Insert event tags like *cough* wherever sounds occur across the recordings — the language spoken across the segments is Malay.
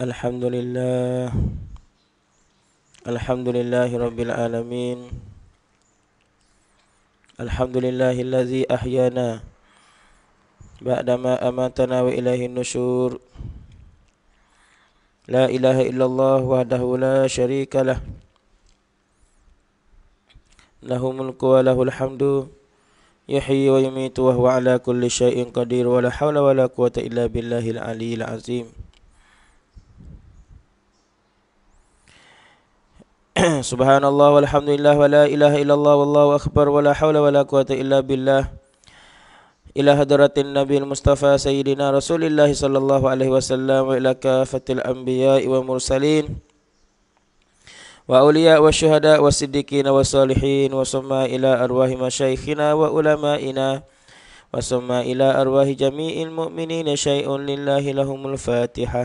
الحمد لله الحمد لله رب العالمين الحمد لله الذي أحيانا بعدما أماتنا وإليه النشور لا إله إلا الله وحده لا شريك له له ملك وله الحمد يحيي ويميت وهو على كل شيء قدير ولا حول ولا قوة إلا بالله العلي العظيم سبحان الله والحمد لله ولا إله إلا الله والله أكبر ولا حول ولا قوة إلا بالله إلى حضرة النبي المصطفى سيدنا رسول الله صلى الله عليه وسلم وإلى كافة الأنبياء والمرسلين وأولياء والشهداء والصديقين والصالحين وثم إلى أرواح مشايخنا وعلمائنا وثم إلى أرواح جميع المؤمنين شيء لله لهم الفاتحة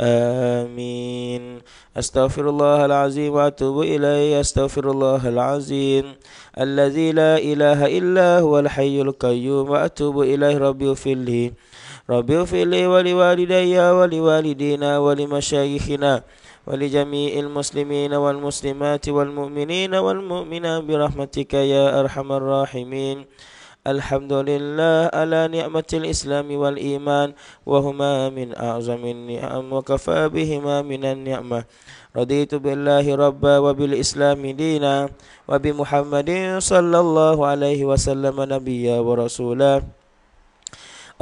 آمين أستغفر الله العظيم وأتوب إليه أستغفر الله العظيم الذي لا إله إلا هو الحي القيوم وأتوب إليه ربي اغفر لي ربي اغفر لي ولوالدي ولوالدينا ولمشايخنا ولجميع المسلمين والمسلمات والمؤمنين والمؤمنات برحمتك يا أرحم الراحمين الحمد لله على نعمة الإسلام والإيمان وهما من أعظم النعم وكفى بهما من النعمة رضيت بالله ربا وبالإسلام دينا وبمحمد صلى الله عليه وسلم نبيا ورسولا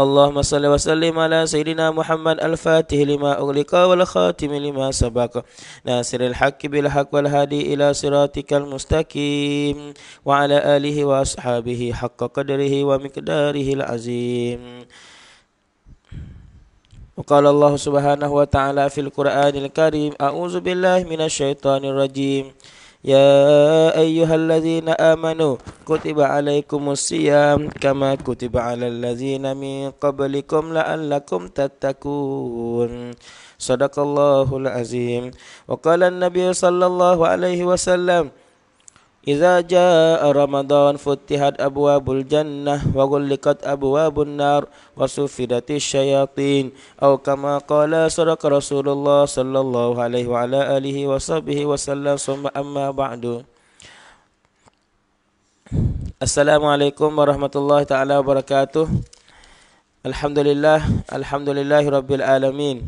اللهم صل وسلم على سيدنا محمد الفاتح لما أغلق والخاتم لما سبق ناصر الحق بالحق والهادي إلى صراطك المستقيم وعلى آله وأصحابه حق قدره ومقداره العظيم وقال الله سبحانه وتعالى في القرآن الكريم أعوذ بالله من الشيطان الرجيم يا أيها الذين آمنوا كتب عليكم الصيام كما كتب على الذين من قبلكم لعلكم تتكون صدق الله العظيم وقال النبي صلى الله عليه وسلم Iza jaa Ramadan futtihat abwabul jannah wa ghulliqat abwabun nar wa sufidati syayatin aw kama qala surah Rasulullah sallallahu alaihi wa ala alihi wa sahbihi wa sallam summa amma ba'du Assalamualaikum warahmatullahi taala wabarakatuh Alhamdulillah Rabbil alamin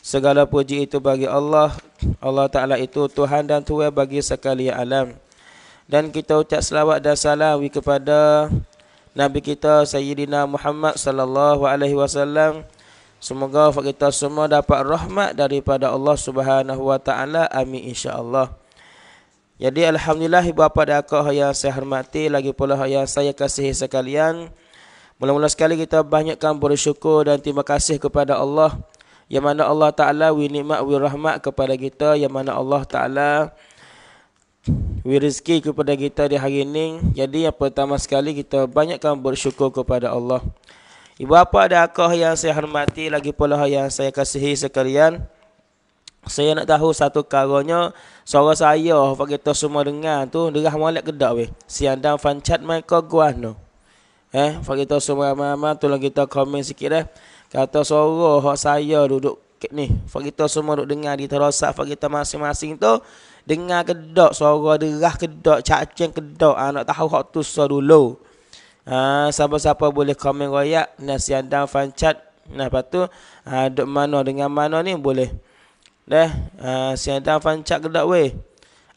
Segala puji itu bagi Allah Allah taala itu Tuhan dan Tuhan bagi sekalian alam dan kita ucap selawat dan salawi kepada Nabi kita Sayyidina Muhammad sallallahu alaihi wasallam. Semoga kita semua dapat rahmat daripada Allah Subhanahu wa taala. Amin insya-Allah. Jadi alhamdulillah ibu bapa dan akak yang saya hormati lagi pula yang saya kasihi sekalian. Mula-mula sekali kita banyakkan bersyukur dan terima kasih kepada Allah yang mana Allah Taala wini nikmat rahmat kepada kita yang mana Allah Taala rezeki kepada kita di hari ini. Jadi yang pertama sekali kita banyakkan bersyukur kepada Allah. Ibu apa ada akah yang saya hormati lagi pula yang saya kasihi sekalian. Saya nak tahu satu karanya suara saya bagi kita semua dengar tu derah molek gedak weh. Siang dan fancat mereka guah no. Eh, bagi kita semua mama tolong kita komen sikit dah. Eh. Kata suara hak saya duduk ni, bagi kita semua duduk dengar di terosak bagi kita masing-masing tu Dengar kedok suara derah kedok cacing kedok ha, Nak tahu hak tu so dulu ha, Siapa-siapa boleh komen royak nasi dan fancat, chat Nah lepas tu ha, ah, Duk mana dengan mana ni boleh Dah ha, Nasihat dan fan kedok weh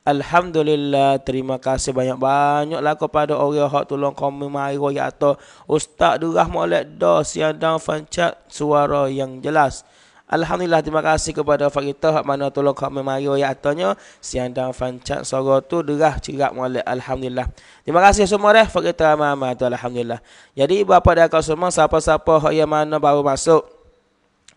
Alhamdulillah terima kasih banyak-banyaklah kepada orang hak tolong komen mai royak atau ustaz durah molek dah siang dan fancat suara yang jelas. Alhamdulillah terima kasih kepada Farita hak mana tolong kami mari ya atanya siang dan fancat suara tu derah cerak molek alhamdulillah. Terima kasih semua deh Farita mama tu alhamdulillah. Jadi bapa dan kau semua siapa-siapa hak yang mana baru masuk.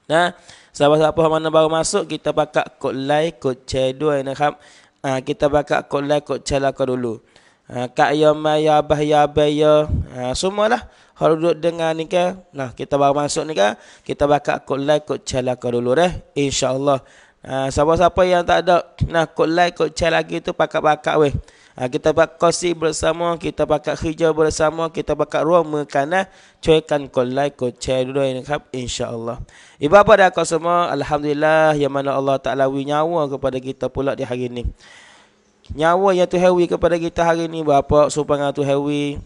Nah, siapa-siapa hak mana baru masuk kita pakak kod like, kod share dua ya eh, nak. Ah kita pakak kod like, kod share lah kau dulu. Ah kak ya mai ya abah ya abah ya. semualah. Kalau duduk dengar ni kan. Nah, kita baru masuk ni kan. Kita bakal kot like, kot share lagi dulu eh. InsyaAllah. Ha, siapa-siapa yang tak ada. Nah, kot like, kot share lagi tu pakat-pakat weh. Ha, kita buat kosi bersama. Kita buat hijau bersama. Kita buat ruang makanan. Eh. Cuekan kot like, kot share dulu ini kan. InsyaAllah. Ibu apa dah kau semua? Alhamdulillah. Yang mana Allah tak lawi nyawa kepada kita pula di hari ni. Nyawa yang tu hewi kepada kita hari ni. Bapak, supaya tu hewi.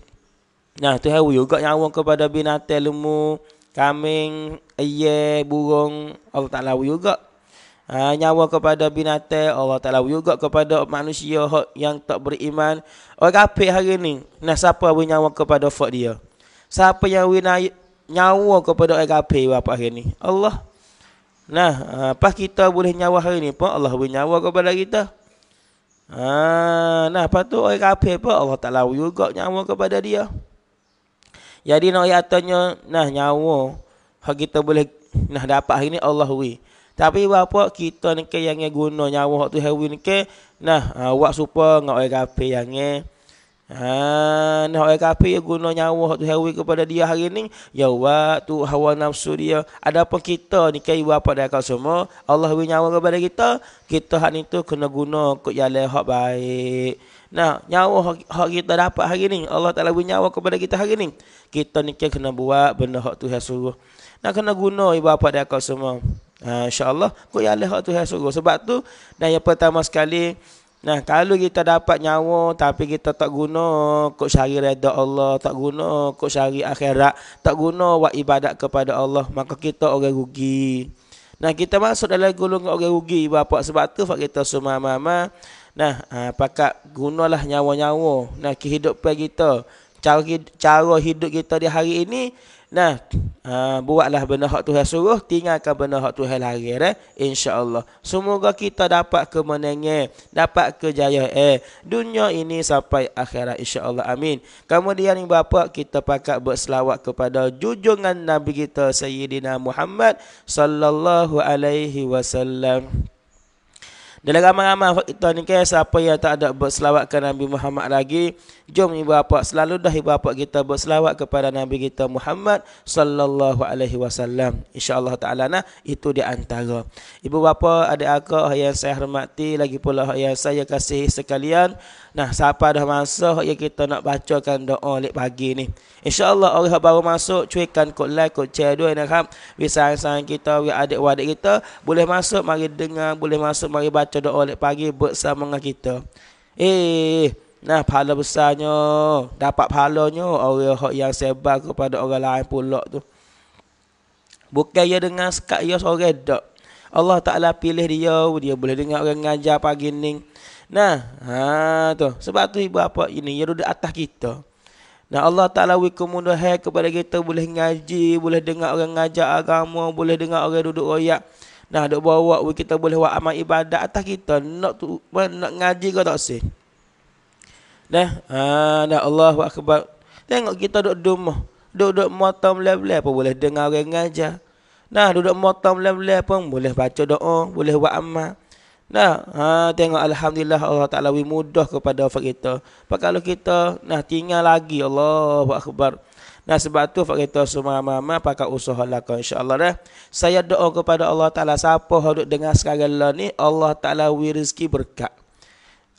Nah tu hawa juga nyawa kepada binatang lemu, kambing, ayam, burung, Allah Taala hawa juga. Ha, nyawa kepada binatang Allah Taala hawa juga kepada manusia yang tak beriman. Orang kafir hari ni, nah siapa hawa nyawa kepada fak dia? Siapa yang hawa nyawa kepada orang kafir apa hari ni? Allah. Nah, apa ha, kita boleh nyawa hari ni pun Allah hawa nyawa kepada kita. Ha, nah, apa tu orang kafir pun Allah Taala hawa juga nyawa kepada dia. Jadi nak ayat tanya nah nyawa hak kita boleh nah dapat hari ni Allah wi. Tapi apa kita ni ke yang guna nyawa hak tu hewi ni ke nah awak supa ngak ayat kafir yang ni. Ha, ni orang kafir guna nyawa tu hewi kepada dia hari ni. Ya Allah tu hawa nafsu dia. Adapun kita ni kai apa dah kau semua. Allah beri nyawa kepada kita. Kita hak ni tu kena guna kut jalan hak baik. Nah, nyawa hak kita dapat hari ni. Allah Ta'ala beri nyawa kepada kita hari ni. Kita ni kena buat benda hak tu yang suruh. Nak kena guna ibu bapa dan kau semua. Ha, Allah kau yang leh hak tu yang suruh. Sebab tu, dan yang pertama sekali, Nah, kalau kita dapat nyawa tapi kita tak guna kok syari reda Allah, tak guna kok syari akhirat, tak guna buat ibadat kepada Allah, maka kita orang rugi. Nah, kita masuk dalam golongan orang rugi bapa sebab tu fak kita semua-mama Nah, ha, pakat gunalah nyawa-nyawa nah kehidupan kita. Cara cara hidup kita di hari ini nah ha, buatlah benda hak Tuhan suruh, tinggalkan benda hak Tuhan larang eh insya-Allah. Semoga kita dapat kemenangan, dapat kejayaan eh dunia ini sampai akhirat insya-Allah. Amin. Kemudian yang berapa kita pakat berselawat kepada jujungan Nabi kita Sayyidina Muhammad sallallahu alaihi wasallam. Dalam ramai-ramai fakta ni kan siapa yang tak ada ke Nabi Muhammad lagi, jom ibu bapa selalu dah ibu bapa kita berselawat kepada Nabi kita Muhammad sallallahu alaihi wasallam. Insya-Allah taala nah itu di antara. Ibu bapa, ada akak yang saya hormati lagi pula yang saya kasihi sekalian, Nah, siapa dah masuk Ya kita nak bacakan doa lek pagi ni. Insya-Allah orang yang baru masuk cuikan kod like, kod share dua nak kan. Wisan-san kita, wi adik-adik kita boleh masuk mari dengar, boleh masuk mari baca doa lek pagi bersama dengan kita. Eh, nah pahala besarnya dapat pahalanya orang yang sebar kepada orang lain pula tu. Bukan ia dengan sekat ia seorang dak. Allah Ta'ala pilih dia, dia boleh dengar orang ngajar pagi ni. Nah, ha tu. Sebab tu ibu apa ini yang duduk atas kita. Nah Allah Taala wi kemudah kepada kita boleh ngaji, boleh dengar orang ngajar agama, boleh dengar orang duduk royak. Nah duk bawa wi kita boleh buat amal ibadat atas kita. Nak tu nak ngaji ke tak sih? Nah, ha nah Allahu akbar. Tengok kita duduk rumah. Duduk motong belah-belah pun boleh dengar orang ngajar. Nah duduk motong belah-belah pun boleh baca doa, boleh buat amal. Nah, ha, tengok Alhamdulillah Allah Ta'ala lebih mudah kepada wafat kita. Sebab kalau kita nah tinggal lagi Allah Akbar. Nah sebab tu wafat kita semua mama pakai usaha lah kau insyaAllah dah. Saya doa kepada Allah Ta'ala siapa yang duduk dengar sekarang lah ni Allah Ta'ala lebih rezeki berkat.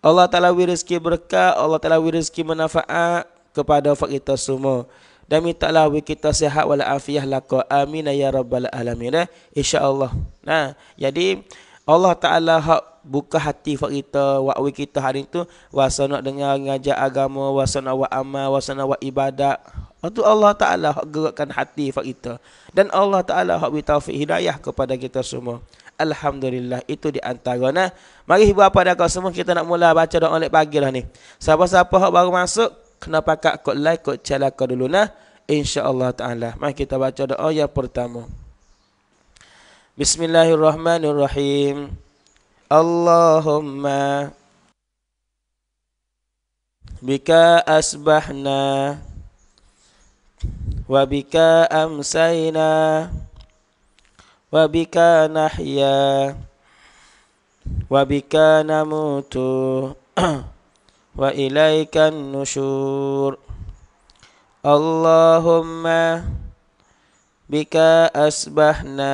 Allah Ta'ala lebih rezeki berkat. Allah Ta'ala lebih rezeki manfaat kepada wafat kita semua. Dan minta lah kita sehat walafiyah lah kau. Amin ya Rabbal Alamin. Eh? InsyaAllah. Nah, jadi... Allah Ta'ala hak buka hati buat kita, buat wik kita hari itu. Wasa nak dengar, ngajak agama, wasa nak buat amal, wasa nak buat ibadat. Itu Allah Ta'ala hak gerakkan hati buat kita. Dan Allah Ta'ala hak beri taufik hidayah kepada kita semua. Alhamdulillah itu di antara nah. Mari ibu apa dah kau semua kita nak mula baca doa oleh pagi lah ni. Siapa-siapa hak baru masuk kena pakat kod like kod channel lah kau dulu nah. Insya-Allah taala. Mari kita baca doa yang pertama. بسم الله الرحمن الرحيم اللهم بك أسبحنا وبك أمسينا وبك نحيا وبك نموت وإليك النشور اللهم بك أسبحنا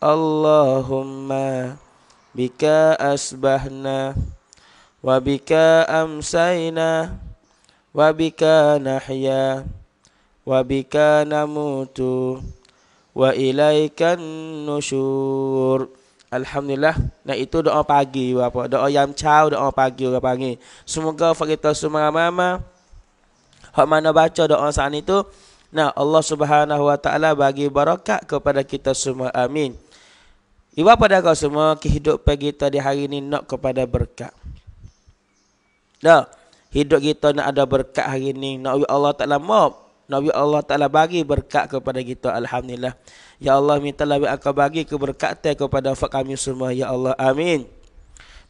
Allahumma bika asbahna, wa bika بك wa bika أمسينا wa bika وبك wa ilaikan النشور Alhamdulillah. Nah itu doa pagi apa? Doa yang caw, doa pagi orang panggil. Semoga kita semua mama. Hak mana baca doa saat itu. Nah Allah Subhanahu Wa Taala bagi barakat kepada kita semua. Amin. Ibu pada kau semua kehidupan kita di hari ini nak kepada berkat. Dah. Hidup kita nak ada berkat hari ini. Nabi ya Allah Ta'ala mop. Nabi ya Allah Ta'ala bagi berkat kepada kita. Alhamdulillah. Ya Allah minta lah Allah ya bagi keberkatan kepada fak kami semua. Ya Allah. Amin.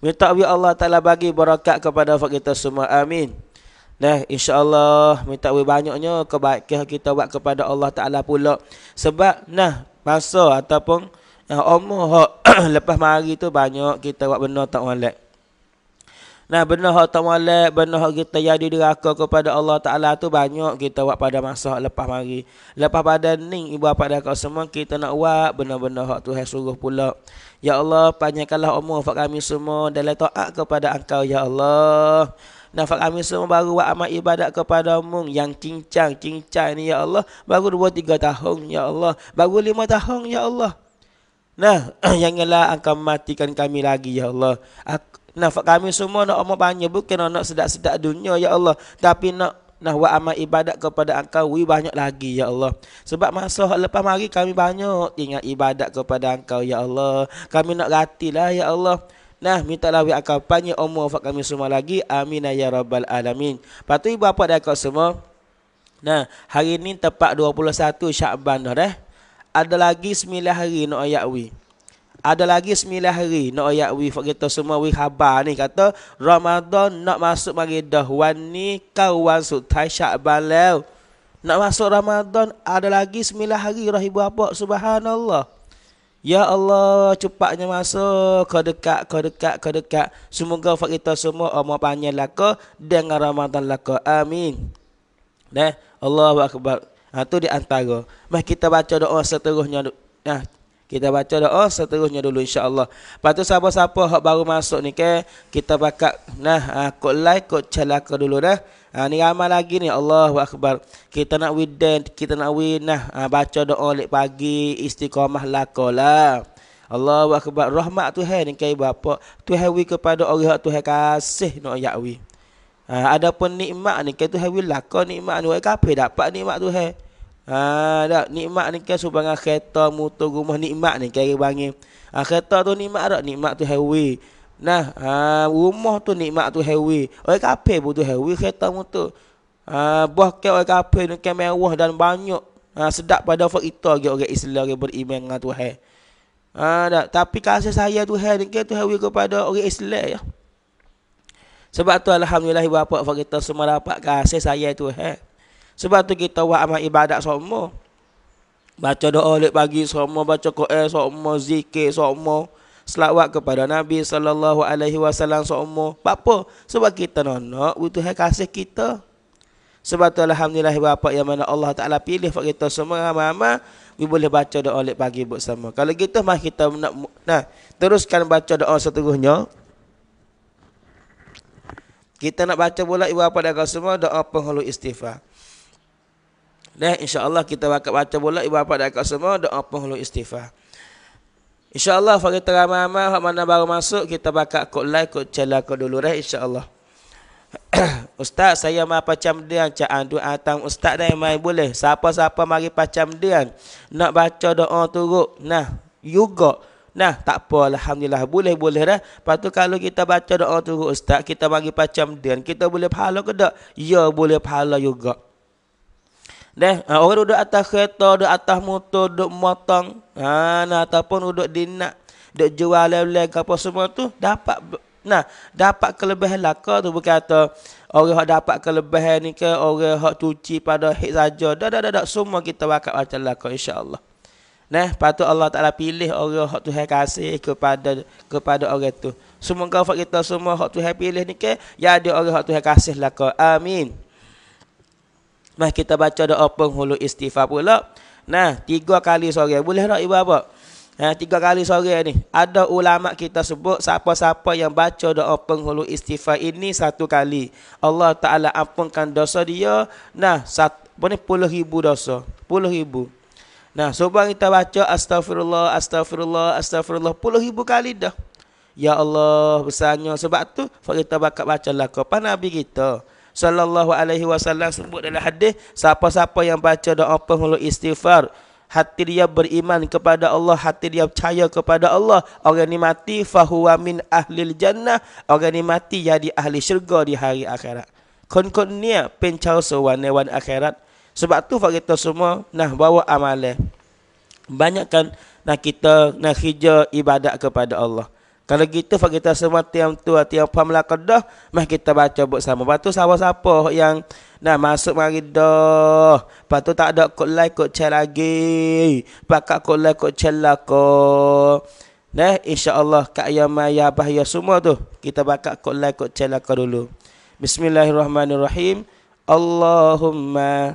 Minta Nabi Allah Ta'ala bagi berkat kepada fak kita semua. Amin. Nah, insya Allah minta Nabi banyaknya kebaikan kita buat kepada Allah Ta'ala pula. Sebab nah masa ataupun Nah, umur *clears throat* lepas mari tu banyak kita buat benda tak molek. Nah, benda hak tak molek, benda hak kita jadi deraka kepada Allah Taala tu banyak kita buat pada masa lepas mari. Lepas pada ni ibu bapa dah kau semua kita nak buat benda-benda hak Tuhan suruh pula. Ya Allah, panjangkanlah umur hak kami semua dalam taat kepada Engkau ya Allah. Nafak kami semua baru buat amal ibadat kepadamu Yang cincang, cincang ni ya Allah Baru 2-3 tahun ya Allah Baru 5 tahun ya Allah Nah, janganlah *clears throat* engkau matikan kami lagi ya Allah. Aku, nah, kami semua nak omong banyak bukan nak sedak-sedak dunia ya Allah, tapi nak nah buat amal ibadat kepada engkau wi banyak lagi ya Allah. Sebab masa lepas mari kami banyak ingat ibadat kepada engkau ya Allah. Kami nak ratilah ya Allah. Nah, minta lah wi akan panjang umur fak kami semua lagi. Amin ya rabbal alamin. Patui bapa apa kau semua? Nah, hari ini tepat 21 Syaban dah eh ada lagi sembilan hari nak ayat wi. Ada lagi sembilan hari nak ayat wi fak kita semua wi khabar ni kata Ramadan nak masuk mari dah wan ni kau wan su tai lew. Nak masuk Ramadan ada lagi sembilan hari rah ibu apa subhanallah. Ya Allah cepatnya masuk ke dekat ke dekat ke dekat. Semoga fak kita semua umur panjang lako dengan Ramadan lako. Amin. Nah, Allahu akbar. Ha, tu di antara. Mas kita baca doa seterusnya. Ya, kita baca doa seterusnya dulu insya-Allah. Patu tu siapa-siapa hak baru masuk ni ke, kita bakat nah aku ah, like kok celaka dulu dah. Ha, ni ramai lagi ni Allahu akbar. Kita nak widen, kita nak win nah ha, baca doa lek pagi istiqamah lakolah. Allahu akbar. Rahmat Tuhan ni ke bapak Tuhan wi kepada orang tu Tuhan kasih nak no, yakwi. Ha, ada pun nikmat ni kata Tuhan bila kau nikmat ni Wai kapal dapat nikmat tu hai ha, dak, Nikmat ni kan subangan kereta, motor, rumah Nikmat ni kaya bangi ha, Kereta tu nikmat tak? Nikmat tu hai Nah, ha, rumah tu nikmat tu hai wai Wai kapal pun tu hai kereta, motor ha, Buah ke wai kapal ni kan mewah dan banyak ha, Sedap pada fakta itu lagi orang Islam yang beriman dengan Tuhan ha, dak, Tapi kasih saya Tuhan ni kan Tuhan kepada orang Islam ya sebab tu alhamdulillah ibu bapa for kita semua dapat kasih saya tu eh. Sebab tu kita buat amal ibadat semua. Baca doa oleh pagi semua, baca Quran semua, zikir semua, selawat kepada Nabi sallallahu alaihi wasallam semua. Apa? Sebab kita nak nak butuh kasih kita. Sebab tu alhamdulillah ibu bapa yang mana Allah Taala pilih for kita semua amal-amal we boleh baca doa oleh pagi bersama. Kalau kita mah kita nak nah teruskan baca doa seterusnya. Kita nak baca pula ibu bapa dan semua doa penghulu istighfar. Dah insya-Allah kita akan baca pula ibu bapa dan semua doa penghulu istighfar. Insya-Allah fakir teramama hak mana baru masuk kita bakak kok lai kok cela kok dulu dah insya-Allah. *coughs* ustaz saya mau macam dia cak doa tang. ustaz dah mai boleh. Siapa-siapa mari macam dia nak baca doa turut. Nah, juga. Nah, tak apa alhamdulillah boleh boleh dah. Patu kalau kita baca doa tu ustaz, kita bagi macam dan kita boleh pahala ke tak? Ya, boleh pahala juga. Deh, eh, orang duduk atas kereta, duduk atas motor, duduk motong, ha, nah, ataupun duduk dinak, duduk jual lele apa semua tu dapat nah, dapat kelebihan lah tu, tu kata orang hak dapat kelebihan ni ke orang hak cuci pada hik saja. Dah dah dah semua kita wakaf macam lah ke insya-Allah. Nah, patut Allah Taala pilih orang hak Tuhan kasih kepada kepada orang tu. Semoga fak kita semua hak Tuhan pilih ni ke, ya ada orang hak Tuhan kasih lah ke. Amin. Mas kita baca doa penghulu istighfar pula. Nah, tiga kali sore boleh tak ibu apa? Ha, tiga kali sore ni ada ulama kita sebut siapa-siapa yang baca doa penghulu istighfar ini satu kali Allah Taala ampunkan dosa dia nah satu Boleh puluh ribu dosa puluh ribu Nah, sebab kita baca astagfirullah, astagfirullah, astagfirullah puluh ribu kali dah. Ya Allah, besarnya sebab tu kita bakal baca lah kepada Nabi kita. Sallallahu alaihi wasallam sebut dalam hadis, siapa-siapa yang baca doa penghulu istighfar, hati dia beriman kepada Allah, hati dia percaya kepada Allah, orang ni mati fahuwa min ahlil jannah, orang ni mati jadi ahli syurga di hari akhirat. Kon-kon ni pencau sewan akhirat. Sebab tu bagi kita semua nak bawa amalan. Banyakkan nak kita nak kerja ibadat kepada Allah. Kalau gitu bagi kita semua tiang tu tiang apa melakadah mah kita baca buat sama. Batu siapa-siapa yang nak masuk mari dah. Patu tak ada kok like kok share lagi. Pakak kok like kok share lah kok. Nah, insyaAllah Kak Yama, Ya Bahaya semua tu Kita bakal kot like, lah kot celaka dulu Bismillahirrahmanirrahim Allahumma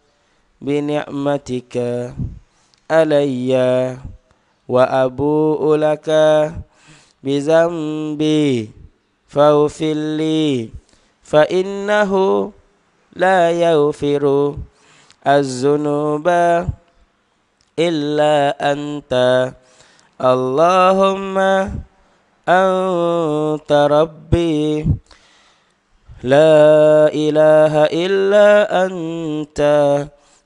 بنعمتك علي وأبوء لك بذنبي فاغفر لي فإنه لا يغفر الذنوب إلا أنت اللهم أنت ربي لا إله إلا أنت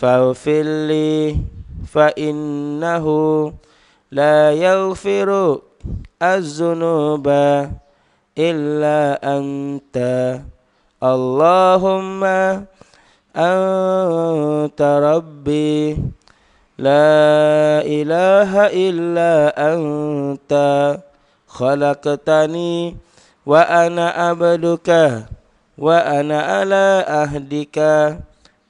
فاغفر لي فإنه لا يغفر الذنوب إلا أنت اللهم أنت ربي لا إله إلا أنت خلقتني وأنا عبدك وأنا على أهدك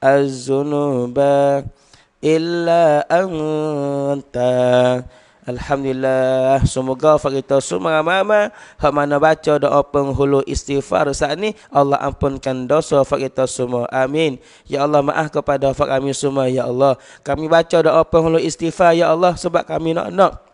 الذنوب illa anta. Alhamdulillah Semoga kita semua mama Hak mana baca doa penghulu istighfar saat ni Allah ampunkan dosa kita semua Amin Ya Allah maaf kepada kami semua Ya Allah Kami baca doa penghulu istighfar Ya Allah Sebab kami nak-nak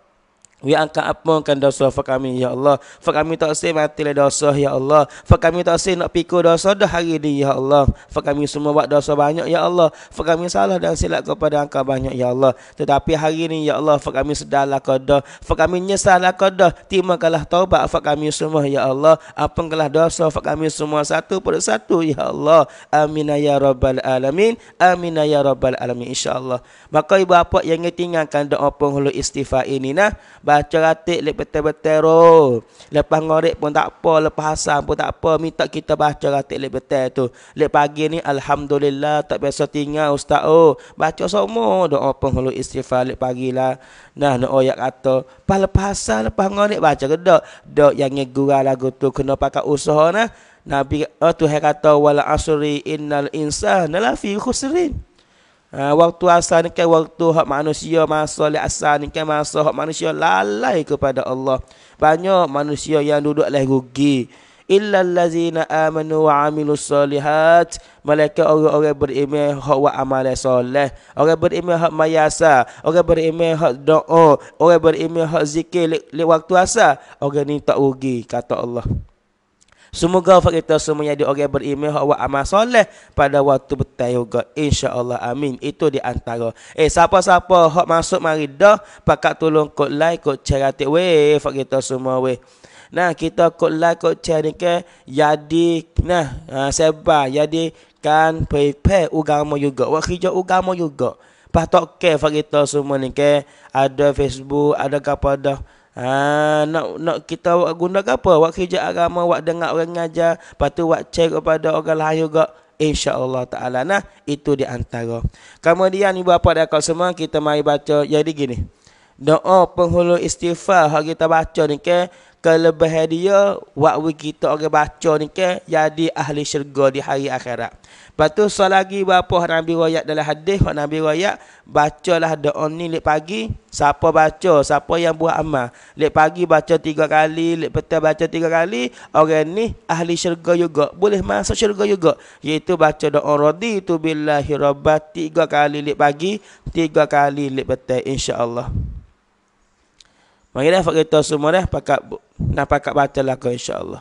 Ya angka apakan dosa fa kami ya Allah. Fa kami tak sempat mati le dosa ya Allah. Fa kami tak sempat nak pikul dosa dah hari ni ya Allah. Fa kami semua buat dosa banyak ya Allah. Fa kami salah dan silap kepada angka banyak ya Allah. Tetapi hari ni ya Allah fa kami sedarlah qada. Fa kami nyesalah qada. kalah taubat fa kami semua ya Allah. Apakanlah dosa fa kami semua satu per satu ya Allah. Amin ya rabbal alamin. Amin ya rabbal alamin insyaallah. Maka ibu bapa yang tinggalkan doa penghulu istighfar ini nah Baca ceratik lek betel-betel ro. Lepas ngorek pun tak apa, lepas asam pun tak apa, minta kita baca ratik lek betel tu. Lek pagi ni alhamdulillah tak biasa tinggal ustaz oh. Baca semua doa penghulu istighfar lek pagi lah. Nah doa yang kata, pas lepas asam lepas ngorek baca gedak. Dok yang ngegurau lagu tu kena pakai usaha nah. Nabi uh, Tuhan kata wal asri innal insana lafi khusrin. Ah, waktu asal ni kan waktu hak manusia masa le asal ni kan masa hak manusia lalai kepada Allah. Banyak manusia yang duduk leh rugi. Illa allazina amanu wa amilu salihat Mereka orang-orang beriman Hak wa amal salih Orang beriman hak mayasa Orang beriman hak doa Orang beriman hak zikir le waktu asa Orang ni tak rugi Kata Allah Semoga kita semuanya jadi orang beriman hawa amal soleh pada waktu betul juga. InsyaAllah. Amin. Itu di antara. Eh, siapa-siapa hak masuk mari dah. Pakat tolong kot like, kot cerati. Weh, hak kita semua we. Nah, kita kot like, kot cerati ke. Jadi, nah, ha, sebab. Jadi, kan prepare agama juga. Wah, kerja agama juga. Patok ke, hak kita semua ni ke. Ada Facebook, ada kapada. Ha, nak nak kita awak guna ke apa? Awak kerja agama, awak dengar orang ngajar, lepas tu awak check kepada orang lain juga. InsyaAllah Ta'ala. Nah, itu di antara. Kemudian ibu bapa dan kau semua, kita mari baca. Jadi gini. Doa penghulu istighfar yang kita baca ni ke. Kelebihan dia, waktu kita orang baca ni ke. Jadi ahli syurga di hari akhirat. Lepas tu lagi berapa Nabi Royat dalam hadis. Nabi Royat bacalah doa ni lep pagi. Siapa baca? Siapa yang buat amal? Lep pagi baca tiga kali. Lep petang baca tiga kali. Orang ni ahli syurga juga. Boleh masuk syurga juga. Iaitu baca doa radhi tu billahi rabbah. Tiga kali lep pagi. Tiga kali lep petang. InsyaAllah. Mari fakir tahu semua dah. Pakat, nak pakak baca lah kau Allah.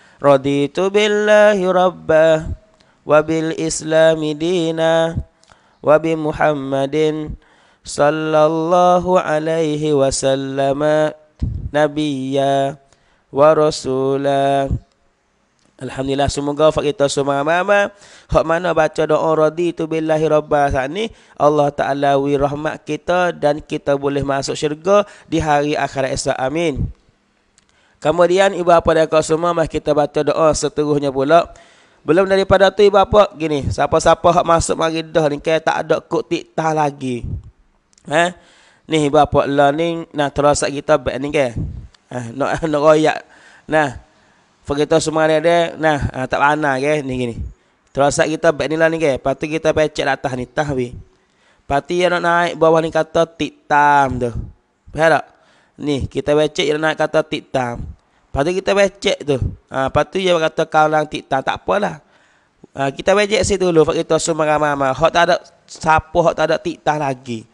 Rabbah, رضيت بالله ربا wa دينا Muhammadin, sallallahu alaihi wasallama, Nabiyya, wa ورسولا Alhamdulillah semoga fak kita semua mama. Hak mana baca doa radhi tu billahi rabba saat ni Allah Taala wi rahmat kita dan kita boleh masuk syurga di hari akhirat esok. Amin. Kemudian ibu bapa dan kau semua mari kita baca doa seterusnya pula. Belum daripada tu ibu bapa gini, siapa-siapa hak masuk mari dah ni kaya tak ada kok tiktah lagi. Ha? Eh? Ni ibu bapa learning nak terasa kita baik ni ke. Eh, nak *laughs* nak royak. Nah. Fakta semua ada ada nah ah, tak ana ke ni gini. Terasa kita baik ni lah ni ke. Pastu kita pecek atas ni tah wi. Pasti yang nak naik bawah ni kata tiktam tu. Faham tak? Ni kita becek dia nak kata titam. Lepas tu kita becek tu. Ha, lepas tu dia kata kalang titam. Tak apalah. Ha, kita becek situ dulu. Fak kita semua ramai-ramai. Hak tak ada sapu, hak tak ada titam lagi.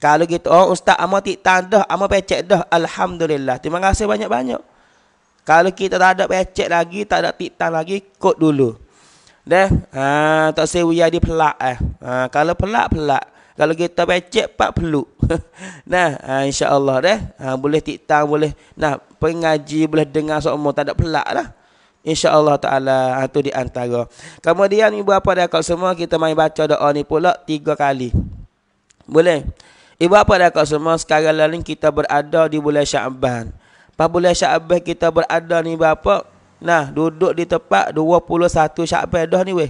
Kalau kita, oh ustaz ama titam dah, ama becek dah. Alhamdulillah. Terima kasih banyak-banyak. Kalau kita tak ada becek lagi, tak ada titam lagi, kod dulu. Dah ha, tak sewi dia pelak eh. Ha, kalau pelak, pelak kalau kita becek 40. *laughs* nah, ha, insya-Allah deh. Ha, boleh tiktang, boleh nah pengaji, boleh dengar semua tak ada pelak lah. Insya Allah Ta'ala Itu ha, di antara Kemudian ibu apa dah kau semua Kita main baca doa ni pula Tiga kali Boleh Ibu apa dah kau semua Sekarang lalu kita berada di bulan Syaban Pas bulan Syaban kita berada ni bapa. Nah duduk di tempat 21 Syaban dah ni weh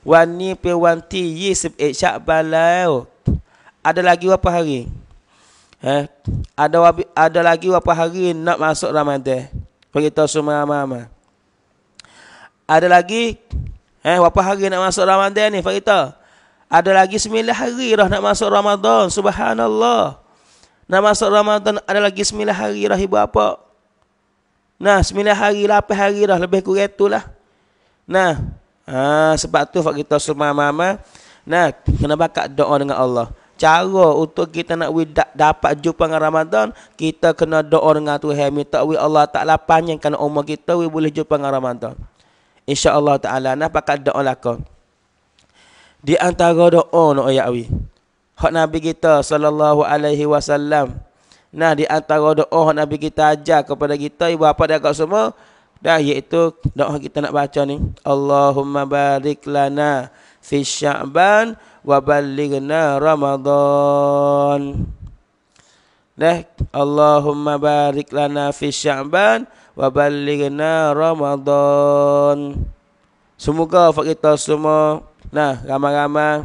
Wani pewanti Yisib eh, Syaban lah oh ada lagi berapa hari? Eh, ada ada lagi berapa hari nak masuk Ramadan? Beritahu semua mama. Ada lagi eh berapa hari nak masuk Ramadan ni? Beritahu. Ada lagi sembilan hari dah nak masuk Ramadan. Subhanallah. Nak masuk Ramadan ada lagi sembilan hari dah ibu apa? Nah, sembilan hari, lah, lapan hari dah lebih kurang itulah. Nah, ah, sebab tu kita semua mama. Nah, kena bakat doa dengan Allah cara untuk kita nak we dapat jumpa dengan Ramadan kita kena doa dengan Tuhan minta we Allah Taala panjangkan umur kita we boleh jumpa dengan Ramadan insyaallah taala nah pakat doa lako di antara doa no ya we hak nabi kita sallallahu alaihi wasallam nah di antara doa hak nabi kita ajar kepada kita ibu bapa dan semua dah iaitu doa kita nak baca ni Allahumma barik lana fi sya'ban wa balighna ramadan Nah, Allahumma barik lana fi Sya'ban wa balighna Ramadan. Semoga fak kita semua nah ramai-ramai.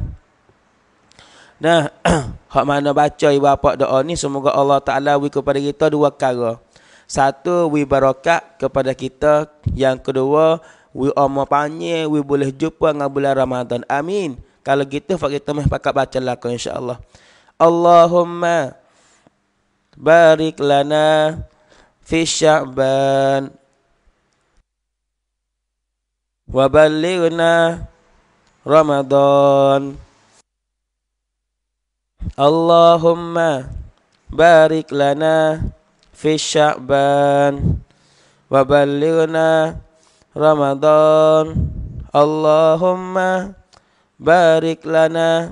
Nah, *clears throat* hak mana baca ibu bapa doa ni semoga Allah Taala wi kepada kita dua perkara. Satu wi barakat kepada kita, yang kedua wi umur panjang wi boleh jumpa dengan bulan Ramadan. Amin. Kalau gitu fak kita mah pakai baca lah insyaallah. Allahumma barik lana fi Sya'ban wa ballighna Ramadan. Allahumma barik lana fi Sya'ban wa ballighna Ramadan. Allahumma Barik lana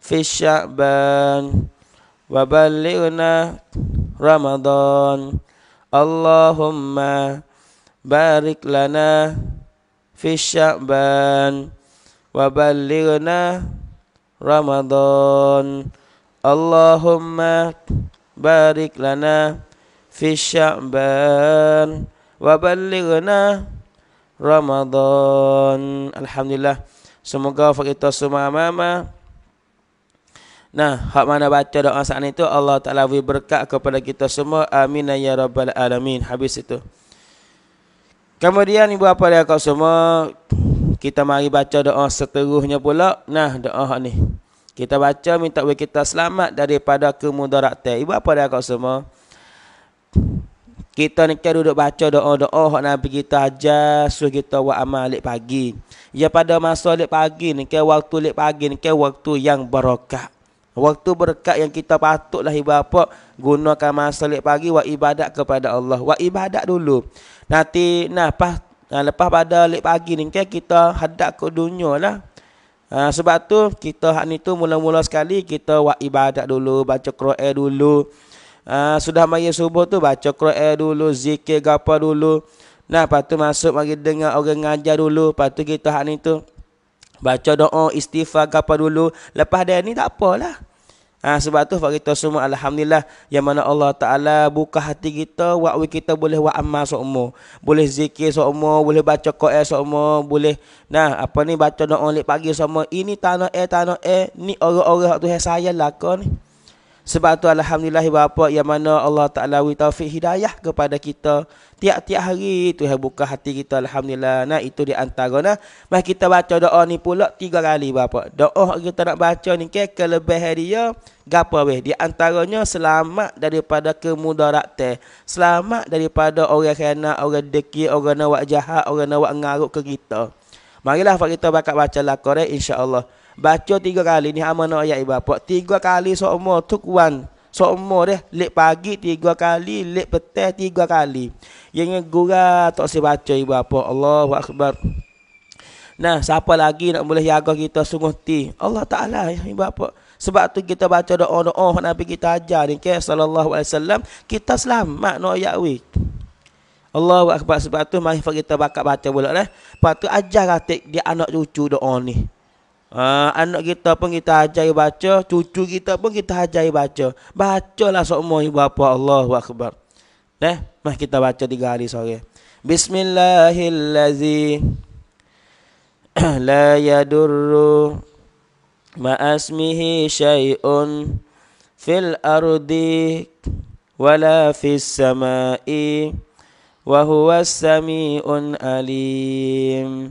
fi sya'ban wa balighna ramadan Allahumma barik lana fi sya'ban wa balighna ramadan Allahumma barik lana fi sya'ban wa balighna ramadan alhamdulillah Semoga fakita semua mama. Nah, hak mana baca doa saat itu Allah Taala beri berkat kepada kita semua. Amin ya rabbal alamin. Habis itu. Kemudian ibu apa dia kau semua kita mari baca doa seterusnya pula. Nah, doa hak ni. Kita baca minta bagi kita selamat daripada kemudaratan. Ibu apa dia kau semua? Kita ni kan duduk baca doa-doa hak Nabi kita ajar suruh kita buat amal lek pagi. Ya pada masa lek pagi ni kan waktu lek pagi ni kan waktu yang berkat. Waktu berkat yang kita patutlah ibapak gunakan masa lek pagi buat ibadat kepada Allah. Buat ibadat dulu. Nanti nah lepas nah, ha, lepas pada lek pagi ni kita hadap ke dunia lah. Ha, sebab tu kita hak ni tu mula-mula sekali kita buat ibadat dulu, baca Quran dulu. Ah, sudah mai subuh tu baca Quran dulu, zikir gapa dulu. Nah, lepas masuk mari dengar orang ngajar dulu, lepas kita hak ni tu baca doa istighfar gapa dulu. Lepas dia ni tak apalah. Ha, sebab tu bagi kita semua alhamdulillah yang mana Allah Taala buka hati kita wa kita boleh wa amal semua. Boleh zikir semua, boleh baca Quran semua, boleh nah apa ni baca doa lepas pagi semua. Ini tanah air tanah air ni orang-orang tu saya lakon ni. Sebab tu Alhamdulillah ibu bapa yang mana Allah Ta'ala beri taufik hidayah kepada kita. Tiap-tiap hari tu yang buka hati kita Alhamdulillah. Nah itu di antara nah. Mari kita baca doa ni pula tiga kali ibu bapa. Doa kita nak baca ni ke kelebih dia. Gapa weh. Di antaranya selamat daripada kemudarat teh. Selamat daripada orang kena, orang deki, orang nak jahat, orang nak ngaruk ke kita. Marilah kita bakal baca lah korek insyaAllah. Allah baca tiga kali ni amana ayat ibapak tiga kali seumur tukwan seumur dia lek pagi tiga kali lek petang tiga kali yang gura tak se baca ibapak Allahu akbar nah siapa lagi nak boleh jaga kita sungguh ti Allah taala ya ibapak sebab tu kita baca doa-doa Nabi kita ajar ni ke sallallahu alaihi wasallam kita selamat nak no ayat we Allahu akbar sebab tu mari kita bakat baca pula eh. patu ajar katik dia anak cucu doa ni. Ah, anak kita pun kita ajari baca, cucu kita pun kita ajari baca. Bacalah semua ibu bapa Allahu akbar. Neh, mah kita baca tiga hari sore. Bismillahillazi *clears throat* la yadurru ma asmihi syai'un fil ardi wala fis sama'i wa huwas samii'un alim.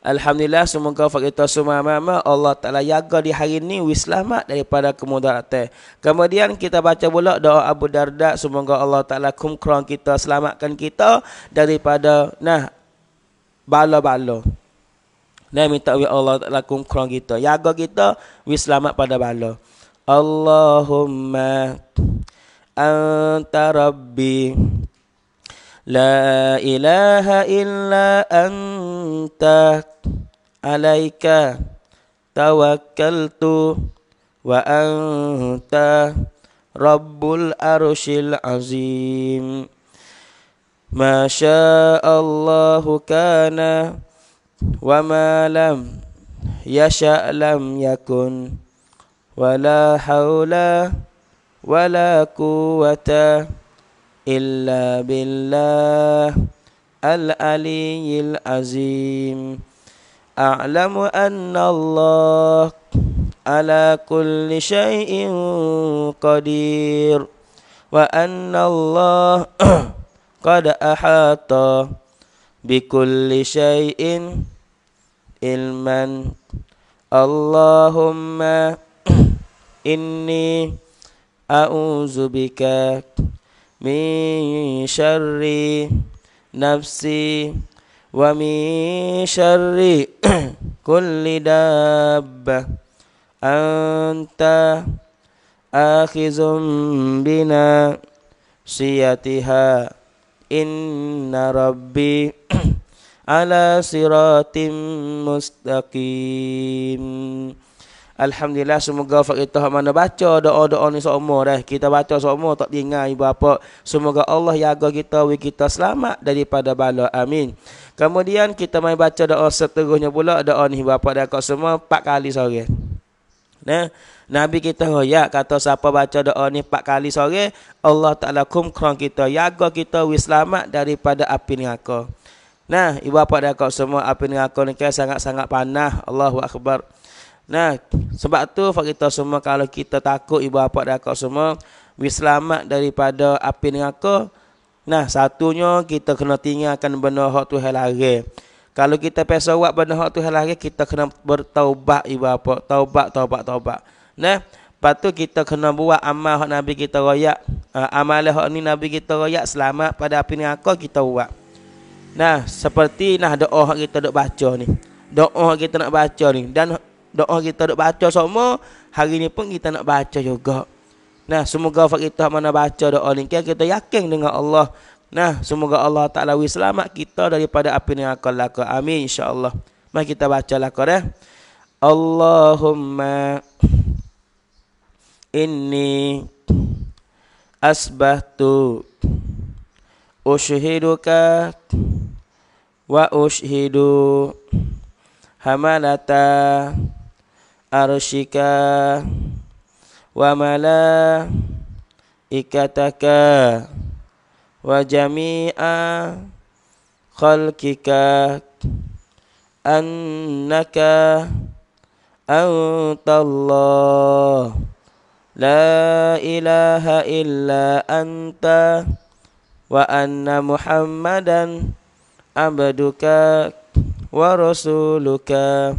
Alhamdulillah semoga fakta kita semua mama Allah Taala jaga di hari ini wis selamat daripada kemudaratan. Kemudian kita baca pula doa Abu Darda semoga Allah Taala kumkrong kita selamatkan kita daripada nah bala-bala. Nah minta wi Allah Taala kumkrong kita, jaga kita wis selamat pada bala. Allahumma anta rabbi لا إله إلا أنت عليك توكلت وأنت رب العرش العظيم ما شاء الله كان وما لم يشأ لم يكن ولا حول ولا قوة إلا بالله العلي العظيم أعلم أن الله على كل شيء قدير وأن الله *clears throat* قد أحاط بكل شيء علما اللهم *clears throat* إني أعوذ بك من شر نفسي ومن شر *clears throat* كل دابة أنت آخذ بنا سيتها إن ربي *clears throat* على صراط مستقيم Alhamdulillah semoga fakir tu mana baca doa-doa ni semua, dah. Kita baca semua tak dengar ibu apa. Semoga Allah jaga kita wi kita selamat daripada bala. Amin. Kemudian kita mai baca doa seterusnya pula doa ni ibu apa dah kau semua empat kali sore. Nah, Nabi kita royak kata siapa baca doa ni empat kali sore, Allah Taala kumkrong kita, jaga kita wi selamat daripada api neraka. Nah, ibu bapa dan kau semua api neraka ni sangat-sangat panah. Allahu akbar. Nah, sebab tu kita semua kalau kita takut ibu bapa dan akak semua we selamat daripada api neraka. Nah, satunya kita kena tinggalkan benda hak Tuhan lari. Kalau kita pesa buat benda hak Tuhan lari, kita kena bertaubat ibu bapa, taubat, taubat, taubat. Nah, lepas kita kena buat amal hak Nabi kita royak. Uh, amal hak ni Nabi kita royak selamat pada api neraka kita buat. Nah, seperti nah doa kita dok baca ni. Doa kita nak baca ni dan doa kita duk baca semua hari ni pun kita nak baca juga nah semoga wafat kita mana baca doa ni kita yakin dengan Allah nah semoga Allah Taala wi selamat kita daripada api neraka laka amin Insya Allah. mari kita baca laka dah eh. Allahumma inni asbahtu ushiduka wa ushidu hamalata arsyika wa mala ikataka wa jami'a khalkika annaka allah la ilaha illa anta wa anna muhammadan abduka wa rasuluka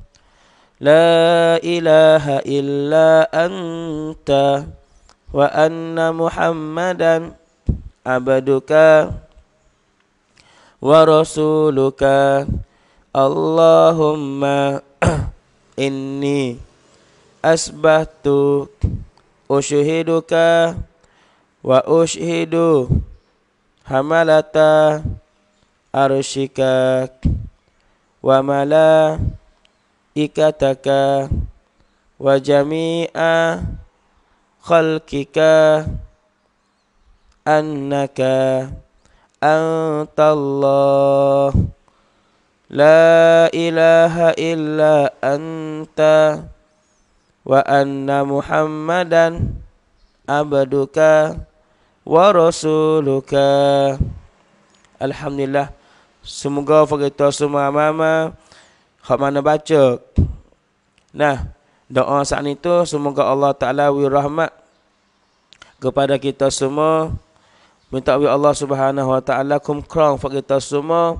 لا إله إلا أنت وأن محمدا عبدك ورسولك اللهم إني أسبحت أشهدك وأشهد حملة أرشك وملائكتك إكتك وجميع خلقك أنك أنت الله لا إله إلا أنت وأن محمدا عبدك ورسولك الحمد لله Semoga fakir tua semua mama, mama. Kau mana baca. Nah, doa saat itu semoga Allah Ta'ala wirahmat kepada kita semua. Minta wi Allah Subhanahu Wa Ta'ala kum krong untuk kita semua.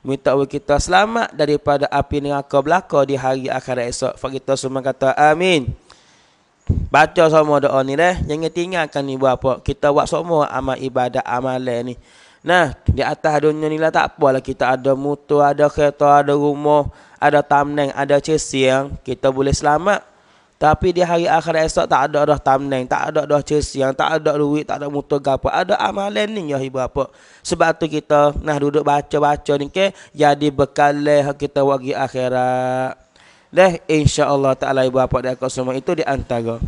Minta wi kita selamat daripada api neraka belaka di hari akhir esok. Untuk kita semua kata amin. Baca semua doa ni dah. Jangan tinggalkan ni buat apa. Kita buat semua amal ibadat amalan ni. Nah, di atas dunia ni lah tak apalah. Kita ada mutu, ada kereta, ada rumah ada tamneng, ada cesiang, kita boleh selamat. Tapi di hari akhir esok tak ada dah tamneng, tak ada dah cesiang, tak ada duit, tak ada motor gapo. Ada amalan ni ya ibu apa. Sebab tu kita nak duduk baca-baca ni ke jadi bekal kita bagi akhirat. Dah insya-Allah taala ibu apa kau semua itu diantara.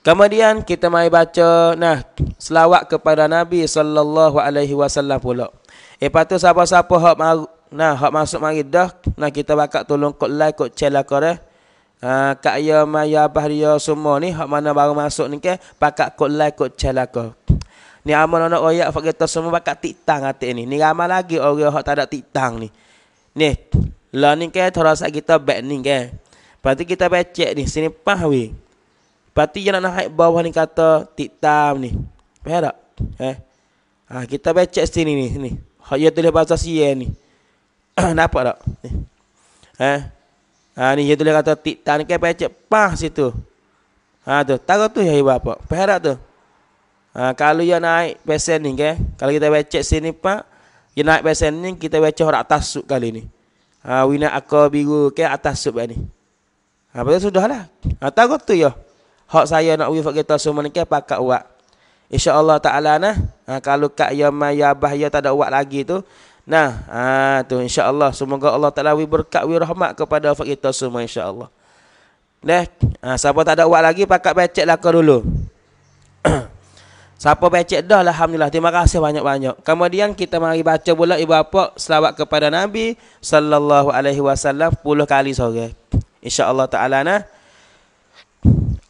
Kemudian kita mai baca nah selawat kepada Nabi sallallahu alaihi wasallam pula. Eh patu siapa-siapa hak nah hak masuk mari dah nah kita bakat tolong kot like kot channel kau dah ha eh. ah, kak ya maya bahria semua ni hak mana baru masuk ni ke pakat kot like kot channel lah kau ni amal anak royak fak kita semua bakat titang atik ni ni ramai lagi orang hak tak ada titang ni ni la ni ke terasa kita back ni ke berarti kita becek ni sini pah we berarti yang nak naik bawah ni kata titang ni faham tak eh Ah kita becek sini ni ni hak ya tulis bahasa sian ni, ni. *coughs* Nampak tak? Eh? eh? Ha, ni dia tulis kata tik tan ke pecek pah situ. Ha tu, taruh tu ya ibu apa? Perak tu. Ha, kalau dia naik pesen ni ke, kalau kita becek sini pak, dia naik pesen ni kita becek orang atas sub kali ni. Ha wina aku biru ke atas sub ni. Ha betul sudahlah. Ha taruh tu ya. Hak saya nak wifak kita semua ni ke pakak uak. InsyaAllah ta'ala nah. Ha, kalau kak ya mayabah ya tak ada uak lagi tu. Nah, ha, tu insya-Allah semoga Allah Taala wi berkat wi rahmat kepada wafat kita semua insya-Allah. Neh, ha, siapa tak ada uang lagi pakat becek lah dulu. *clears throat* siapa becek dah lah alhamdulillah. Terima kasih banyak-banyak. Kemudian kita mari baca pula ibu apa selawat kepada Nabi sallallahu alaihi wasallam 10 kali sore. Insya-Allah Taala nah.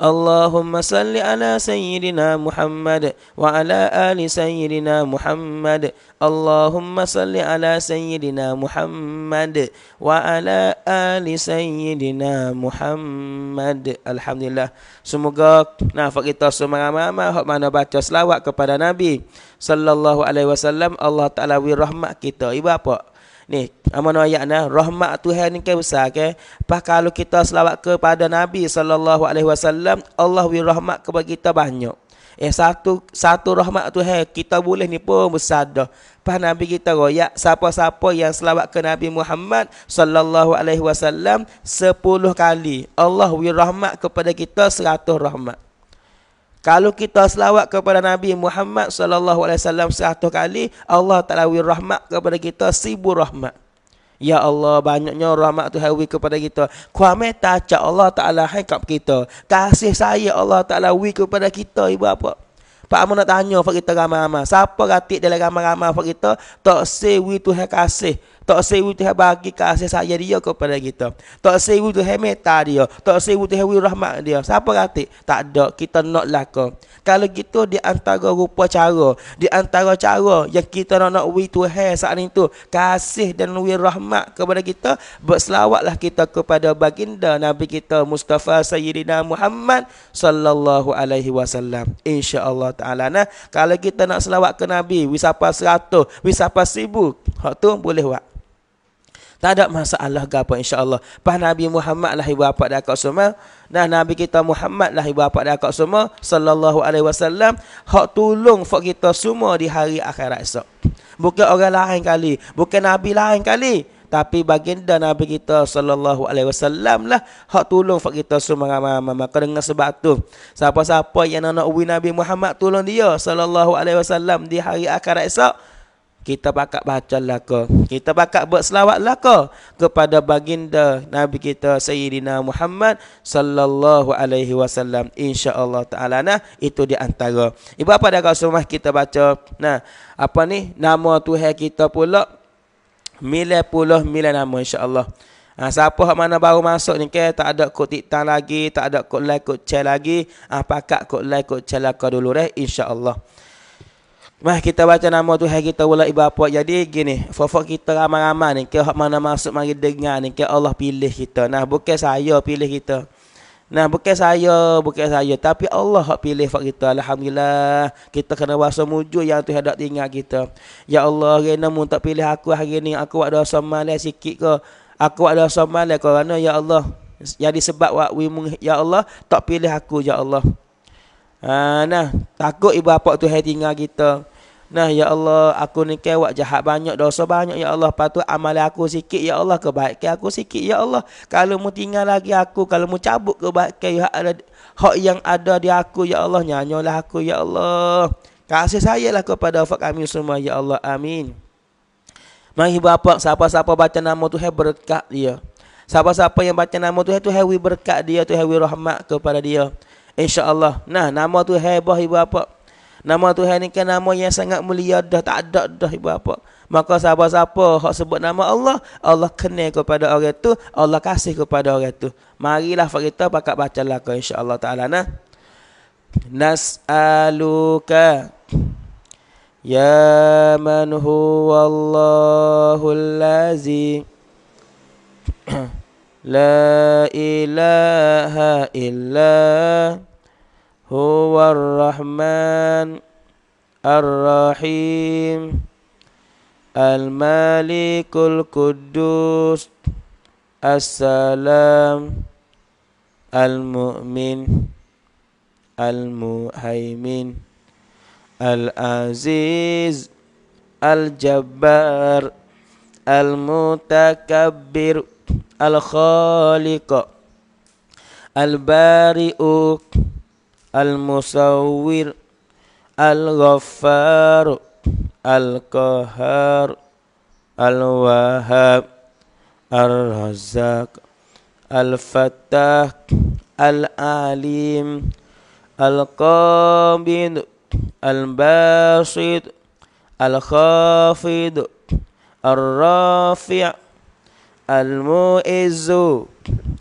Allahumma salli ala على Muhammad, wa ala ali سيدنا Muhammad. Allahumma salli ala سيدنا Muhammad, wa ala ali محمد Muhammad. Alhamdulillah. semoga nafak kita semua ramai-ramai mana baca selawat kepada nabi sallallahu alaihi wasallam Allah taala wirahmat kita ibu apa Ni, amanah ayat ni, rahmat Tuhan ni kan besar kan? Lepas kalau kita selawat kepada Nabi sallallahu alaihi wasallam Allah beri rahmat kepada kita banyak. Eh, satu satu rahmat Tuhan kita boleh ni pun besar dah. Lepas Nabi kita royak, siapa-siapa yang selawat ke Nabi Muhammad sallallahu alaihi wasallam 10 kali Allah beri rahmat kepada kita 100 rahmat. Kalau kita selawat kepada Nabi Muhammad sallallahu alaihi wasallam 100 kali, Allah Taala wir rahmat kepada kita 1000 rahmat. Ya Allah banyaknya rahmat tu hawi kepada kita. Kuame ta Allah Taala hai kat kita. Kasih saya Allah Taala wi kepada kita ibu apa? Pak Amun nak tanya fak kita ramai-ramai. Siapa ratik dalam ramai-ramai fak kita? Tak sewi tu to kasih. Tak sewu tu bagi kasih saya dia kepada kita. Tak sewu tu meta dia. Tak sewu tu rahmat dia. Siapa kata? Tak ada. Kita nak laka. Kalau gitu di antara rupa cara. Di antara cara yang kita nak nak wui Tuhan saat itu. Kasih dan wui rahmat kepada kita. Berselawatlah kita kepada baginda Nabi kita Mustafa Sayyidina Muhammad sallallahu alaihi wasallam. Insya-Allah taala nah kalau kita nak selawat ke Nabi wisapa seratus, wisapa 1000, hak tu boleh buat. Tak ada masalah ke apa insya-Allah. Pas Nabi Muhammad lah ibu bapa dan akak semua. Nah Nabi kita Muhammad lah ibu bapa dan akak semua sallallahu alaihi wasallam hak tolong fak kita semua di hari akhirat esok. Bukan orang lain kali, bukan Nabi lain kali. Tapi baginda Nabi kita sallallahu alaihi wasallam lah hak tolong fak kita semua ramai-ramai. Maka dengan sebab tu, siapa-siapa yang nak ubi Nabi Muhammad tolong dia sallallahu alaihi wasallam di hari akhirat esok kita bakat baca lah laka kita bakat buat selawat lah laka kepada baginda nabi kita sayyidina Muhammad sallallahu alaihi wasallam insyaallah taala nah itu di antara ibu apa dah kau semua kita baca nah apa ni nama tuhan kita pula mila puluh mila nama insyaallah Ha, siapa hak mana baru masuk ni ke tak ada kod titan lagi tak ada kod like kod share lagi ah ha, pakak kod like kod share lah dulu deh insyaallah Mah kita baca nama tu, Tuhan kita wala ibu apa. Jadi gini, fofok kita ramai-ramai ni ke hak mana masuk mari dengar ni ke Allah pilih kita. Nah bukan saya pilih kita. Nah bukan saya, bukan saya tapi Allah hak pilih fak kita. Alhamdulillah kita kena rasa muju yang tu dak tinggal kita. Ya Allah, rena mun tak pilih aku hari ni, aku ada dosa malas sikit ke? Aku ada dosa malas kerana ya Allah jadi sebab wak ya Allah tak pilih aku ya Allah. Ha, nah, takut ibu bapa tu hai tinggal kita. Nah ya Allah aku ni ke jahat banyak dosa banyak ya Allah patu amal aku sikit ya Allah kebaikan aku sikit ya Allah kalau mu tinggal lagi aku kalau mu cabut kebaikan ya ada hak yang ada di aku ya Allah nyanyolah aku ya Allah kasih saya lah kepada wafat kami semua ya Allah amin Mari bapa siapa-siapa baca nama tu berkat dia siapa-siapa yang baca nama tu tu berkat dia tu rahmat kepada dia insyaallah nah nama tu hebah ibu bapa Nama Tuhan ni kan nama yang sangat mulia dah tak ada dah ibu apa. Maka siapa-siapa hak sebut nama Allah, Allah kenal kepada orang tu, Allah kasih kepada orang tu. Marilah kita pakat bacalah kau insya-Allah taala nah. Nas'aluka Ya man huwa Allahul lazi *clears throat* La ilaha illa هو الرحمن الرحيم الملك القدوس السلام المؤمن المهيمن العزيز الجبار المتكبر الخالق البارئ المصور الغفار القهار الوهاب الرزاق الفتاح العليم القابض الباسط الخافض الرافع المؤز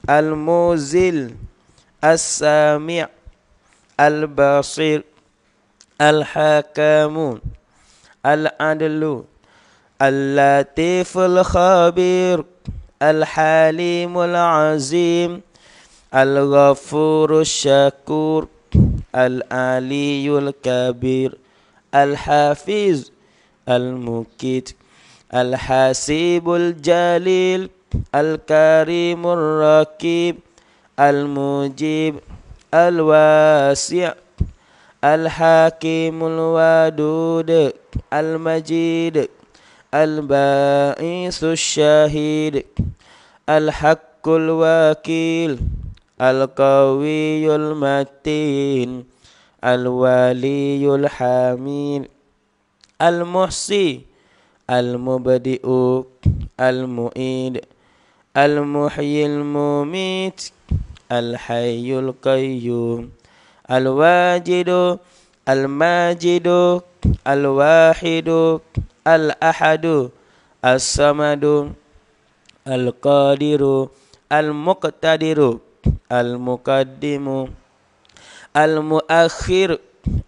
المزل السامع البصير الحكم العدل اللطيف الخبير الحليم العظيم الغفور الشكور العلي الكبير الحفيظ المكيت الحسيب الجليل الكريم الرقيب المجيب الواسع الحكيم الودود المجيد البائس الشهيد الحق الوكيل القوي المتين الولي الحميد المحصي المبدئ المؤيد المحيي المميت al hayyul qayyum al wajidu al majidu al wahidu al ahadu as samadu al qadiru al muqtadiru al muqaddimu al muakhir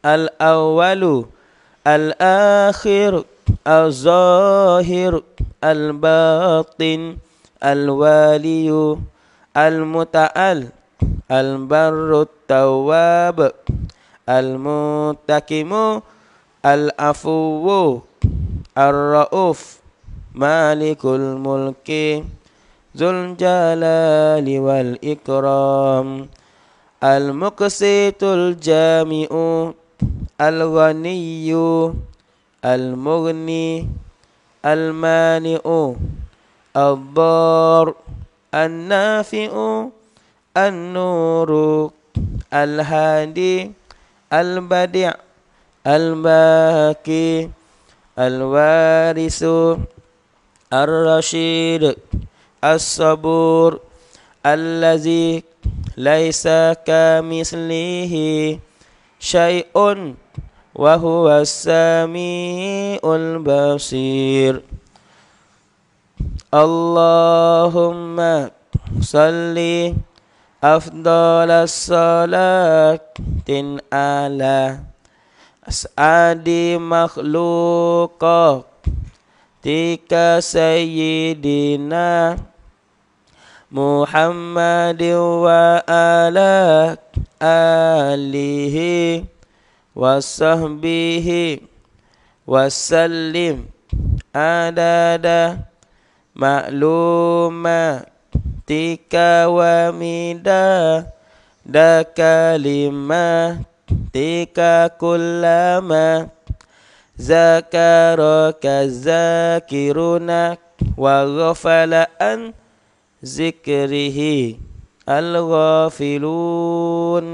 al awwalu al akhir al zahir al batin al waliyu al mutaal البر التواب المتكم العفو الرؤوف مالك الملك ذو الجلال والإكرام المقسط الجامع الغني المغني المانئ الضار النافئ النور الهادي البديع الباكي الوارث الرشيد الصبور الذي ليس كمثله شيء وهو السميع البصير اللهم صلِّ أفضل الصلاة على أسعد مخلوقك تك سيدنا محمد وآل آله وصحبه وسلم عدد معلومات بحمدك ومدادك لماتك كلما ذكرك الذاكرون وغفل عن ذكره الغافلون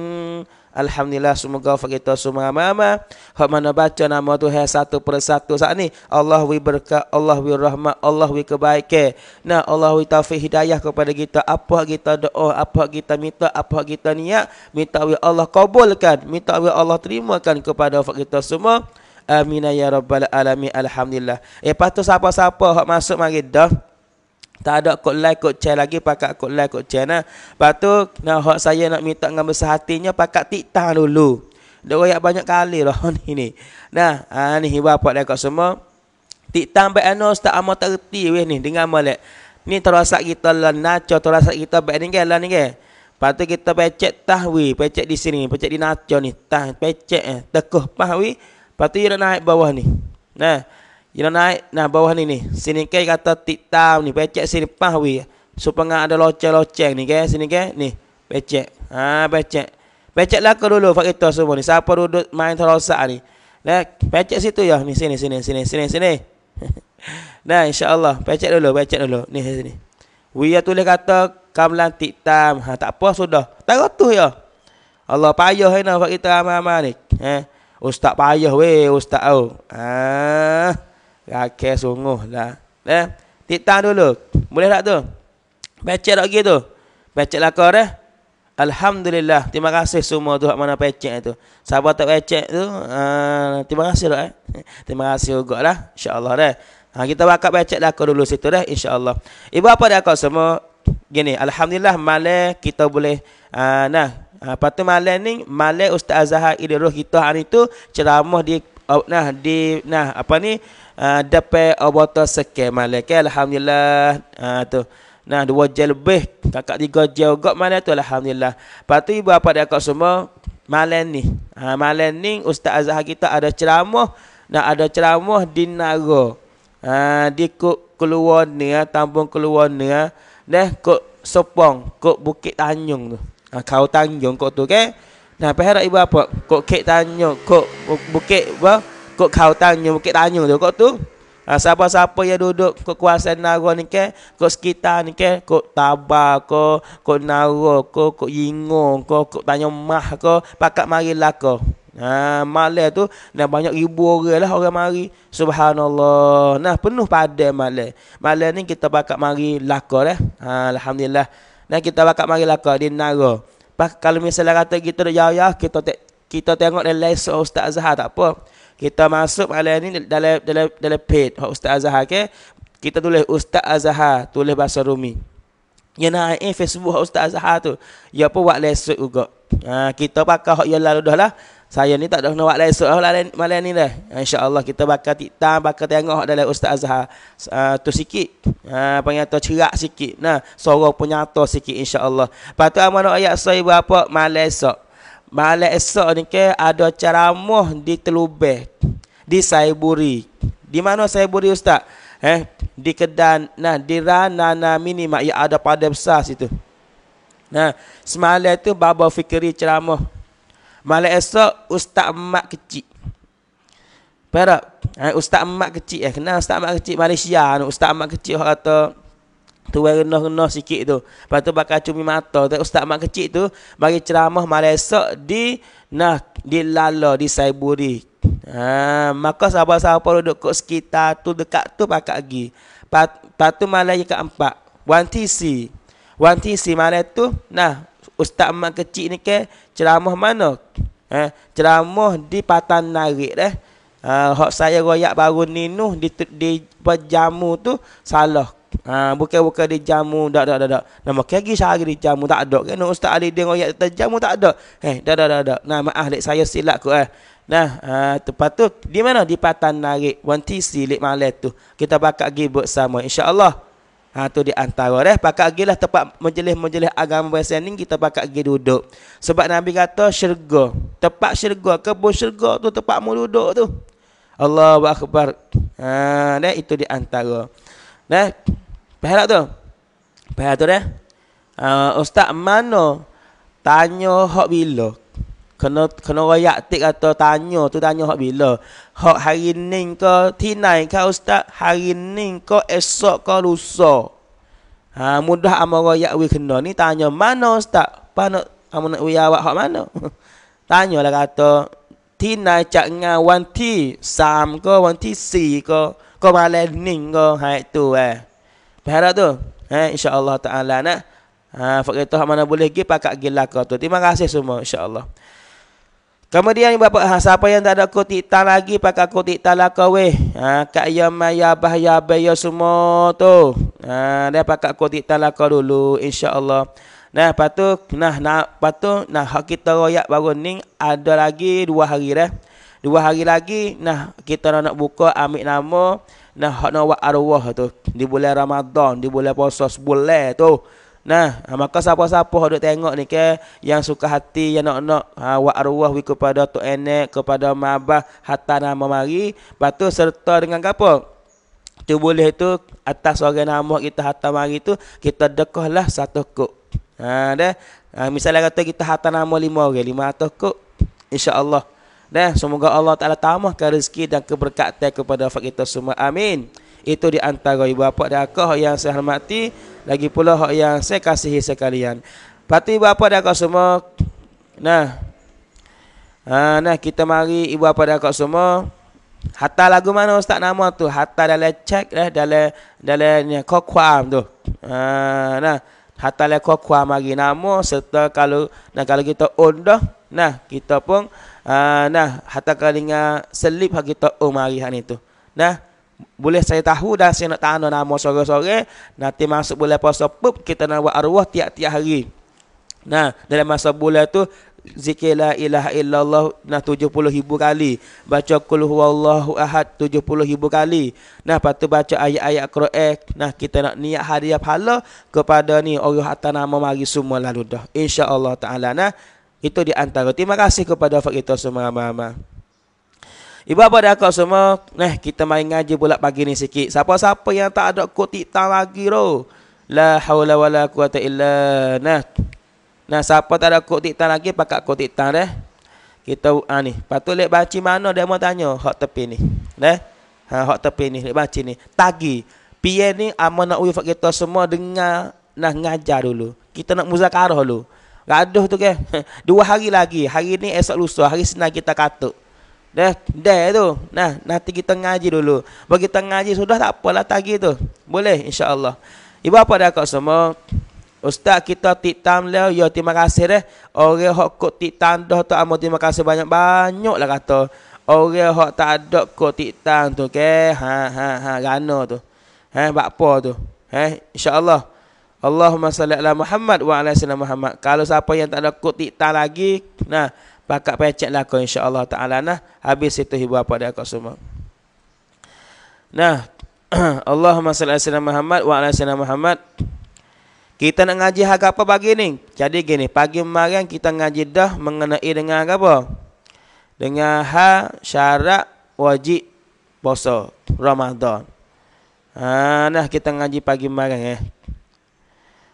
Alhamdulillah semoga fa kita semua mama. Hak mana baca nama Tuhan satu persatu. saat ni. Allah wi berkat, Allah wi rahmat, Allah wi kebaikan. Nah, Allah wi taufik hidayah kepada kita. Apa kita doa, apa kita minta, apa kita niat, minta wi Allah kabulkan, minta wi Allah terimakan kepada fa kita semua. Amin ya rabbal alamin. Alhamdulillah. Eh patut siapa-siapa hak masuk mari dah. Tak ada kot like kot chat lagi pakak kot like kot chat nah. Lepas tu nak hak saya nak minta dengan besar hatinya pakak titah dulu. Dia royak banyak kali lah *laughs* ni ni. Nah, ah ni hibah apa dah kat semua. Titah baik anu ustaz amat tak reti weh ni dengan molek. Ni terasa kita lah naco terasa kita baik ni kan lah ni kan. Lepas tu kita pecek tah weh, pecek di sini, pecek di naco ni tah, pecek eh. Tekuh pah weh. Lepas tu dia nak naik bawah ni. Nah. Ina naik nah bawah ni ni. Sini ke kata titam tam ni becek sini pah we. Supaya ada loceng-loceng ni ke sini ke ni becek. Ha becek. Becek lah ke dulu fak itu semua ni. Siapa duduk main terosak ni. Nah becek situ ya ni sini sini sini sini sini. *laughs* nah insyaallah becek dulu becek dulu ni sini. We ya tulis kata kamlan titam, tam. Ha, tak apa sudah. Tak rotuh ya. Allah payah nah fak kita amal-amal ni. Eh. Ustaz payah weh, ustaz au. Oh. Ah. Ah, Rakyat sungguh lah. Eh? Titan dulu. Boleh tak tu? Pecek lagi tu, Pecek lah kau eh? Alhamdulillah. Terima kasih semua tu. Mana pecek tu. Sabar tak pecek tu. Uh, terima kasih tu lah, eh. *laughs* Terima kasih juga lah. InsyaAllah dah. Ha, kita bakal pecek lah kau dulu situ dah. InsyaAllah. Ibu apa dah kau semua? Gini. Alhamdulillah malay kita boleh. Uh, nah. Apa tu malam ni? Malam Ustaz Azhar Idris kita hari tu ceramah di oh, nah di nah apa ni? Ah, dapat obata sekel malam ke alhamdulillah ha tu nah dua jam lebih kakak tiga jam gap malam tu alhamdulillah patu ibu apa dia kak semua malam ni ha malam ni ustaz azhar kita ada ceramah nak ada ceramah di naga ha di keluar ni tambung keluar ni deh kok sopong kok bukit tanjung tu ha, kau tanjung kok tu ke Nah, pernah ibu apa? Kok kek tanya, kok bukit apa? Bu- kok kau tanya mungkin tanya tu kok tu ah, siapa-siapa yang duduk kok kuasa naro ni ke kok sekitar ni ke kok tabar ko kok naro ko kok ingo ko kok tanya mah ko pakak marilah ko Ha, ah, malam tu dah banyak ribu orang lah orang mari. Subhanallah. Nah penuh pada malam. Malam ni kita pakak mari lakor eh. Ha, ah, Alhamdulillah. Nah kita pakak mari lakor di Naro. Pak kalau misalnya kata kita dah jauh-jauh kita te- kita tengok dalam lesson Ustaz Zahar tak apa kita masuk malam ni dalam dalam dalam pet hak ustaz Azhar ke kita tulis ustaz Azhar tulis bahasa Rumi Ya naik eh, Facebook Ustaz Azhar tu. Ya pun buat lesut juga. Ha, kita pakai hak yang lalu dah lah. Saya ni tak ada nak buat lesut lah malam, malam ni dah. Ha, InsyaAllah kita bakal titan, bakal tengok hak dalam Ustaz Azhar. Ha, tu sikit. Ha, Pengata cerak sikit. Nah, Sorok pun nyata sikit insyaAllah. Lepas tu amanah ayat saya berapa? Malam esok. Malam esok ni ke ada ceramah di Telubeh. Di Saiburi. Di mana Saiburi Ustaz? Eh, di Kedan. Nah, di Ranana mak ya ada pada besar situ. Nah, semalam tu Baba Fikri ceramah. Malam esok Ustaz Mak Kecil. Perak. Eh, Ustaz Mak Kecil eh. Kenal Ustaz Mak Kecil Malaysia. Ustaz Mak Kecil orang kata tu renah-renah sikit tu. Lepas tu bakal cumi mata. Tu ustaz mak kecil tu bagi ceramah malam esok di nah di Lala di Saiburi. Ha, maka siapa-siapa duduk kat sekitar tu dekat tu pakak pergi. Lepas tu malai ke empat. Wan TC. Wan TC malai tu nah ustaz mak kecil ni ke ceramah mana? Ha, ceramah di Patan Narik eh. Ha, hak saya royak baru ni nuh di, di, di jamu tu salah. Ha, bukan bukan dia jamu dak dak dak dak. Nama kaki sehari dia jamu tak ada kan ustaz Ali dia royak tak jamu tak ada. Eh dak dak dak dak. Nah maaf lek saya silap ku eh. Nah, ha, tepat tu di mana di patan narik wanti silik malam tu. Kita bakal pergi bersama insya-Allah. Ha tu di antara deh pakak gilah tempat majlis-majlis agama Western ni kita pakak gi duduk. Sebab Nabi kata syurga, tempat syurga, kebun syurga tu tempat mu duduk tu. Allahu akbar. Ha deh itu di antara. Nah, Pahala tu. Pahala tu dah. Eh, uh, ustaz mana tanya hak bila? Kena kena royak tik atau tanya tu tanya hak bila? Hak hari ni ke tinai ke ustaz? Hari ni ke esok ke lusa? Ha mudah amo royak we kena ni tanya mana ustaz? Pano amo nak we awak hak mana? *laughs* tanya lah kata tinai cak ngan wanti sam ke wanti si ke ke malam ning ke hai tu eh. Berharap tu. Eh, Allah ta'ala nak. Ha, Fakir tu mana boleh pergi pakak gila kau tu. Terima kasih semua insyaAllah. Kemudian bapa ha, siapa yang tak ada kutik tan lagi pakak kutik tan kau weh. Ha, kak ya maya bah ya bayo ya ya semua tu. Ha, dia pakat kutik tan lah kau dulu insyaAllah. Nah, patu nah nak patu nah hak kita royak baru ni ada lagi dua hari dah. Dua hari lagi nah kita nak buka ambil nama nah hak nak buat arwah tu di bulan Ramadan di bulan puasa sebulan tu nah ah, maka siapa-siapa hendak duk tengok ni ke yang suka hati yang nak nak ha, buat arwah wi kepada tok enek kepada mabah hatta nama mari patu serta dengan apa tu boleh tu atas orang nama kita hatta mari tu kita dekahlah satu kok ha ah, deh ha, misalnya kata kita hatta nama lima orang lima atas insya Allah. Nah, semoga Allah Ta'ala tamahkan rezeki dan keberkatan kepada wafat kita semua. Amin. Itu di antara ibu bapa dan akak yang saya hormati. Lagi pula hak yang saya kasihi sekalian. Pati ibu bapa dan akak semua. Nah. Ha, nah, kita mari ibu bapa dan akak semua. Hatta lagu mana ustaz nama tu? Hatta dalam cek dah eh, dalam dalam ni kau kuam tu. Ha nah, hatta le kuam lagi nama serta kalau nah kalau kita undah nah kita pun Ah, nah hatta kalinga selip hak kita umari hak itu nah boleh saya tahu dah saya nak tanya nama sore-sore nanti masuk boleh puasa pup kita nak buat arwah tiap-tiap hari nah dalam masa bulan tu zikir la ilaha illallah nah 70 ribu kali baca kul huwallahu ahad 70 ribu kali nah patu baca ayat-ayat Quran nah kita nak niat hadiah pahala kepada ni orang hatta nama mari semua lalu dah Allah taala nah itu di antara. Terima kasih kepada Fak kita semua mama. Ibu apa dah kau semua? Nah, eh, kita main ngaji pula pagi ni sikit. Siapa-siapa yang tak ada kot titan lagi tu. La haula wala quwata illa nah. Nah, siapa tak ada kot titan lagi pakak kot titan dah. Kita ah ni, patut lek baca mana dia mau tanya hak tepi ni. Nah. Ha hak tepi ni lek baca ni. Tagi. PN ni amanah uyuh kita semua dengar nah ngajar dulu. Kita nak muzakarah dulu. Gaduh tu ke. *laughs* Dua hari lagi. Hari ni esok lusa. Hari senang kita katuk. Dah, dah tu. Nah, nanti kita ngaji dulu. Bagi kita ngaji sudah tak apalah tagih tu. Boleh insya-Allah. Ibu apa dah kau semua? Ustaz kita titam leh ya terima kasih deh. Orang hok kok titam dah tu amo terima kasih banyak-banyak lah kata. Orang hok tak ada kok titam tu ke. Ha ha ha gano tu. Eh ha, bakpo tu. Eh insya-Allah. Allahumma salli ala Muhammad wa ala sallam Muhammad. Kalau siapa yang tak ada kod tiktak lagi, nah, pakak pecek lah kau insyaAllah ta'ala. Nah, habis itu ibu apa dia kau semua. Nah, *clears throat* Allahumma salli ala sallam Muhammad wa ala sallam Muhammad. Kita nak ngaji harga apa pagi ni? Jadi gini, pagi kemarin kita ngaji dah mengenai dengan apa? Dengan ha syarat wajib puasa Ramadan. Ha, nah kita ngaji pagi kemarin eh. Ya.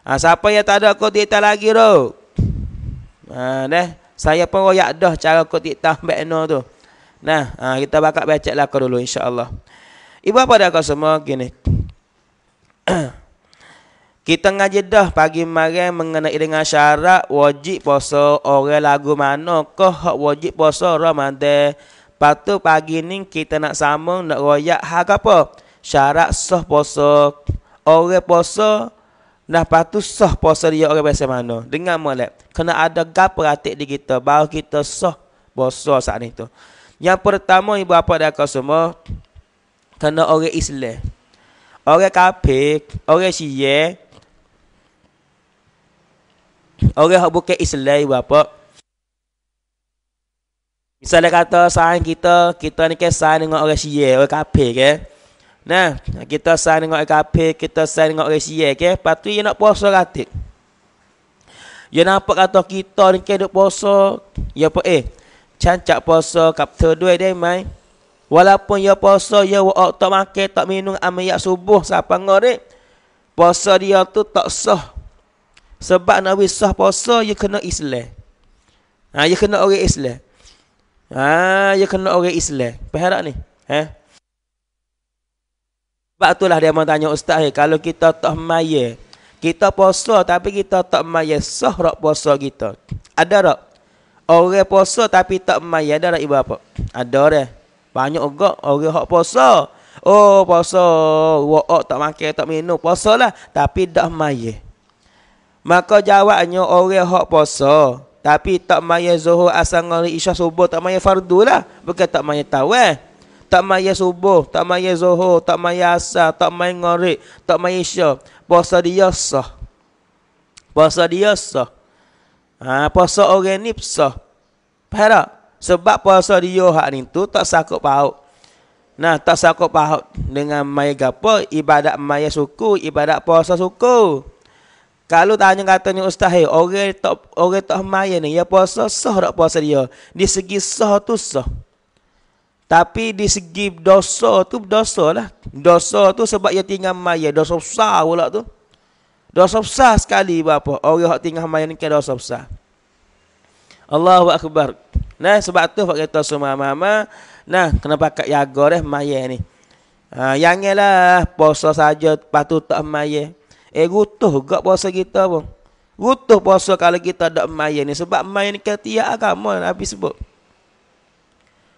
Ha, siapa yang tak ada kod dikta lagi tu? Ha, dah. Saya pun royak dah cara kod dikta no tu. Nah, ha, kita bakal baca lah kau dulu insyaAllah. Ibu apa dah kau semua? Gini. *clears throat* kita ngaji dah pagi malam mengenai dengan syarat wajib puasa orang lagu mana kah wajib puasa Ramadan. Patu pagi ni kita nak sambung nak royak hak apa? Syarat sah puasa orang puasa Dah patut sah puasa dia orang biasa mana. Dengar molek. Kena ada gapa atik di kita. Baru kita sah puasa saat itu. Yang pertama ibu apa dah kau semua. Kena orang Islam. Orang kapik. Orang siye. Orang yang bukan Islam ibu apa. Misalnya kata sayang kita. Kita ni kan sayang dengan orang siye. Orang kapik kan? eh. Nah, kita sah dengan orang kita sah dengan orang syiah, okey. Lepas tu dia nak puasa ratik. Dia nampak kata kita ni kena puasa, ya apa eh? Cancak puasa kap terdua dia mai. Walaupun dia puasa, dia wak tak makan, tak minum amiyak subuh siapa ngorek. Puasa dia tu tak sah. Sebab nak sah puasa, dia kena Islam. Ha, dia kena orang Islam. Ha, dia kena orang Islam. Faham ni? Eh? Sebab itulah dia tanya ustaz ni, eh, kalau kita tak maya, kita puasa tapi kita tak maya, sah tak puasa kita? Ada tak? Orang puasa tapi tak maya, ada tak ibu apa? Ada dah. Banyak juga orang yang puasa. Oh, puasa. Wa'ak tak makan, tak minum. Puasa lah. Tapi tak maya. Maka jawabnya orang yang puasa. Tapi tak maya zuhur asal ngari isya subuh. Tak maya fardu lah. Bukan tak maya tawah. Tak maya subuh, tak maya zuhur, tak maya asar, tak maya ngarik, tak maya isya. Puasa dia sah. Puasa dia sah. Ha, puasa orang ni sah. Faham tak? Sebab puasa dia hak ni tu tak sakut pahuk. Nah, tak sakut pahuk dengan maya gapa, ibadat maya suku, ibadat puasa suku. Kalau tanya katanya ustaz, hey, eh, orang tak orang tak maya ni, ya puasa sah tak puasa dia. Di segi sah tu sah. Tapi di segi dosa tu dosa lah. Dosa tu sebab ia tinggal maya. Dosa besar pula tu. Dosa besar sekali bapa. Orang yang tinggal maya ni kan dosa besar. Allahu Akbar. Nah sebab tu Pak kata semua mama. Nah kenapa Kak jaga dah maya ni. Ha, yang lah puasa saja patut tak maya. Eh rutuh gak puasa kita pun. Rutuh puasa kalau kita tak maya ni. Sebab maya ni kan tiap agama Nabi sebut.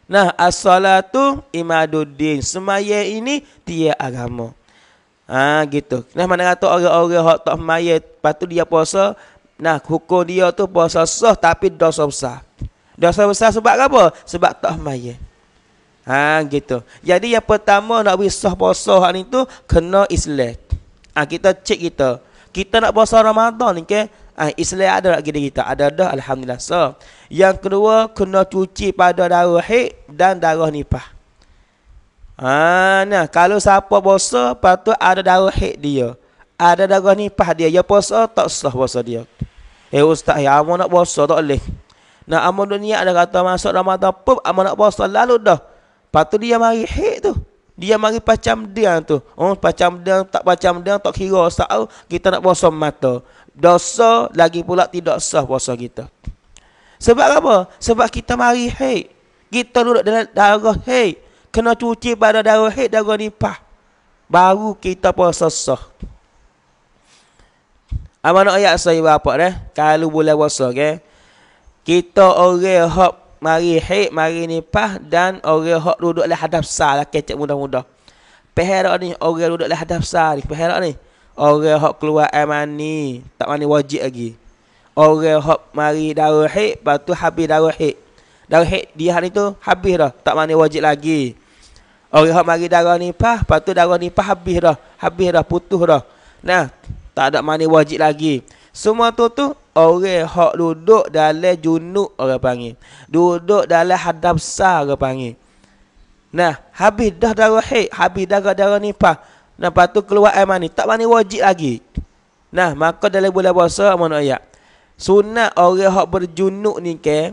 Nah, as-salatu imaduddin. Semaya ini tiap agama. Ah ha, gitu. Nah, mana kata orang-orang hak tak semaya, patu dia puasa, nah hukum dia tu puasa sah tapi dosa besar. Dosa besar sebab apa? Sebab tak semaya. Ha gitu. Jadi yang pertama nak bagi sah puasa hak ni tu kena Islam. Ah ha, kita cek kita. Kita nak puasa Ramadan ni ke Ah Islam ada lagi diri kita. Ada dah alhamdulillah. So, yang kedua kena cuci pada darah haid dan darah nipah. Ah nah, kalau siapa puasa patut ada darah haid dia. Ada darah nipah dia. Ya puasa tak sah puasa dia. Eh ustaz, ya amo nak puasa tak boleh. Nah, amal dunia ada kata masuk Ramadan pun amal nak puasa lalu dah. Patut dia mari haid tu. Dia mari macam dia tu. Oh, macam dia, tak macam dia, tak kira sah. Kita nak puasa mata. Dosa, lagi pula tidak sah puasa kita. Sebab apa? Sebab kita mari Hey, Kita duduk dalam darah Hey, Kena cuci pada darah Hey, darah nipah. Baru kita puasa sah. Apa ayat saya berapa? Eh? Kalau boleh puasa, okay? kita orang yang mari hik mari nipah dan orang hok duduk le hadap sah lah kecek muda-muda. Pehera ni orang duduk le hadap sah ni pehera ni. Orang hok keluar aman tak mani wajib lagi. Orang hok mari darul hik patu habis darul hik. Darul hik dia hari tu habis dah tak mani wajib lagi. Orang hok mari darul nipah patu darul nipah habis dah. Habis dah putus dah. Nah, tak ada mani wajib lagi. Semua tu tu orang hak duduk dalam junuk orang panggil. Duduk dalam hadap sah orang panggil. Nah, habis dah darah haid, habis dah darah nipah. Nah, lepas keluar air mani. Tak mani wajib lagi. Nah, maka dalam bulan puasa, mana ayat? Sunat orang hak berjunuk ni ke?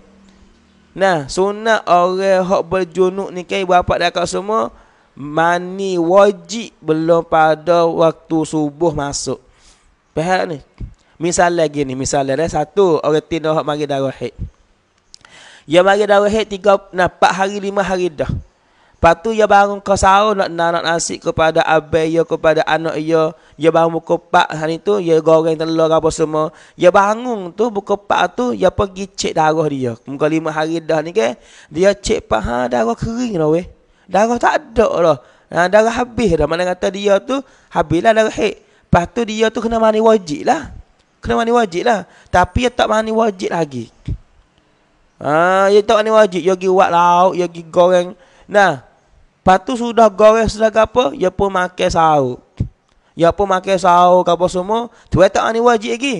Nah, sunat orang hak berjunuk ni ke? Bapa dah semua, mani wajib belum pada waktu subuh masuk. Faham ni? Misalnya gini, misalnya ada satu orang tindak hak mari darah haid. Ya mari darah haid tiga, nah, empat hari, lima hari dah. patu ya bangun ke sahur nak nanak nasi kepada abai ya kepada anak ya. Ya bangun buka pak hari tu ya goreng telur apa semua. Ya bangun tu buka pak tu ya pergi cek darah dia. Muka lima hari dah ni ke. Dia cek pak ha darah kering dah weh. Darah tak ada lah. Ha, darah habis dah. Mana kata dia tu habislah darah haid. Lepas tu dia tu kena mani wajib lah. Kena mandi wajib lah. Tapi yang tak mana wajib lagi. Ha, yang tak mana wajib. Yang pergi buat lauk. Yang pergi goreng. Nah. Lepas tu sudah goreng sudah apa. Yang pun makan sahur. Yang pun makan sahur. Apa semua. Tu yang tak mana wajib lagi.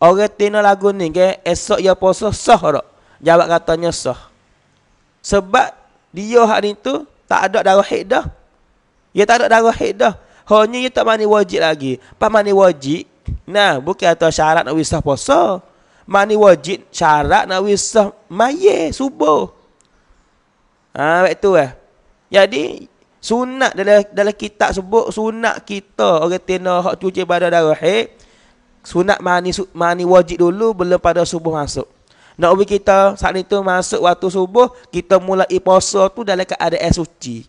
Orang tina lagu ni. Ke, esok yang puasa sah tak. Jawab katanya sah. Sebab dia hari tu tak ada darah haid dah. Dia tak ada darah haid dah. Hanya dia tak mana wajib lagi. Pak mana wajib, Nah, bukan atau syarat nak wisah puasa. Mani wajib syarat nak wisah maye subuh. Ah, ha, waktu eh. Jadi sunat dalam dalam kitab sebut sunat kita orang tena hak cuci badan darah haid sunat mani mani wajib dulu belum pada subuh masuk. Nak ubi kita saat itu masuk waktu subuh kita mulai puasa tu dalam keadaan suci.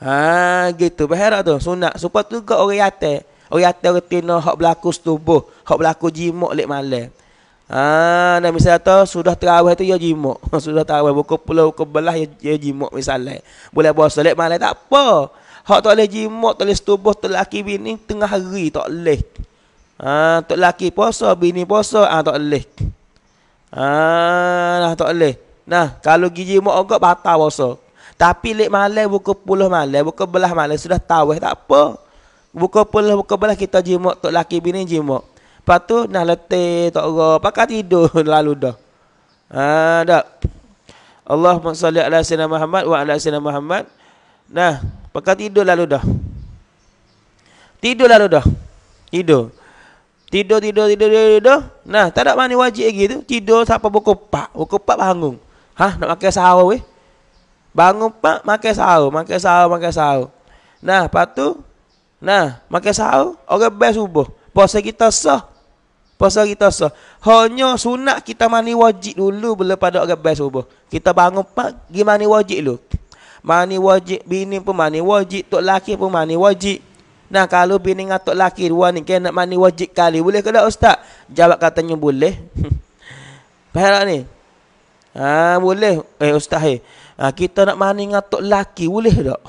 Ah ha, gitu berharap tu sunat supaya tu orang yatek Orang oh, kata no, hak berlaku setubuh. Hak berlaku jimok lek malam. Ah, nah misalnya tu sudah terawih tu ya jimok. *laughs* sudah terawih buku pulau ke belah ya, ya jimok misalnya. Boleh puasa lek malam tak apa. Hak tak boleh jimok, tak boleh setubuh, tak laki bini tengah hari tak boleh. Ah, tak laki puasa, bini puasa, ah tak boleh. Ah, nah tak boleh. Nah, kalau gigi jimok agak batal puasa. Tapi lek malam buku puluh malam, buku belah malam sudah tawih tak apa. Buka pulak buka belah kita jimok, tok laki bini jimok. Lepas tu nak letih tok ora, pakai tidur *laughs* lalu dah. Ha dak. Allahumma salli ala sayyidina Muhammad wa ala sayyidina Muhammad. Nah, pakai tidur lalu dah. Tidur lalu dah. Tidur. Tidur tidur tidur tidur. tidur. Nah, tak ada mana wajib lagi tu. Tidur siapa buku pak, Buku pak bangun. Hah, nak makan sahur weh. Bangun pak, makan sahur, makan sahur, makan sahur. Nah, patu tu Nah, makan sahur, orang best subuh. Puasa kita sah. Puasa kita sah. Hanya sunat kita mani wajib dulu bila pada orang best subuh. Kita bangun pak, gimana wajib lu? Mani wajib, bini pun mani wajib, tok laki pun mani wajib. Nah, kalau bini ngat tok laki dua ni kena mani wajib kali. Boleh ke tak ustaz? Jawab katanya boleh. *laughs* Faham ni? Ah boleh. Eh ustaz eh. Ha, kita nak mani ngat tok laki boleh tak? *laughs*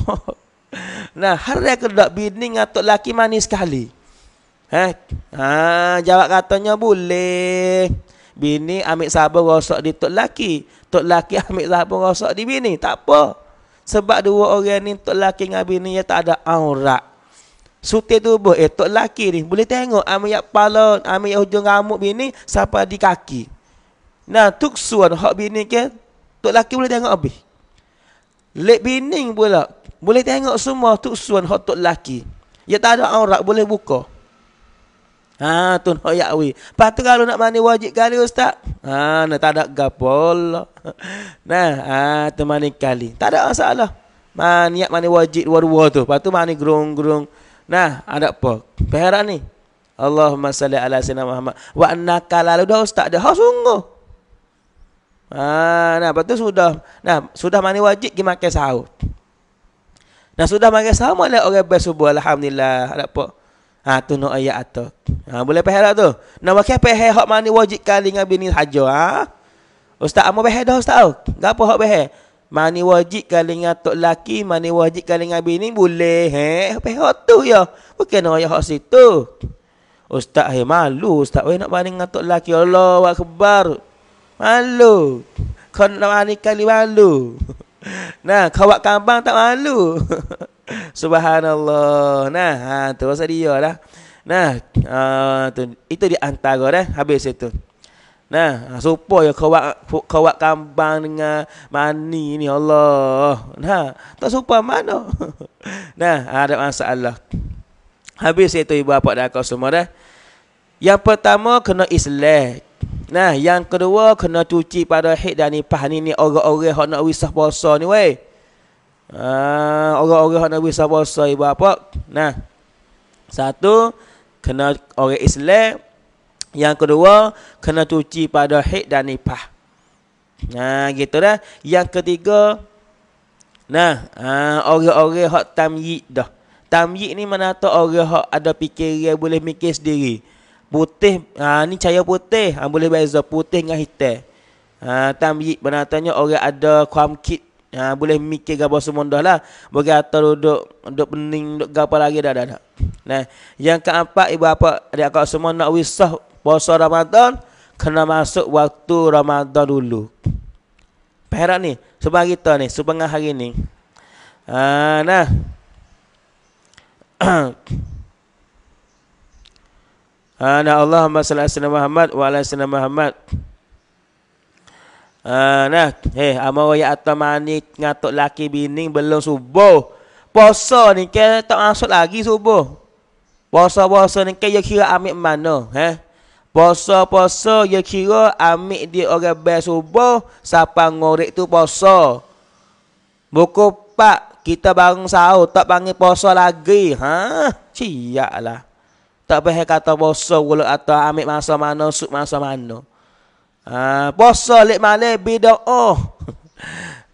Nah, hari aku duduk bini dengan laki manis sekali. Ha, ha jawab katanya boleh. Bini ambil sabar rosak di tok laki. Tok laki *laughs* ambil sabar rosak di bini. Tak apa. Sebab dua orang ni tok laki dengan bini dia tak ada aurat. Sutir tubuh eh tok laki ni boleh tengok ambil yak kepala, ambil hujung rambut bini sampai di kaki. Nah, tuk suan hak bini ke tok laki boleh tengok habis. Lek bini pula boleh tengok semua tuksuan hak tok laki. Ya tak ada aurat boleh buka. Ha tu nak ya we. Patu kalau nak mani wajib kali ustaz. Ha nak tak ada gapol. *laughs* Nah, ha tu mani kali. Tak ada masalah. Man niat mani wajib dua-dua tu. Patu mani gerung-gerung. Nah, ada apa? Perak ni. Allahumma salli ala sayyidina Muhammad. Wa annaka lalu dah ustaz dah. Ha sungguh. Ha nah, patu sudah. Nah, sudah mani wajib ki makan sahur. Dan sudah mari sama lah orang best subuh alhamdulillah. Tak apa. Ha tu no ayat atau. Ha ah, boleh pahala tu. Nak wakil pahala hak mani wajib kali dengan bini haja ha. Ah. Ustaz amo pahala dah ustaz. Gapo hak pahala? Mani wajib kali dengan tok laki, mani wajib kali dengan bini boleh he. Pahala tu ya. Bukan ayat hak situ. Ustaz he malu ustaz we nak mani dengan tok laki. Allahu akbar. Malu. Kon nak mani kali malu. *laughs* Nah, kawak kambang tak malu. *laughs* Subhanallah. Nah, ha tu pasal dia lah. Nah, uh, tu, itu di antara dah habis itu. Nah, supo ya kawak kawak kambang dengan mani ni Allah. Nah, tak supo mana. *laughs* nah, ha, ada masalah. Habis itu ibu bapa dah kau semua dah. Yang pertama kena Islam. Nah, yang kedua kena cuci pada haid dan nifas ni ni orang-orang hok nak wisah puasa ni wei. Ah, uh, orang-orang hok nak wisah puasa ibu apa? Nah. Satu kena orang Islam. Yang kedua kena cuci pada haid dan nifas. Nah, gitu dah. Yang ketiga Nah, ah, orang-orang hok tamyid dah. Tamyid ni mana tu orang hok ada fikiran boleh mikir sendiri putih ha, ni cahaya putih ha, boleh beza putih dengan hitam ha tam bi orang ada kuam kit ha, boleh mikir gapo semua lah bagi atur duduk duduk pening duduk gapo lagi dah dah dah nah yang keempat ibu apa dia kau semua nak wisah puasa Ramadan kena masuk waktu Ramadan dulu perak ni sebab kita ni sebab hari ni ha, nah *clears throat* Nah Allah salli ala Muhammad wa ala sayyidina Muhammad. Ana, ah, eh ama atau manik ngatok laki bini belum subuh. poso ni ke tak masuk lagi subuh. Poso poso ni ke ya kira amik mana, heh? Poso poso ya kira amik dia orang bel subuh, siapa ngorek tu poso? Buku pak kita bangun sahut tak panggil poso lagi, ha? Ciaklah tak boleh kata bosa wala atau amik masa mana, suk masa mana. Ah, ha, uh, lek malam bidah. Ha, oh.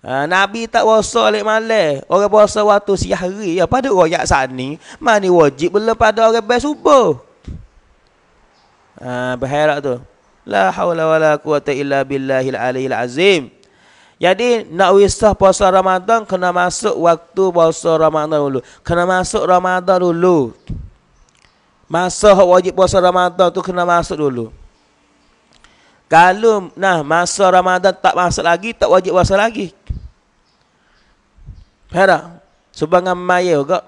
Uh, Nabi tak puasa lek malam. Orang puasa waktu siang hari ya pada royak sani, mani wajib bila pada orang bas subuh. Ah, ha, berharap tu. La haula wala quwata illa billahil aliyil azim. Jadi nak wisah puasa Ramadan kena masuk waktu puasa Ramadan dulu. Kena masuk Ramadan dulu. Masa wajib puasa Ramadan tu kena masuk dulu. Kalau nah masa Ramadan tak masuk lagi, tak wajib puasa lagi. Pera, subang maya juga.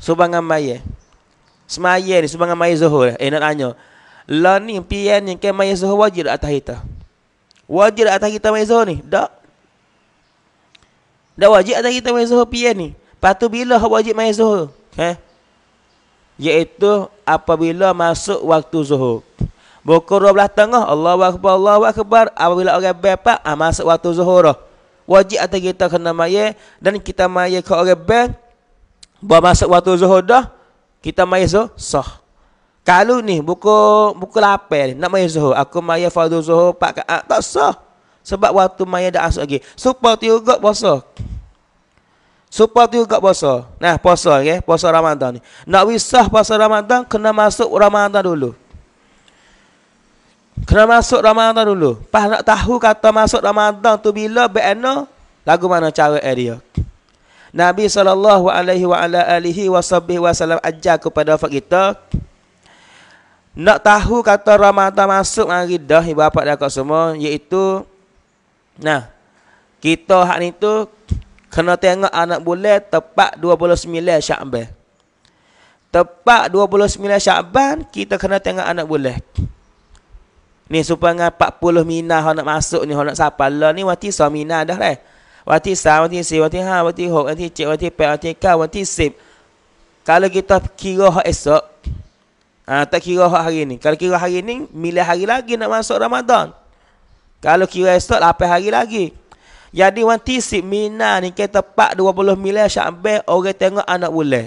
Subangan maya. Semaya ni, subangan maya zuhur. Lah. Eh, nak tanya. Lah ni, pian ni, kan maya zuhur wajib atas kita. Wajib atas kita maya zuhur ni? Tak. Tak wajib atas kita maya zuhur pian ni. Patu bila wajib maya zuhur? Eh? iaitu apabila masuk waktu zuhur. Pukul 12 tengah Allah akbar Allah wakbar. apabila orang bepak ah, masuk waktu zuhur dah. Wajib atas kita kena maya dan kita maya ke orang bank buat masuk waktu zuhur dah kita maya zuhur sah. Kalau ni buku buku lapel nak maya zuhur aku maya fadu zuhur pak ah, tak sah. Sebab waktu maya dah masuk lagi. Supaya juga bosok. Supa tu juga puasa. Nah, puasa ya, okay? puasa Ramadan ni. Nak wisah puasa Ramadan kena masuk Ramadan dulu. Kena masuk Ramadan dulu. Pas nak tahu kata masuk Ramadan tu bila beno lagu mana cara eh dia. Nabi sallallahu alaihi wa ala alihi wasabbihi wasallam ajar kepada fak kita nak tahu kata Ramadan masuk hari dah ibu bapa dah semua iaitu nah kita hak ni tu Kena tengok anak boleh tepat 29 Syakban. Tepat 29 Syakban, kita kena tengok anak boleh. Ni supaya 40 minah hendak masuk ni, hendak siapa lah. Ni wati sah minah dah lah. Wati sah, wati si, wati ha, wati hok, wati cik, wati pek, wati ka, wati sip. Kalau kita kira hari esok, ah tak kira hari ini. Kalau kira hari ini, milih hari lagi nak masuk Ramadan. Kalau kira esok, 8 hari lagi. Jadi orang tisip mina ni kita tepat 20 mila Syabeh orang tengok anak boleh.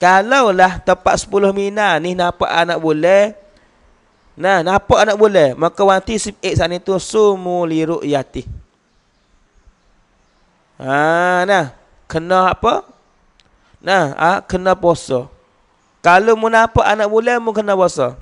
Kalaulah tepat 10 mina ni nampak anak boleh. Nah, nampak anak boleh. Maka orang tisip ik eh, sana tu sumu liruk yati. Ha, nah. Kena apa? Nah, ah, kena puasa. Kalau mu nampak anak boleh, mu kena puasa.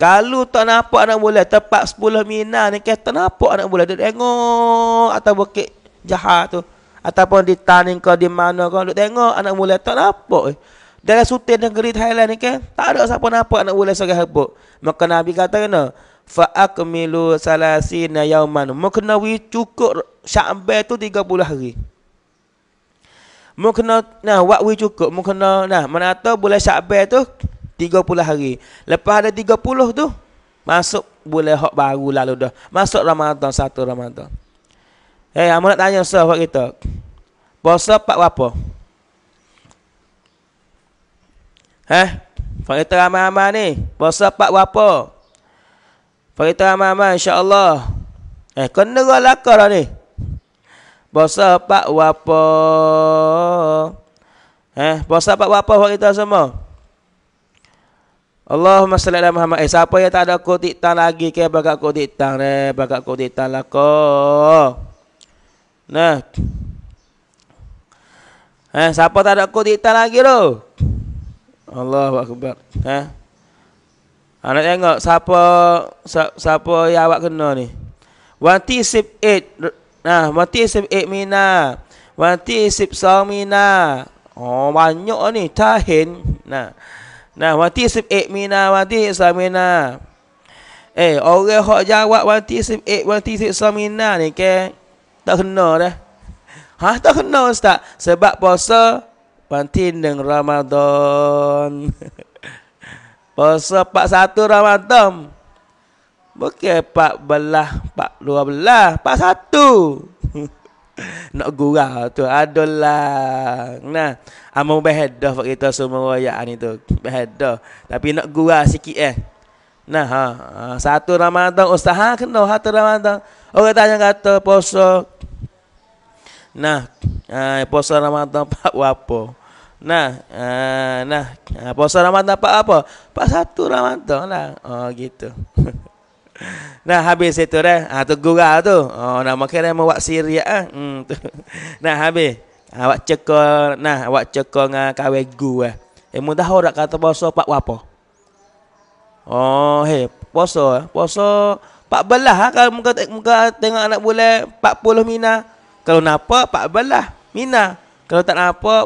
Kalau tak nampak anak bola tepat 10 mina ni kan tak nampak anak bola dia tengok atau bukit jahat tu ataupun di taning ke di mana kau duk tengok anak bola tak nampak eh. Dalam sultan negeri Thailand ni kan tak ada siapa nampak anak bola sebagai hebat. Maka Nabi kata kena fa akmilu salasina yauman. Maka cukup Syaban tu 30 hari. Mungkin nah waktu cukup, mungkin nah mana tahu bulan Syaban tu 30 hari. Lepas ada 30 tu masuk boleh hak baru lalu dah. Masuk Ramadan satu Ramadan. Eh, hey, amun nak tanya usah buat kita. Puasa pak apa? Eh, Pak kita ramai-ramai ni. Puasa pak apa? Pak kita ramai-ramai insya-Allah. Eh, kena gelakar lah ni. Puasa pak apa? Eh, puasa pak apa buat kita semua? Allahumma salli ala Muhammad. Eh, siapa yang tak ada kodik tang lagi ke bagak kodik tang ne, bagak kodik tang lah ko. Nah. Eh, siapa tak ada kodik tang lagi tu? Allahu akbar. Eh. Ha? Anak ha, tengok siapa siapa yang awak kena ni. Wanti sip eight. Nah, wanti sip eight mina. Wanti sip so mina. Oh, banyak ni tahin. Nah. Nah, mati sebab mina, mati samina. Eh, orang hok jawab mati sebab mati samina ni ke? Tak kena dah. Ha, tak kena ustaz. Sebab puasa mati dengan Ramadan. *laughs* puasa 41 Ramadan. Bukan 14, 12, 41 nak gurau tu adalah nah amo behedah bagi kita semua rakyat ni tu behedah tapi nak gurau sikit eh nah ha, ha satu ramadan usaha kena satu ramadan orang tanya kata puasa nah eh puasa ramadan *laughs* pak apa nah ha, nah puasa ramadan pak apa pak satu ramadan lah oh gitu *laughs* Nah habis itu dah. Ha tu gurau tu. Oh nak makan dah buat siriak ah. Hmm tu. *laughs* Nah habis. Ah, awak ha, nah awak ceko dengan kawe gu eh. Ah. Eh mudah orang kata poso pak apa? Oh hey poso eh. Poso 14 lah kalau muka, muka tengok anak boleh 40 mina. Kalau napa belah mina. Kalau tak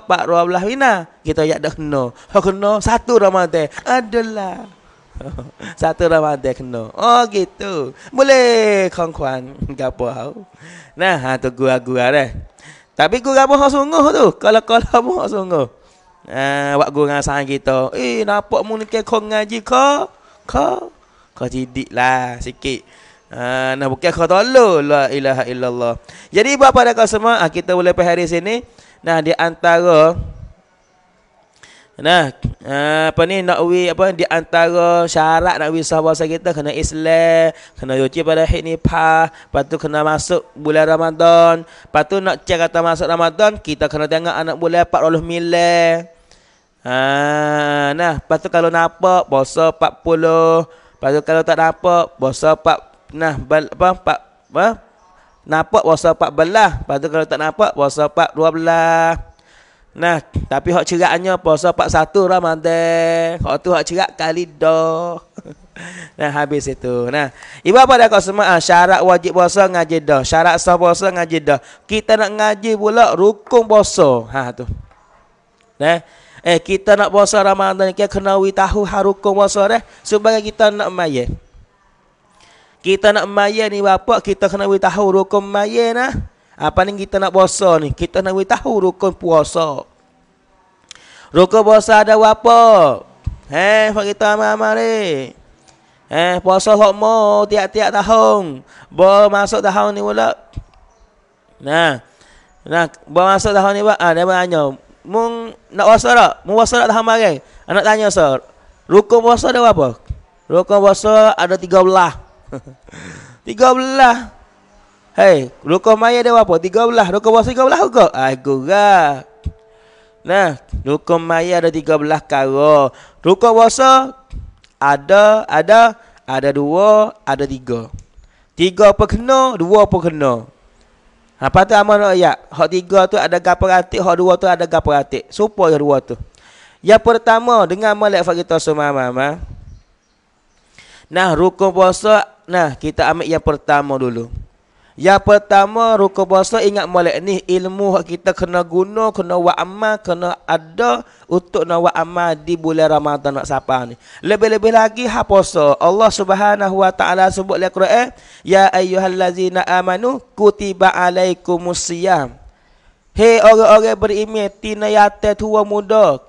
pak ruah belah mina. Kita ajak dah kena. Ha kena satu Ramadan. Adalah. *laughs* Satu Ramadan kena. Oh gitu. Boleh kawan-kawan gapo hau. Nah, ha tu gua-gua deh. Tapi gua gapo hau sungguh tu. Kalau-kalau mu lah hau sungguh. Ah, wak gua ngasa gitu. Eh, napa mu ni ke kong ngaji ko? Ko? Ko lah sikit. Ah, uh, nak buka kau tolu la ilaha illallah. Jadi buat pada kau semua, ha, kita boleh pergi hari sini. Nah, di antara Nah, eh, apa ni nak we apa di antara syarat nak we sahabat kita kena Islam, kena yuji pada hari ni pa, patu kena masuk bulan Ramadan, patu nak cek kata masuk Ramadan, kita kena tengok anak bulan 40 milen. Ah, nah, patu kalau nampak puasa 40, patu kalau tak nampak puasa pak, nah bal, apa 4 apa? Nampak puasa 14, patu kalau tak nampak puasa 412. Nah, tapi hak ceraknya puasa satu ramadhan. Hak tu hak cerak kali dah. *laughs* nah, habis itu. Nah, ibu apa dah kau semua ah, syarat wajib puasa ngaji dah. Syarat sah puasa ngaji dah. Kita nak ngaji pula rukun puasa. Ha tu. Nah, eh kita nak puasa ramadhan. kita kena wi tahu harukun puasa dah supaya kita nak maye. Kita nak maye ni bapak kita kena wi tahu rukun maye nah. Apa ah, ni kita nak puasa ni? Kita nak tahu rukun puasa. Rukun puasa ada apa? Eh, hey, kita amal-amal ni. Eh, puasa hukmu tiap-tiap tahun. Bawa masuk tahun ni pula. Nah. Nah, bawa masuk tahun ni pula. Ah, dia bertanya. Mung nak puasa tak? Mung puasa tak tahun lagi? Anak ah, tanya, sir. Rukun puasa ada apa? Rukun puasa ada tiga belah. *laughs* tiga belah. Hei, rukuh maya dia apa? Tiga belah. Rukuh puasa tiga belah ah, juga. Aku gak. Nah, rukuh maya ada tiga belah kara. Rukuh puasa ada, ada, ada dua, ada tiga. Tiga apa kena, dua apa kena. Apa ha, tu amal nak ayat? Hak tiga tu ada gapa ratik, hak dua tu ada gapa ratik. Supaya yang dua tu. Yang pertama, dengan malak fakita semua mama. Nah, rukun puasa, nah kita ambil yang pertama dulu. Yang pertama ruku puasa ingat molek ni ilmu kita kena guna, kena buat amal, kena ada untuk nak buat amal di bulan Ramadan nak siapa ni. Lebih-lebih lagi ha puasa. Allah Subhanahu wa taala sebut dalam Quran, eh? ya ayyuhallazina amanu kutiba alaikumusiyam. Hei orang-orang beriman tina yate tua muda.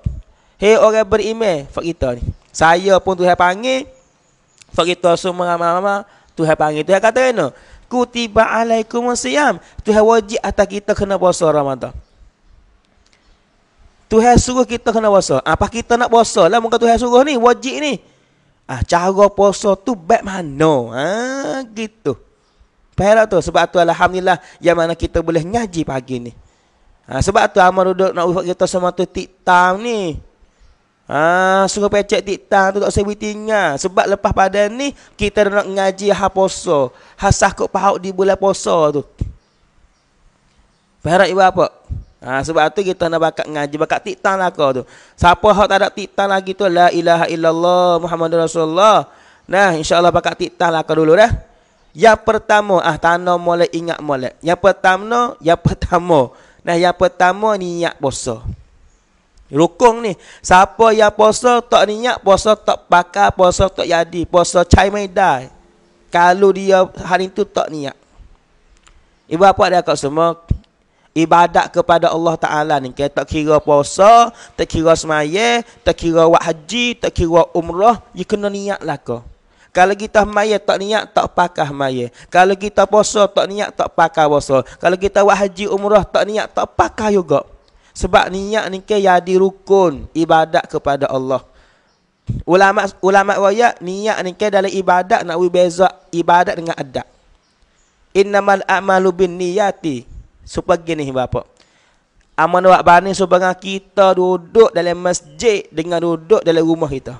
Hei orang beriman fak kita ni. Saya pun Tuhan panggil fak kita semua ramai-ramai Tuhan panggil Tuhan kata kena. No? kutiba alaikum siyam tuhan wajib atas kita kena puasa ramadan tuhan suruh kita kena puasa apa ah, kita nak puasa lah muka tuhan suruh ni wajib ni ah cara puasa tu baik mana ha gitu Pahala tu sebab tu alhamdulillah yang mana kita boleh ngaji pagi ni. Ha, sebab tu amal duduk nak ufak kita semua tu tiktam ni. Ah, suruh pecek titang tu tak sewi tinggal. Sebab lepas pada ni, kita nak ngaji ha poso. Ha sakut pahuk di bulan poso tu. Perak ibu apa? Ah, sebab tu kita nak bakat ngaji, bakat titang lah kau tu. Siapa yang tak ada titang lagi tu, la ilaha illallah Muhammad Rasulullah. Nah, insyaAllah bakat titang lah kau dulu dah. Yang pertama, ah tanda mulai ingat mulai. Yang pertama, yang pertama. Nah, yang pertama niat poso. Rukung ni Siapa yang puasa tak niat Puasa tak bakar Puasa tak yadi Puasa cai maidai Kalau dia hari tu tak niat Ibu apa dia kat semua Ibadat kepada Allah Ta'ala ni kita Tak kira puasa Tak kira semaya Tak kira wak haji Tak kira umrah Dia kena niat lah kau kalau kita maya tak niat tak pakah maya. Kalau kita puasa tak niat tak pakah puasa. Kalau kita buat haji umrah tak niat tak pakah juga sebab niat ni ke yadi rukun ibadat kepada Allah ulama ulama royak niat ni ke dalam ibadat nak beza ibadat dengan adat innamal a'malu bin niyati supaya gini bapak Aman wak bani supaya kita duduk dalam masjid dengan duduk dalam rumah kita.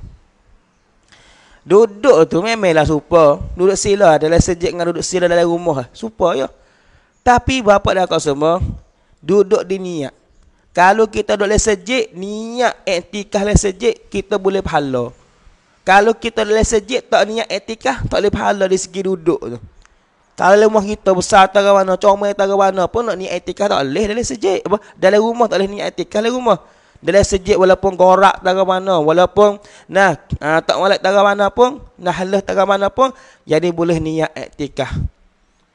Duduk tu memanglah supa. Duduk sila dalam sejik dengan duduk sila dalam rumah. Supa ya. Tapi bapak dah kau semua. Duduk di niat. Kalau kita duduk lesa jik, niat etikah lesa jik, kita boleh pahala. Kalau kita duduk lesa jik, tak niat etikah, tak boleh pahala di segi duduk tu. Kalau rumah kita besar tak mana, comel tak mana pun, nak niat etikah tak boleh dalam sejik. Apa? Dalam rumah tak boleh niat etikah dalam rumah. Dalam sejik walaupun gorak tak mana, walaupun nah, ah, tak malak tak mana pun, nak halus tak mana pun, jadi boleh niat etikah.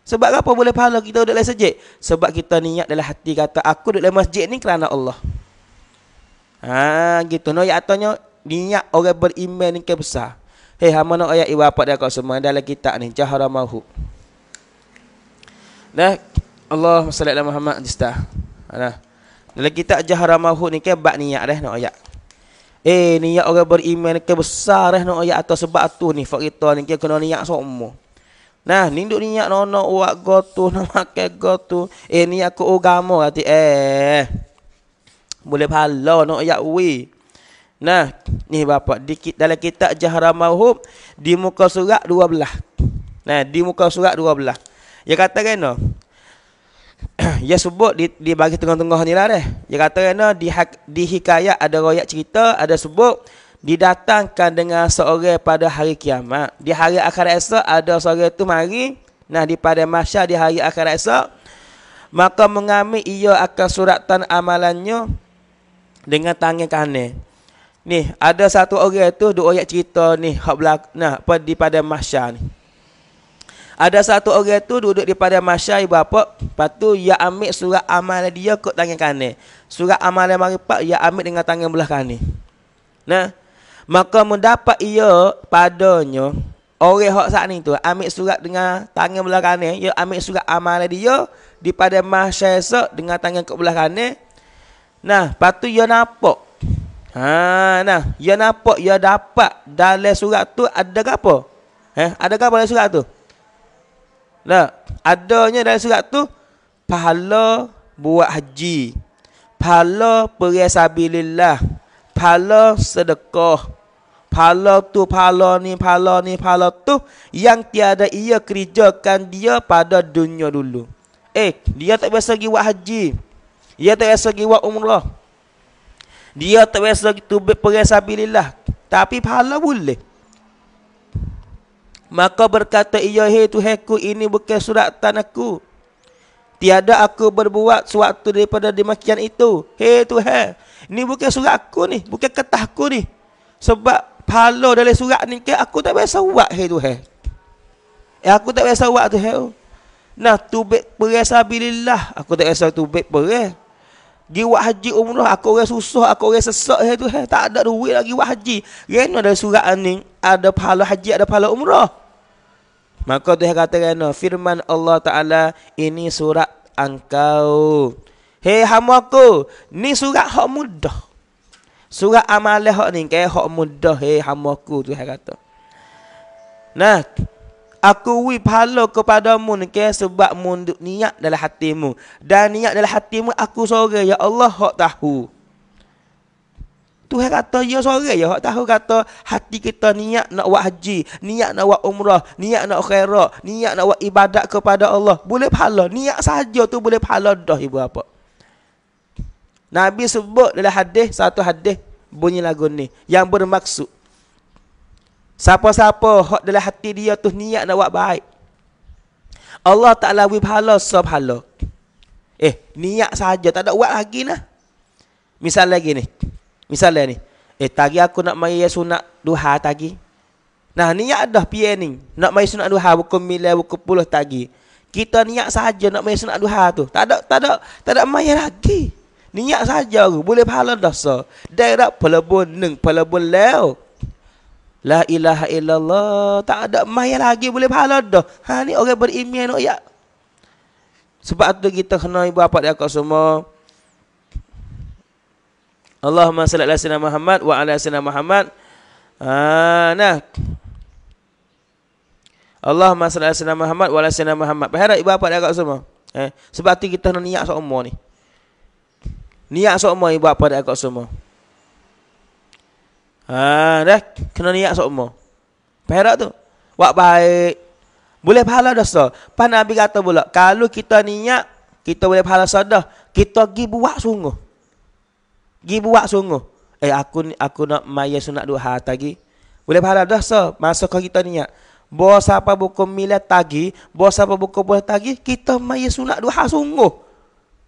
Sebab apa boleh pahala kita duduk dalam masjid? Sebab kita niat dalam hati kata aku duduk dalam masjid ni kerana Allah. Ha gitu. No ya atanya niat orang beriman ni ke besar. Hei hama nak ayat ibu apa dia kau semua dalam kitab ni Jahara Mahu. Nah, Allah sallallahu Muhammad jista. Nah. Ha, dalam kitab Jahara Mahu ni ke bab niat dah nak ayat. Eh niat orang beriman ke besar dah nak ayat atau sebab tu ni fakta ni ke kena niat semua. Nah, ninduk niat nak uak gotu *laughs* nak makan gotu. Eh ni aku ugamu hati eh. Boleh pahala nak no, ayat we. Nah, ni bapak dikit dalam kitab Jahra Mauhub di muka surat belah. Nah, di muka surat belah. Ya kata kena. Kan, *clears throat* ya sebut di, di bagi tengah-tengah ni lah deh. Ya kata kena di di hikayat ada royak cerita, ada sebut didatangkan dengan seorang pada hari kiamat. Di hari akhirat esok ada seorang itu mari nah di pada mahsyar di hari akhirat esok maka mengambil ia akan suratan amalannya dengan tangan kanan. Ni ada satu orang itu dua ayat cerita ni hak belak nah apa di pada mahsyar ni. Ada satu orang itu duduk di pada mahsyar ibu apa? Patu ia ambil surat amal dia kat tangan kanan. Surat amal mari pak ia ambil dengan tangan belah kanan. Nah, Maka mendapat ia padanya orang hak saat ni tu ambil surat dengan tangan belah kanan, ia ya, ambil surat amalan dia di pada mahsyasa dengan tangan ke belah kanan. Nah, patu ia nampak. Ha, nah, ia nampak ia dapat dalam surat tu ada apa? Eh, ada apa dalam surat tu? Nah, adanya dalam surat tu pahala buat haji. Pahala perisabilillah pahala sedekah. Pahala tu, pahala ni, pahala ni, pahala tu. Yang tiada ia kerjakan dia pada dunia dulu. Eh, dia tak biasa pergi buat haji. Dia tak biasa pergi buat umrah. Dia tak biasa pergi tubik perisabilillah. Tapi pahala boleh. Maka berkata ia, hei tu heku ini bukan surat tanahku. Tiada aku berbuat sesuatu daripada demikian itu. Hey Tuhan. Ini bukan surat aku ni. Bukan kertas aku ni. Sebab pahala dari surat ni. Aku tak biasa buat. Hey Tuhan. Eh, aku tak biasa buat Tuhan. Nah tu baik perasa bilillah. Aku tak biasa tu baik perasa. Gi buat haji umrah aku orang susah aku orang sesak tu tak ada duit lagi buat haji. Ren ada surat ni ada pahala haji ada pahala umrah. Maka Tuhan kata kena firman Allah Ta'ala ini surat engkau. Hei hamu aku, ni surat hak mudah. Surat amalah hak ni, kaya hak mudah. Hei hamu aku, Tuhan kata. Nah, aku wi pahala mu ni kaya sebab mu niat dalam hatimu. Dan niat dalam hatimu aku sorang, ya Allah hak tahu. Tuhan kata ya seorang ya hak tahu kata hati kita niat nak buat haji, niat nak buat umrah, niat nak khairat, niat nak buat ibadat kepada Allah. Boleh pahala. Niat saja tu boleh pahala dah ibu apa. Nabi sebut dalam hadis satu hadis bunyi lagu ni yang bermaksud siapa-siapa hak dalam hati dia tu niat nak buat baik. Allah Taala bagi pahala sebab Eh, niat saja tak ada buat lagi nah. Misal lagi ni, Misalnya ni, eh tadi aku nak mai sunat duha tadi. Nah niat dah pi ni, nak mai sunat duha bukan mila bukan puluh tadi. Kita niat saja nak mai sunat duha tu. Tak ada tak ada tak ada mai lagi. Niat saja boleh pahala dah so. Direct pelebon neng pelebon lew. La ilaha illallah Tak ada maya lagi boleh pahala dah Ha ni orang berimian no, ya. Sebab tu kita kena ibu bapa dia kat semua Allahumma salli ala sayyidina Muhammad wa ala sayyidina Muhammad. Ah, nah. Allahumma salli ala sayyidina Muhammad wa ala sayyidina Muhammad. Berharap ibu bapa dekat semua. Eh, sebab tu kita nak niat sokmo ni. Niat sokmo ibu bapa dekat semua. Ah, dah kena niat sokmo. Perak tu. Wak baik. Boleh pahala dah so. Pan Nabi kata pula, kalau kita niat, kita boleh pahala sadah. Kita pergi buat sungguh. Gi buat sungguh. Eh aku aku nak maya sunat duha tagi. Boleh pahala dah so. masuk kau kita niat. Ya? Bos apa buku mila tagi. Bos apa buku boleh tagi. Kita maya sunat duha sungguh.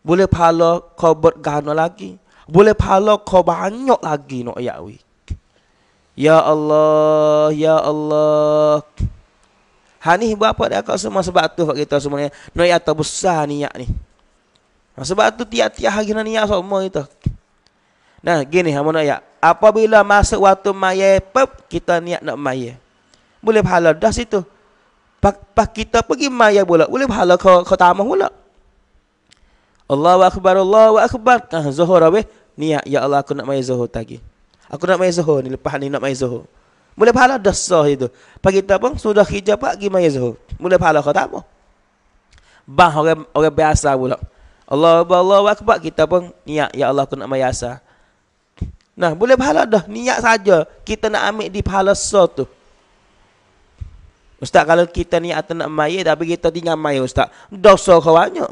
Boleh pahala kau bergana lagi. Boleh pahala kau banyak lagi nak no, yakwi. Ya Allah, Ya Allah. Hani berapa dia kat semua sebab tu kat kita semua ni. Nak no, ya, besar niat ni. Ha, sebab tu tiap-tiap hari nak niat semua kita. So, Nah, gini hamun ayat. Apabila masuk waktu maya, pep, kita niat nak maya. Boleh pahala dah situ. Pak, pak kita pergi maya pula. Boleh pahala ke, ke tamah pula. Allahu Akbar, Allahu Akbar. Nah, zuhur abis. Niat, ya Allah aku nak maya zohor lagi. Aku nak maya zohor. ni. Lepas ni nak maya zohor. Boleh pahala dah so itu. Pak kita pun sudah hijab pak pergi maya zuhur. Boleh pahala ke tamah. Bah orang, orang biasa boleh. Allahu Akbar, Akbar. Kita pun niat, ya Allah aku nak maya zuhur. Nah, boleh pahala dah. Niat saja kita nak ambil di pahala so tu. Ustaz, kalau kita niat nak maya, tapi kita tinggal maya, Ustaz. Dosa kau banyak.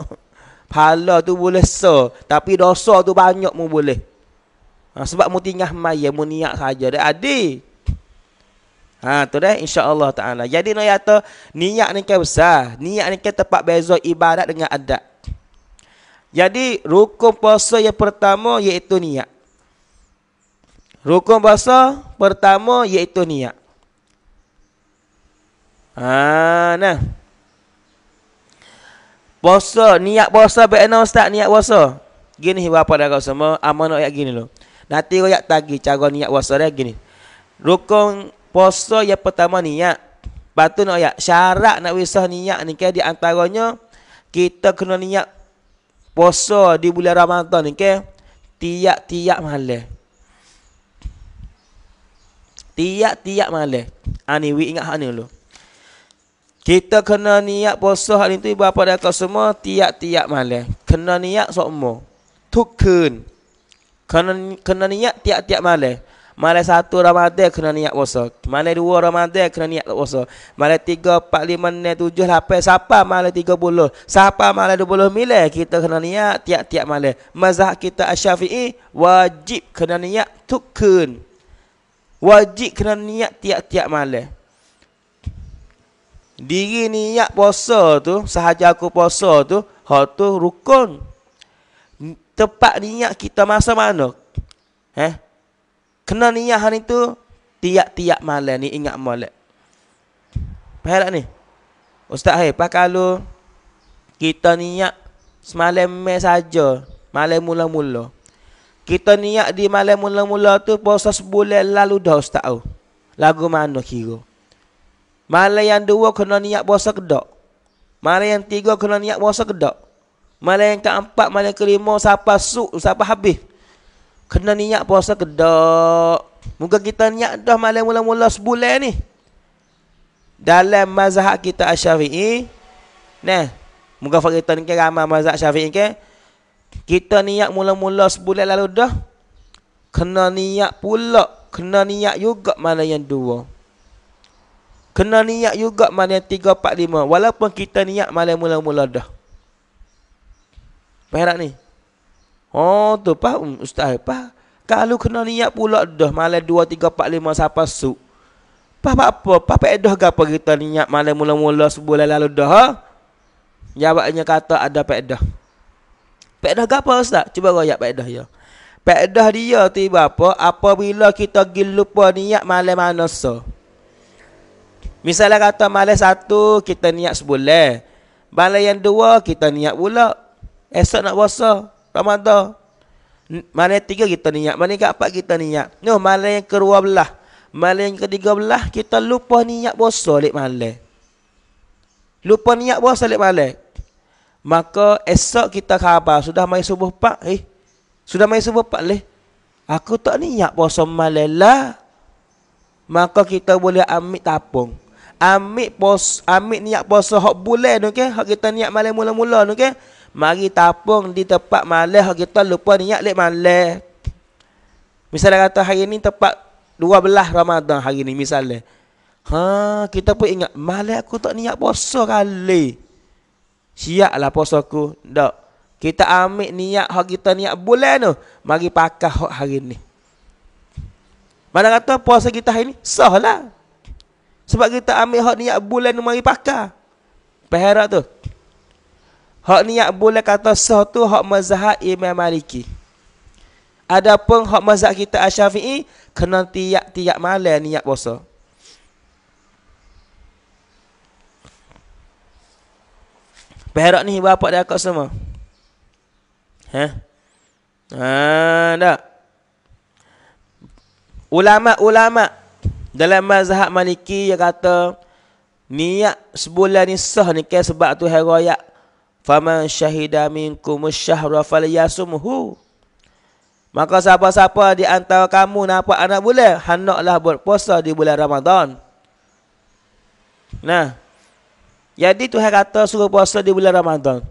Pahala tu boleh so, tapi dosa tu banyak mu boleh. Ha, sebab mu tinggal maya, mu niat saja. Dia adik. Ha tu dah insya-Allah taala. Jadi nak kata niat ni kan besar. Niat ni kan tempat beza ibadat dengan adat. Jadi rukun puasa yang pertama iaitu niat. Rukun puasa pertama iaitu niat. Ha nah. Puasa niat puasa bena ustaz niat puasa. Gini bapa dah kau semua amanah ayat gini lo. Nanti kau yak tagi cara niat puasa dia gini. Rukun puasa yang pertama niat. Batu nak ayat syarat nak wisah niat ni ke di antaranya kita kena niat puasa di bulan Ramadan ni ke tiap-tiap malam. Tiap-tiap malam. Ah, ha ni we ingat hak ni Kita kena niat puasa hari tu berapa dah kau semua tiap-tiap malam. Kena niat semua. Tukun. Kena kena niat tiap-tiap malam. Malam satu ramadhan kena niat puasa. Malam dua ramadhan kena niat puasa. Malam tiga, empat, lima, enam, tujuh, lapan. sapa malam tiga puluh? sapa malam dua puluh mila. Kita kena niat tiap-tiap malam. Mazhab kita asyafi'i wajib kena niat tukun. Tukun. Wajib kena niat tiap-tiap malam. Diri niat puasa tu, sahaja aku puasa tu, hal tu rukun. Tempat niat kita masa mana? Eh? Kena niat hari tu tiap-tiap malam ni ingat molek. Faham tak ni? Ustaz, hey, pak kalau kita niat semalam saja, malam mula-mula, kita niat di malam mula-mula tu puasa sebulan lalu dah ustaz tahu. Lagu mana kira? Malam yang dua kena niat puasa kedok. Malam yang tiga kena niat puasa kedok. Malam yang keempat, malam yang kelima, siapa su, siapa habis. Kena niat puasa kedok. Muka kita niat dah malam mula-mula sebulan ni. Dalam mazhab kita asyafi'i. Nah, muka fakir ni ke ramai mazhab syafi'i ke. Okay? Kita niat mula-mula sebulan lalu dah. Kena niat pula. Kena niat juga mana yang dua. Kena niat juga mana yang tiga, empat, lima. Walaupun kita niat malam mula-mula dah. Perak ni. Oh tu pak um, ustaz apa? Kalau kena niat pula dah malam dua, tiga, empat, lima sampai su? Pak apa? Pak pak dah gapo kita niat malam mula-mula sebulan lalu dah? Ha? Jawabnya kata ada pak dah. Paedah gapo ustaz? Cuba royak paedah ya. dia. Paedah dia tu apa? Apabila kita gil lupa niat malam mana so? Misalnya kata malam satu kita niat sebulan. Malam yang dua kita niat pula. Esok nak puasa ramadhan. Malam tiga kita niat, malam yang keempat kita niat. No malam yang kedua belah. Malam yang ketiga belah kita lupa niat puasa lek malam. Lupa niat puasa lek malam. Maka esok kita khabar sudah mai subuh pak eh. Sudah mai subuh pak leh. Aku tak niat puasa malela. Maka kita boleh ambil tapung. Ambil pos ambil niat puasa hak bulan tu okay? Hak kita niat malam mula-mula tu okay? Mari tapung di tempat malam hak kita lupa niat lek malam. Misalnya kata hari ni tempat 12 Ramadan hari ni misalnya. Ha, kita pun ingat malam aku tak niat puasa kali siaplah puasa aku. Tak. Kita ambil niat hak kita niat bulan tu. Mari pakai hak hari ni. Mana kata puasa kita hari ni? Sah lah. Sebab kita ambil hak niat bulan tu mari pakai. perhara tu. Hak niat bulan kata sah tu hak mazhab Imam Maliki. Adapun hak mazhab kita asyafii syafii kena tiap-tiap malam niat puasa. Perak ni bapa dia akak semua. Ha? Ha, tak. Ulama-ulama dalam mazhab Maliki yang kata niat sebulan ni sah ni ke sebab tu hari raya. Faman syahida minkum syahra falyasumhu. Maka siapa-siapa di antara kamu nampak anak bulan, hendaklah berpuasa di bulan Ramadan. Nah, jadi Tuhan kata suruh puasa di bulan Ramadan.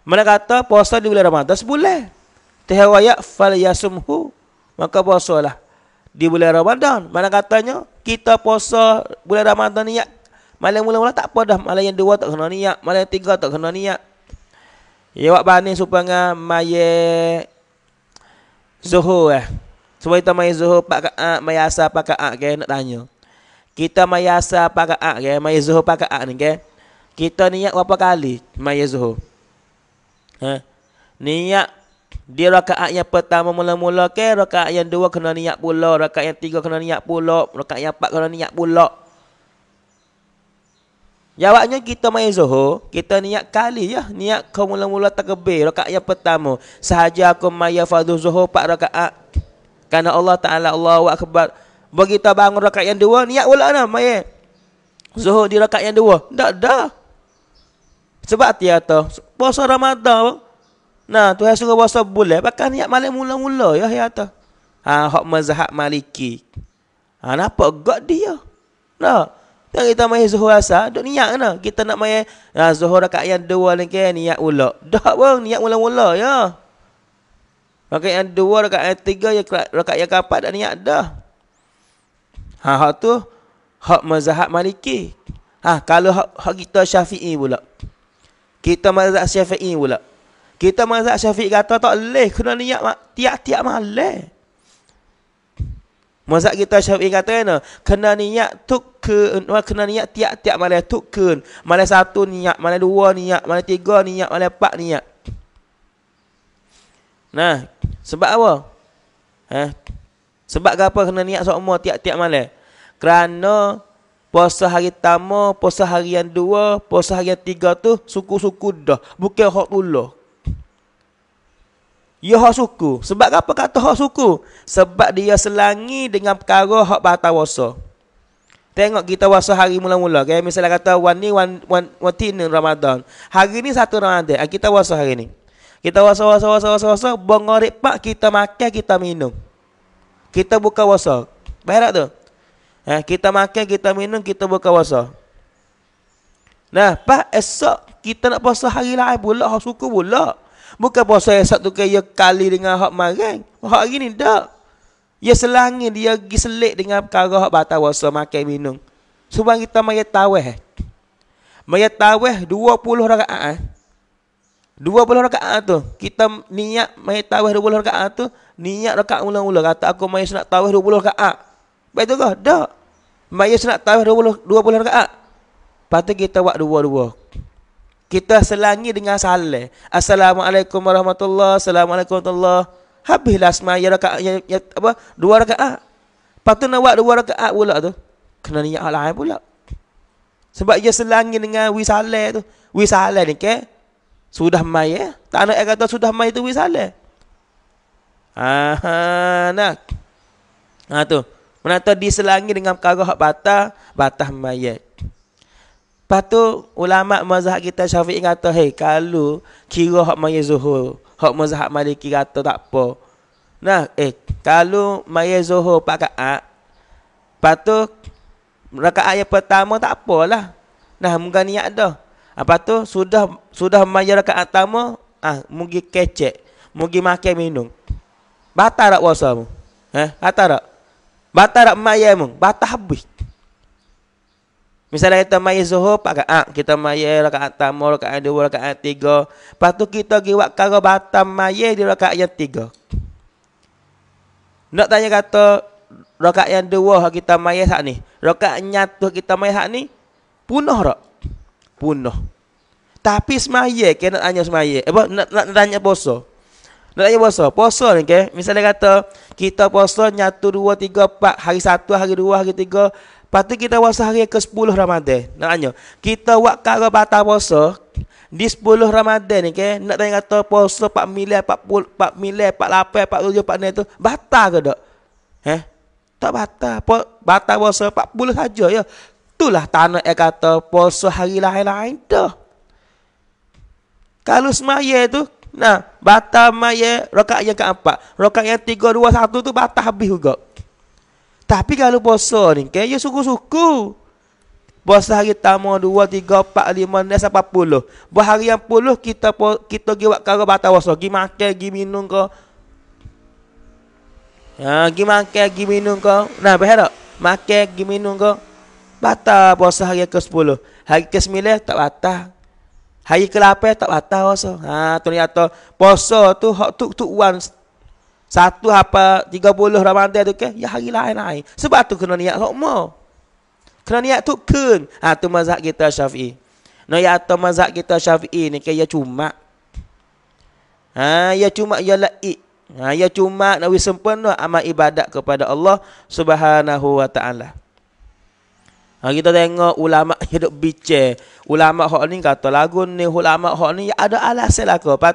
Mana kata puasa di bulan Ramadan sebulan. Tuhan wayak fal yasumhu. Maka puasalah di bulan Ramadan. Mana katanya kita puasa bulan Ramadan niat. Malam mula-mula tak apa dah. Malam yang dua tak kena niat. Malam yang tiga tak kena niat. Ya wak bani supaya maye zuhur eh. Supaya kita maye zuhur pakai ak, ah, maye asa pakai ak ah, ke nak tanya. Kita maye asa pakai ak ah, ke, maye zuhur pakai ak ni Okay? Kita niat berapa kali semaya zuhur? Ha? Niat dia rakaat yang pertama mula-mula ke rakaat yang dua kena niat pula, rakaat yang tiga kena niat pula, rakaat yang empat kena niat pula. Jawabnya kita main zuhur, kita niat kali ya, niat kau mula-mula takbir rakaat yang pertama. Sahaja aku maya fardu zuhur empat rakaat. Karena Allah Taala Allah wa akbar. Begitu bangun rakaat yang dua, niat pula nah main. Zuhur di rakaat yang dua. Tak dah. dah. Sebab dia tu puasa Ramadan. Nah, tu hasil puasa bulan pakai niat malam mula-mula ya dia ya, tu. Ha hak mazhab Maliki. Ha napa god dia? Nah. Tak kan kita mai zuhur asal, duk niat kena. Kita nak mai ha, zuhur dekat yang dua ni kan niat ulak. dah bang, niat mula-mula ya. Maka yang dua dekat yang tiga ya dekat yang keempat dak niat dah. Ha hak tu hak mazhab Maliki. Ha kalau hak, hak kita Syafi'i pula. Kita mazhab syafi'i pula. Kita mazhab syafi'i kata tak boleh. Kena niat mak tiap-tiap malam. Mazhab kita syafi'i kata kena, kena niat tukun. Kena niat tiap-tiap malam tukun. Malam satu niat, malam dua niat, malam tiga niat, malam empat niat. Nah, sebab apa? Eh? Sebab apa kena niat semua tiap-tiap malam? Kerana Puasa hari pertama, puasa hari yang dua, puasa hari yang tiga tu suku-suku dah. Bukan hak ulo. Ya hak suku. Sebab apa kata hak suku? Sebab dia selangi dengan perkara hak batal puasa. Tengok kita puasa hari mula-mula. Kayak misalnya kata wan ni wan wan watin Ramadan. Hari ni satu Ramadan. Ah, kita puasa hari ni. Kita puasa puasa puasa puasa puasa bongorik pak kita makan kita minum. Kita buka puasa. Baik tak tu? Eh, kita makan, kita minum, kita buka puasa. Nah, pas esok kita nak puasa hari lain pula, hak suku pula. Bukan puasa esok tu kaya kali dengan hak marang. Hak hari ni tak. Ya selangin dia gi selit dengan perkara hak batal puasa makan minum. Sebab kita mai tawes. Mai tawes 20 rakaat ah. Eh. 20 rakaat tu kita niat mai tawes 20 rakaat tu niat rakaat ulang-ulang kata aku mai nak tawes 20 rakaat. Baik Baitullah dak. Mayus nak tawaf 20 20 rakaat. Patut kita wak dua-dua. Kita selangi dengan salam. Assalamualaikum warahmatullahi Assalamualaikum warahmatullahi. Habislah asma ya rakaat ya, ya, apa dua rakaat. Patut nak buat dua rakaat pula tu. Kena niat Allah lain pula. Sebab dia selangi dengan wisale tu. Wisale ni ke? Sudah mai ya? Tak nak kata sudah mai tu wisale. Ah, nak. Ha tu. Menata diselangi dengan perkara hak batal, batah mayat. Patu ulama mazhab kita Syafi'i kata, "Hei, kalau kira hak mayat Zuhur, hak mazhab Maliki kata tak apa." Nah, eh kalau mayat Zuhur pakat patu rakaat yang pertama tak apalah. Nah, mungkin niat dah. Apa tu sudah sudah mayat rakaat pertama, ah mugi kecek, mugi makan minum. Batal tak puasa mu? Eh, batal tak? Batal tak maya mung, Batal habis. Misalnya kita maya zuhur, Pak Kak kita maya rakaat tamu, rakaat dua, rakaat tiga. Lepas kita pergi buat kara batal maya di laka yang tiga. Nak tanya kata, laka yang dua kita maya saat ni. Rakaat nyatu kita maya saat ni, punah tak? Punah. Tapi semaya, kena tanya semaya. Eh, nak, nak tanya bosok. Nak tanya puasa. Puasa ni, okay? misalnya kata kita puasa nyatu dua, tiga, empat. Hari satu, hari dua, hari tiga. Lepas tu kita puasa hari ke sepuluh Ramadhan. Nak tanya. Kita buat kata batal puasa di sepuluh Ramadhan ni, okay? nak tanya kata puasa empat milih, empat puluh, empat milih, empat lapan, empat tujuh, empat ni tu. Batal ke tak? Eh? Tak batal. Batal puasa empat puluh saja ya. Itulah tanah yang kata puasa hari lain-lain tu. Kalau semaya tu, Nah, batal maya rokaat yang keempat. Rokaat yang tiga, dua, satu tu batal habis juga. Tapi kalau puasa ni, kaya ya suku-suku. Puasa hari tamu, dua, tiga, empat, lima, enam, sampai puluh. Buat hari yang puluh, kita kita pergi buat kara batal puasa. Pergi makan, pergi minum ke. Ya, pergi makan, pergi minum ke. Nah, bahaya tak? Makan, pergi minum ke. Batal puasa hari ke sepuluh Hari ke-9, tak batal. Hai ke-8 tak latah rasa. Ha tu ni atau puasa tu hak tu tu wan satu apa 30 Ramadan tu ke? Ya hari lain-lain. Sebab tu kena niat hukma. Kena niat tu kun. Ha tu mazhab kita Syafi'i. No ya atau mazhab kita Syafi'i ni ke ya cuma. Ha ya cuma ya laik. Ha ya cuma nak sempurna amal ibadat kepada Allah Subhanahu wa taala. Ha, kita tengok ulama *laughs* hidup bice. Ulama Hok ni kata lagu ni ulama Hok ni ya, ada alasan lah ke. Lepas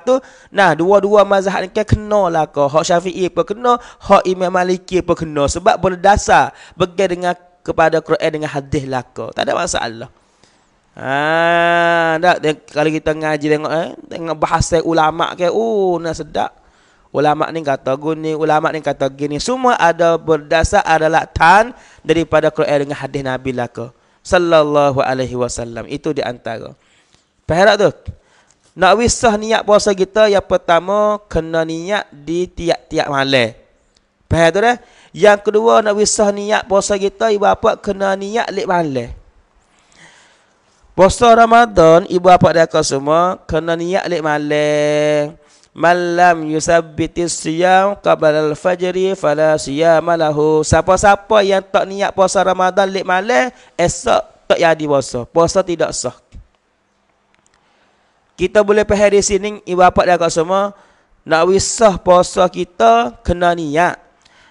nah dua-dua mazhab ni ke kena lah ke. Hak Syafi'i pun kena, hak Imam Maliki pun kena sebab berdasar bagi dengan kepada Quran dengan hadis lah ke. Tak ada masalah. ah, ha, dak kalau kita ngaji tengok eh, tengok bahasa ulama ke, oh nak sedap ulama ni kata guni, ulama ni kata gini. Semua ada berdasar adalah tan daripada Quran dengan hadis Nabi lah ke. Sallallahu alaihi wasallam. Itu di antara. Faham tu? Nak wisah niat puasa kita yang pertama kena niat di tiap-tiap malam. Faham tu dah? Yang kedua nak wisah niat puasa kita ibu bapa kena niat lek malam. Puasa Ramadan ibu bapa dah kau semua kena niat lek malam. Malam yusabbitis siyam qabla al-fajri fala siyama lahu. Siapa-siapa yang tak niat puasa Ramadan lek malam, esok tak jadi puasa. Puasa tidak sah. Kita boleh faham di sini ibu bapa dan kak semua nak wisah puasa kita kena niat.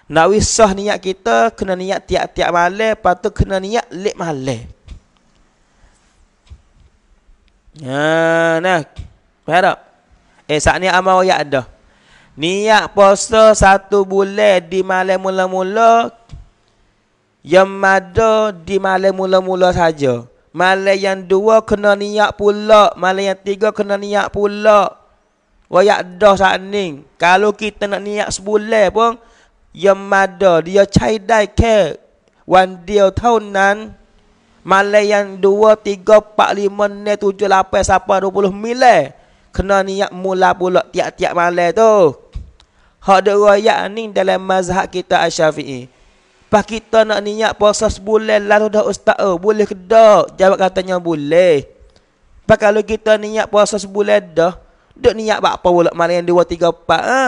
Nak wisah niat kita kena niat tiap-tiap malam, lepas tu kena niat lek malam. Ya, nah. Faham tak? Eh saat ni amal royak ada. Niat puasa satu bulan di malam mula-mula yang mada di malam mula-mula saja. Malam yang dua kena niat pula, malam yang tiga kena niat pula. Royak dah saat ni. Kalau kita nak niat sebulan pun yang mada dia cai dai ke one dia tahu nan malam yang dua tiga empat lima enam tujuh lapan sampai dua puluh milen kena niat mula pula tiap-tiap malam tu. Hak de royak ni dalam mazhab kita Asy-Syafi'i. Pas kita nak niat puasa sebulan lalu dah ustaz oh, boleh ke dak? Jawab katanya boleh. Pak kalau kita niat puasa sebulan dah, dak niat buat apa pula malam yang 2 3 4 ah. Ha?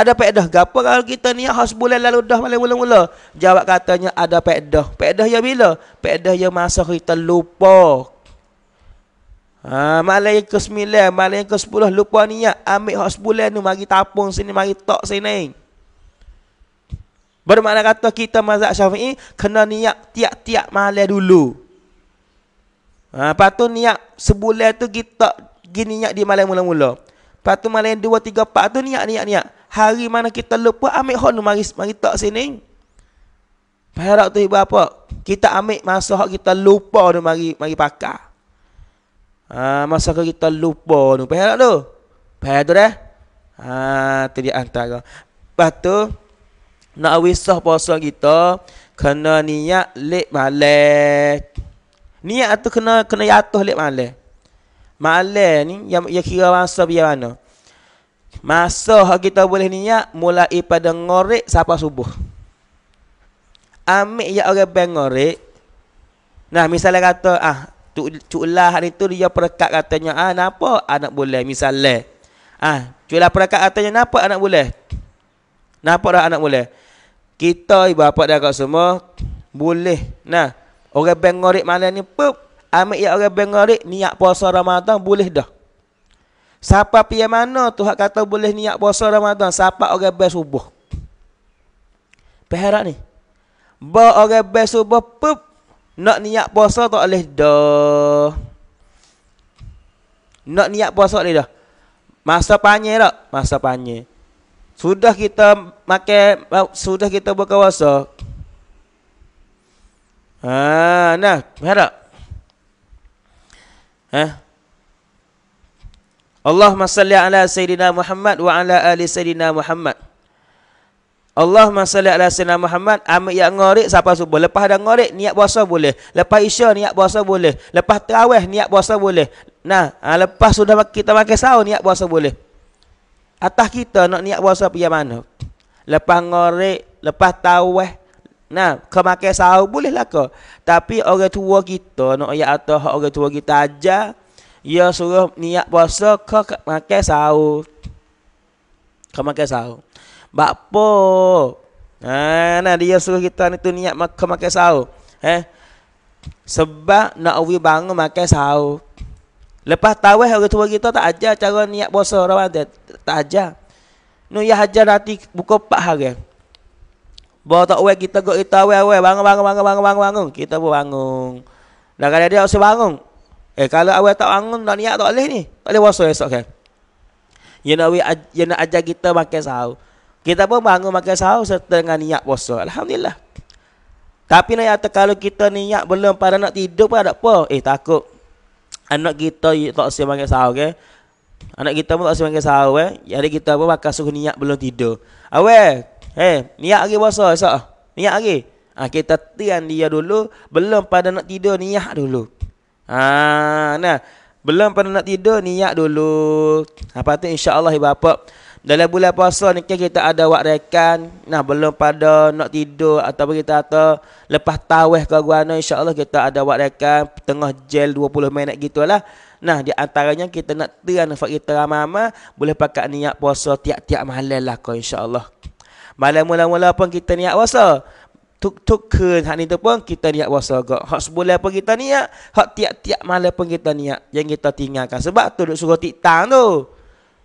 Ada faedah gapo kalau kita niat hak sebulan lalu dah malam mula-mula? Jawab katanya ada faedah. Faedah ya bila? Faedah ya masa kita lupa Ha, malam yang ke-9, malam yang ke-10 lupa niat ambil hak sebulan tu mari tapung sini mari tok sini. Bermakna kata kita mazhab Syafi'i kena niat tiap-tiap malam dulu. Ha, lepas tu niat sebulan tu kita gini niat di malam mula-mula. Lepas tu malam yang 2 3 4 tu niat niat niat. Hari mana kita lupa ambil hak tu mari mari tok sini. Pada tu ibu apa? Kita ambil masa hak kita lupa tu mari mari pakai. Ha, masa kita lupa tu. Pahal tak tu? Pahal tu dah. Ha, tu dia antara. Lepas tu, nak wisah puasa kita, kena niat lep malek. Niat tu kena kena jatuh lep malek. Malek ni, yang, yang kira masa biar mana. Masa kita boleh niat, mulai pada ngorek sampai subuh. Ambil yang orang bank Nah, misalnya kata, ah, tu culah hari tu dia perekat katanya ah napa anak boleh misalnya ah culah perekat katanya napa anak boleh napa dah anak boleh kita ibu bapa dah kat semua boleh nah orang bengorik malam ni pup ambil ya orang bengorik niat puasa Ramadan boleh dah siapa pi mana Tuhan kata boleh niat puasa Ramadan siapa orang bes subuh perak ni ba orang bes subuh pup nak niat puasa tak boleh dah. Nak niat puasa tak boleh dah. Masa panjang tak? Masa panjang. Sudah kita makan, eh, sudah kita buka puasa. Ha, nah, faham tak? Ha? Allahumma salli ala sayyidina Muhammad wa ala ali sayyidina Muhammad. Allahumma salli ala sayyidina Muhammad amik yang ngorik siapa subuh lepas dah ngorek, niat puasa boleh lepas isya niat puasa boleh lepas terawih niat puasa boleh nah ha, lepas sudah kita makan sahur niat puasa boleh atas kita nak niat puasa pergi mana lepas ngorek, lepas terawih Nah, kau makan sahur boleh lah kau. Tapi orang tua kita nak ya atau orang tua kita aja, ya suruh niat puasa kau makan sahur. Kau makan sahur. Bakpo. Ha, nah dia suruh kita ni tu niat makan makan sahur. Eh. Sebab nak awi bangun makan sahur. Lepas tawih orang tua kita tak ajar cara niat puasa Ramadan. Tak ajar. Nu ya hajar nanti buka pak hari. Bawa tak awal kita go kita awal awal bangun bangun bangun bangun bangun bangun. Kita pun bangun. Dan kalau dia harus bangun. Eh kalau awal tak bangun dan niat tak boleh ni. Tak boleh puasa esok kan. Ya nak ya ajar kita makan sahur. Kita pun bangun makan sahur setengah dengan niat puasa. Alhamdulillah. Tapi nak kata kalau kita niat belum pada nak tidur pun ada apa. Eh takut. Anak kita tak siap makan sahur ke. Anak kita pun tak siap makan sahur eh. Jadi kita pun makan suruh niat belum tidur. Awal. Eh niat lagi puasa esok. Niat lagi. Ha, kita tian dia dulu. Belum pada nak tidur niat dulu. Ah, ha, nah. Belum pada nak tidur niat dulu. Apa tu insyaAllah ibu bapak. Dalam bulan puasa ni kan kita ada wak rekan. Nah belum pada nak tidur atau kita kata lepas taweh ke guana insya-Allah kita ada wak rekan tengah jail 20 minit gitulah. Nah di antaranya kita nak tian fak kita ramai boleh pakai niat puasa tiap-tiap malam lah kau insya-Allah. Malam mula-mula pun kita niat puasa. Tuk tuk ke hak ni tu pun kita niat puasa gak. Hak sebulan pun kita niat, hak tiap-tiap malam pun kita niat yang kita tinggalkan sebab tu duk suruh tiktang tu.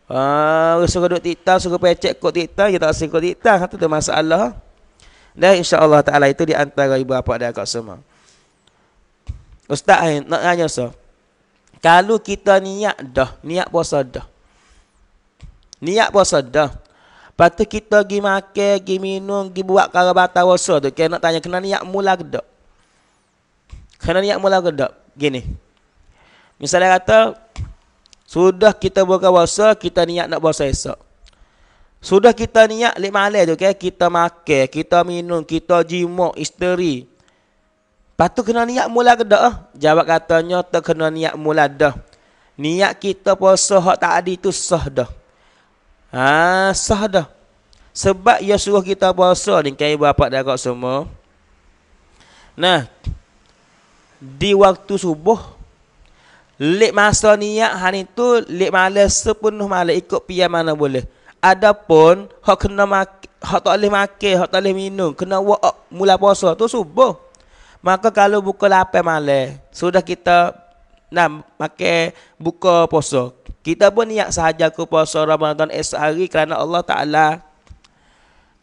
Ah, uh, suka duk tikta, suka pecek kok tikta, dia tak rasa kok tikta, satu tu masalah. Dan insya-Allah taala itu di antara ibu bapa dia kat semua. Ustaz eh, nak tanya so. Kalau kita niat dah, niat puasa dah. Niat puasa dah. Lepas kita pergi makan, pergi minum, pergi buat karabata puasa tu. Kena nak tanya, kena niat mula ke tak? Kena niat mula ke tak? Gini. Misalnya kata, sudah kita buka puasa, kita niat nak puasa esok. Sudah kita niat lima malam tu okay? kita makan, kita minum, kita jima isteri. Patu kena niat mula ke dah? Jawab katanya tak kena niat mula dah. Niat kita puasa hak tadi tu sah dah. Ha, sah dah. Sebab ia suruh kita puasa ni kan ibu bapa dah semua. Nah, di waktu subuh Lek masa niat hari tu lek malas sepenuh malas ikut pian mana boleh. Adapun hak kena mak hak tak boleh makan, hak tak boleh minum, kena wak mula puasa tu subuh. Maka kalau buka lapan malam, sudah kita nah, makan buka puasa. Kita pun niat sahaja ke puasa Ramadan esok hari kerana Allah Taala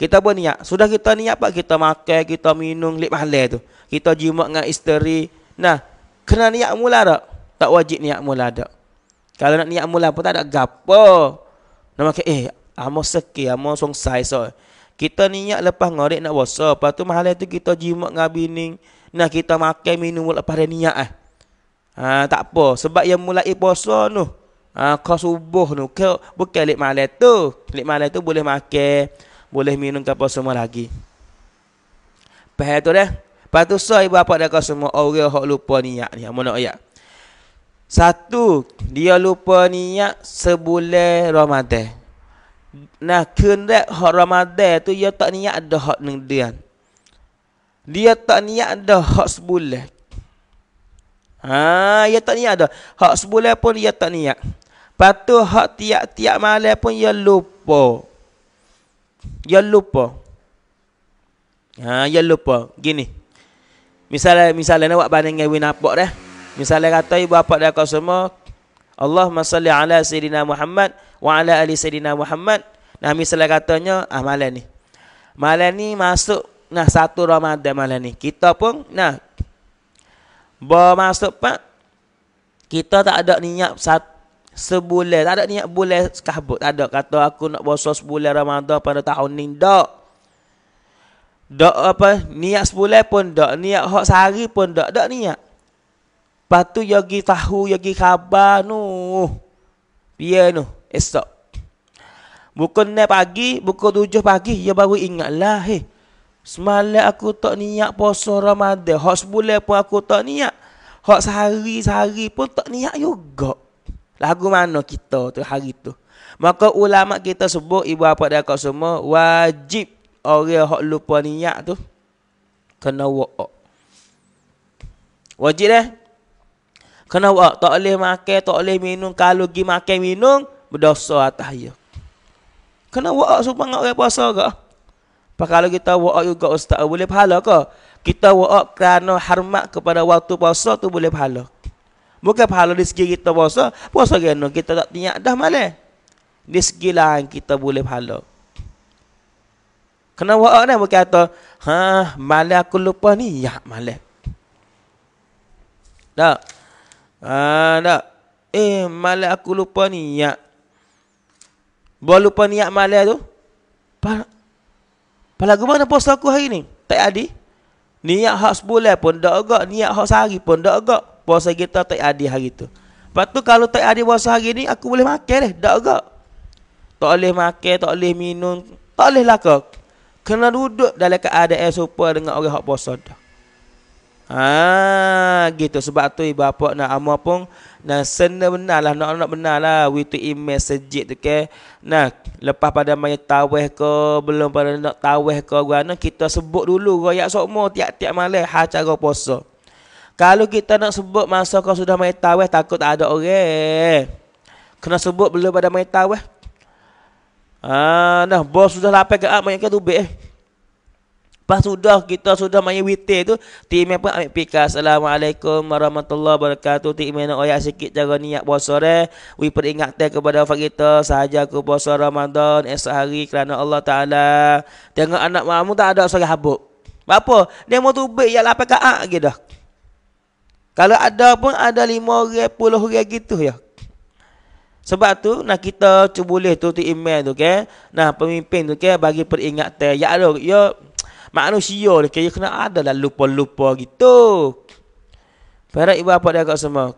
kita pun niat. Sudah kita niat pak kita makan, kita minum lek malam tu. Kita jimat dengan isteri. Nah, kena niat mula tak? Tak wajib niat mula ada. Kalau nak niat mula pun tak ada gapo. Nama ke eh amo seki amo song sai so. Kita niat lepas ngorek nak puasa, lepas tu mahal tu kita jimat dengan bini. Nah kita makan minum lepas dia niat ah. Ha, tak apa sebab yang mulai puasa tu. Ha, kau subuh tu ke bukan lek malam tu. Lek malam tu boleh makan, boleh minum apa semua lagi. Pasal tu dah. Patu tu bapa dah kau semua orang hok lupa niat ni. Mana ayat? Satu, dia lupa niat sebulan Ramadan. Nah, kena hak Ramadan tu dia tak niat ada hak nendian. Dia tak niat ada hak sebulan. Ha, dia tak niat ada. Hak sebulan pun dia tak niat. Patu hak tiap-tiap malam pun dia lupa. Dia lupa. Ha, dia lupa. Gini. Misalnya, misalnya nak buat bandingan winapok dah. Misalnya kata ibu bapa dia kau semua Allah salli ala Sayyidina Muhammad wa ala ali Sayyidina Muhammad. Nah misalnya katanya ah malam ni. Malam ni masuk nah satu Ramadan malam ni. Kita pun nah masuk pak kita tak ada niat satu sebulan tak ada niat bulan kahbut tak ada kata aku nak puasa sebulan Ramadan pada tahun ni dak dak apa niat sebulan pun dak niat hak sehari pun dak dak niat Lepas tu yogi tahu, yogi khabar nu. Dia nu, esok. Bukan ne pagi, bukan tujuh pagi, Ya baru ingat lah he. semalam aku tak niat puasa Ramadan. Hak sebulan pun aku tak niat. Hak sehari-sehari pun tak niat juga. Lagu mana kita tu hari tu. Maka ulama kita sebut, ibu bapa dia kau semua, wajib orang hak lupa niat tu. Kena wak. Wajib dah. Eh? Kena awak tak boleh makan, tak boleh minum. Kalau pergi makan, minum, berdosa atas dia. Kena awak supaya nak orang puasa ke? Apa kalau kita awak juga ustaz, boleh pahala ke? Kita awak kerana hormat kepada waktu puasa tu boleh pahala. Bukan pahala di segi kita puasa. Puasa kena kita tak niat dah malam. Di segi lain kita boleh pahala. Kena awak ni kata, ha, malam aku lupa ni, ya malam. Tak. Ada. Ha, eh, malam aku lupa niat. Buat lupa niat malam tu. Pala aku mana puasa aku hari ni? Tak ada. Niat hak sebulan pun tak agak. Niat hak sehari pun tak agak. Puasa kita tak ada hari tu. Lepas tu kalau tak ada puasa hari ni, aku boleh makan dah. Tak agak. Tak boleh makan, tak boleh minum. Tak boleh lah Kena duduk dalam keadaan supaya dengan orang hak puasa dah. Ah gitu sebab tu ibu bapa nak ama pun nah sena benarlah nak nak benarlah we to email masjid tu okay? nah lepas pada mai tawih ke belum pada nak tawih ke gua kita sebut dulu royak sokmo tiap-tiap malam ha cara puasa kalau kita nak sebut masa kau sudah mai tawih takut tak ada orang kena sebut belum pada mai tawih ha, ah dah bos sudah lapar ke ah mai ke tu eh. Lepas sudah kita sudah main witir tu, timen pun ambil pika. Assalamualaikum warahmatullahi wabarakatuh. Timen oyak sikit cara niat puasa re. Wi peringatkan kepada fak kita sahaja ku puasa Ramadan esok hari kerana Allah Taala. Tengok anak mamu tak ada suara habuk. Apa? Dia mau tubik yang lapan ka ak ah, gitu. Kalau ada pun ada lima orang, puluh orang gitu ya. Sebab tu nak kita cuba boleh tu tu email tu ke. Okay? Nah pemimpin tu ke okay? bagi peringatan. Ya lo, yo ya manusia ni kaya kena lah lupa-lupa gitu. Para ibu bapa dia kat semua.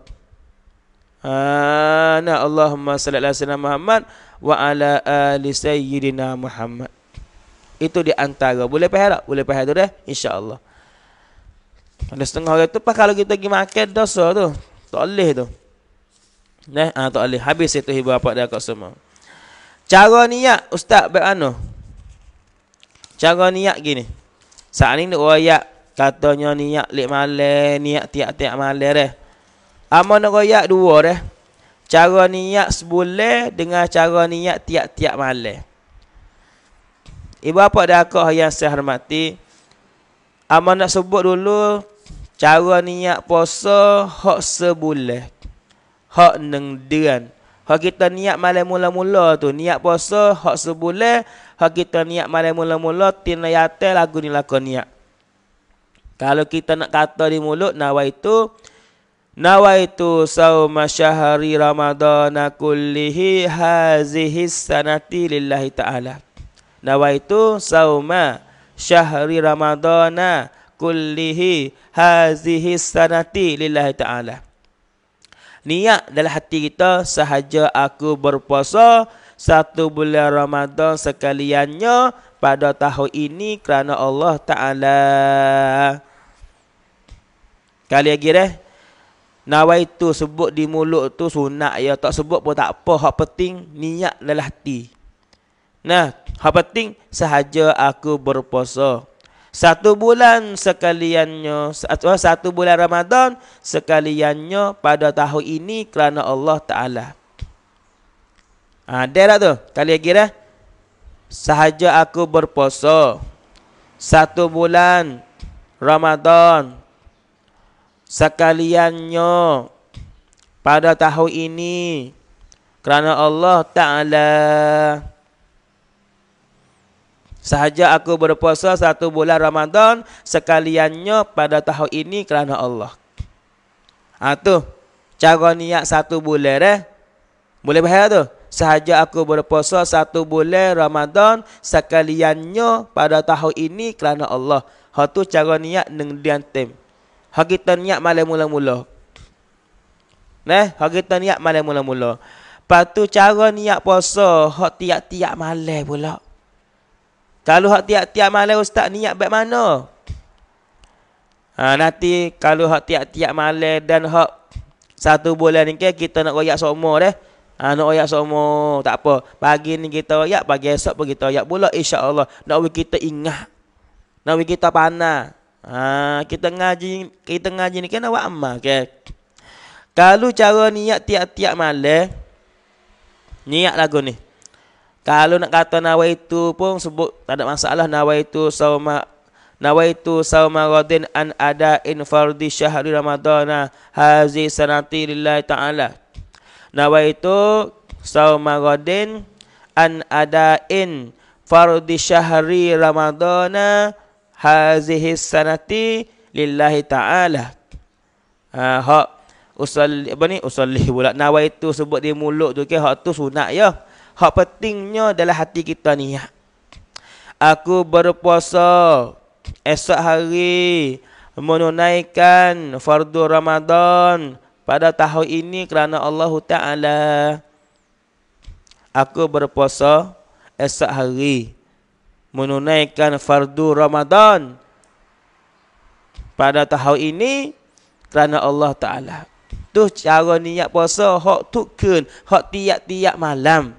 na Allahumma salli ala sayyidina Muhammad wa ala ali sayyidina Muhammad. Itu di antara. Boleh faham tak? Boleh faham tu dah? Insya-Allah. Ada setengah orang tu pas kalau kita pergi makan dosa tu. Tak boleh tu. Nah, ah tak boleh. Habis itu ibu bapa dia kat semua. Cara niat ustaz baik anu. Cara niat gini. Saat ini royak katanya niat lek malam, niat tiak tiap malam deh. nak royak dua deh. Cara niat sebulan dengan cara niat tiak tiap malam. Ibu apa dah aku yang saya hormati? Amon nak sebut dulu cara niat puasa hak sebulan. Hak neng nengdian. Hak kita niat malam mula-mula tu, niat puasa hak sebulan, hak kita niat malam mula-mula tinayate lagu ni lakon niat. Kalau kita nak kata di mulut nawa itu Nawa itu sauma syahri Ramadan kullihi hazihi sanati lillahi ta'ala. Nawa itu sauma syahri Ramadan kullihi hazihi sanati lillahi ta'ala niat dalam hati kita sahaja aku berpuasa satu bulan Ramadan sekaliannya pada tahun ini kerana Allah Ta'ala. Kali lagi deh. Nawai tu sebut di mulut tu sunat ya. Tak sebut pun tak apa. Hak penting niat lelah hati. Nah, hak penting sahaja aku berpuasa satu bulan sekaliannya satu, satu bulan Ramadan sekaliannya pada tahun ini kerana Allah Taala. Ada ha, lah tu kali kira sahaja aku berpuasa satu bulan Ramadan sekaliannya pada tahun ini kerana Allah Taala. Sahaja aku berpuasa satu bulan Ramadan sekaliannya pada tahun ini kerana Allah. Ha tu. Cara niat satu bulan eh. Boleh bahaya tu. Sahaja aku berpuasa satu bulan Ramadan sekaliannya pada tahun ini kerana Allah. Ha tu cara niat neng dian tim. Ha kita niat malam mula-mula. Neh, ha kita niat malam mula-mula. Patu cara niat puasa hak tiap-tiap malam pula. Kalau hak tiap-tiap malam ustaz niat baik mana? Ha, nanti kalau hak tiap-tiap malam dan hak satu bulan ni kita nak royak semua deh. Ha, nak royak semua tak apa. Pagi ni kita royak, pagi esok pun kita royak pula insya-Allah. Nak we kita ingat. Nak we kita panah. Ha, kita ngaji kita ngaji ni kena kan buat amal ke. Kalau cara niat tiap-tiap malam niat lagu ni. Kalau nak kata nawa itu pun sebut tak ada masalah nawa itu sauma nawa itu sauma radin an ada in fardhi syahr Ramadan hazi sanati lillahi taala. Nawa itu sauma radin an ada in fardhi syahr Ramadan hazihi sanati lillahi taala. Ha ha usalli apa ni usalli pula nawa itu sebut di mulut tu ke okay? hak tu sunat ya. Hak pentingnya adalah hati kita ni. Aku berpuasa esok hari menunaikan fardu Ramadan pada tahun ini kerana Allah Ta'ala. Aku berpuasa esok hari menunaikan fardu Ramadan pada tahun ini kerana Allah Ta'ala. Tu cara niat puasa hak tukun, hak tiap-tiap malam.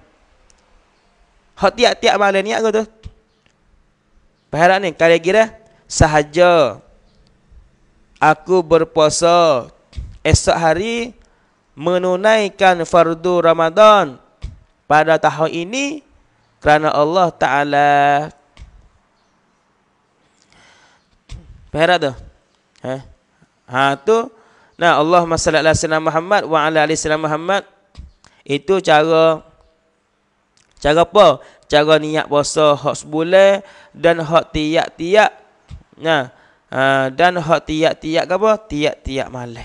Hak tiap-tiap malam niat kau tu. Perharap ni, kali kira sahaja aku berpuasa esok hari menunaikan fardu Ramadan pada tahun ini kerana Allah Ta'ala. Perharap tu. Ha? ha tu. Nah Allahumma salli ala sayyidina Muhammad wa ala ali sayyidina Muhammad itu cara Cara apa? Cara niat puasa hak sebulan dan hak tiak tiak. Nah. Ha, dan hak tiak tiak, ke apa? tiak tiap malam.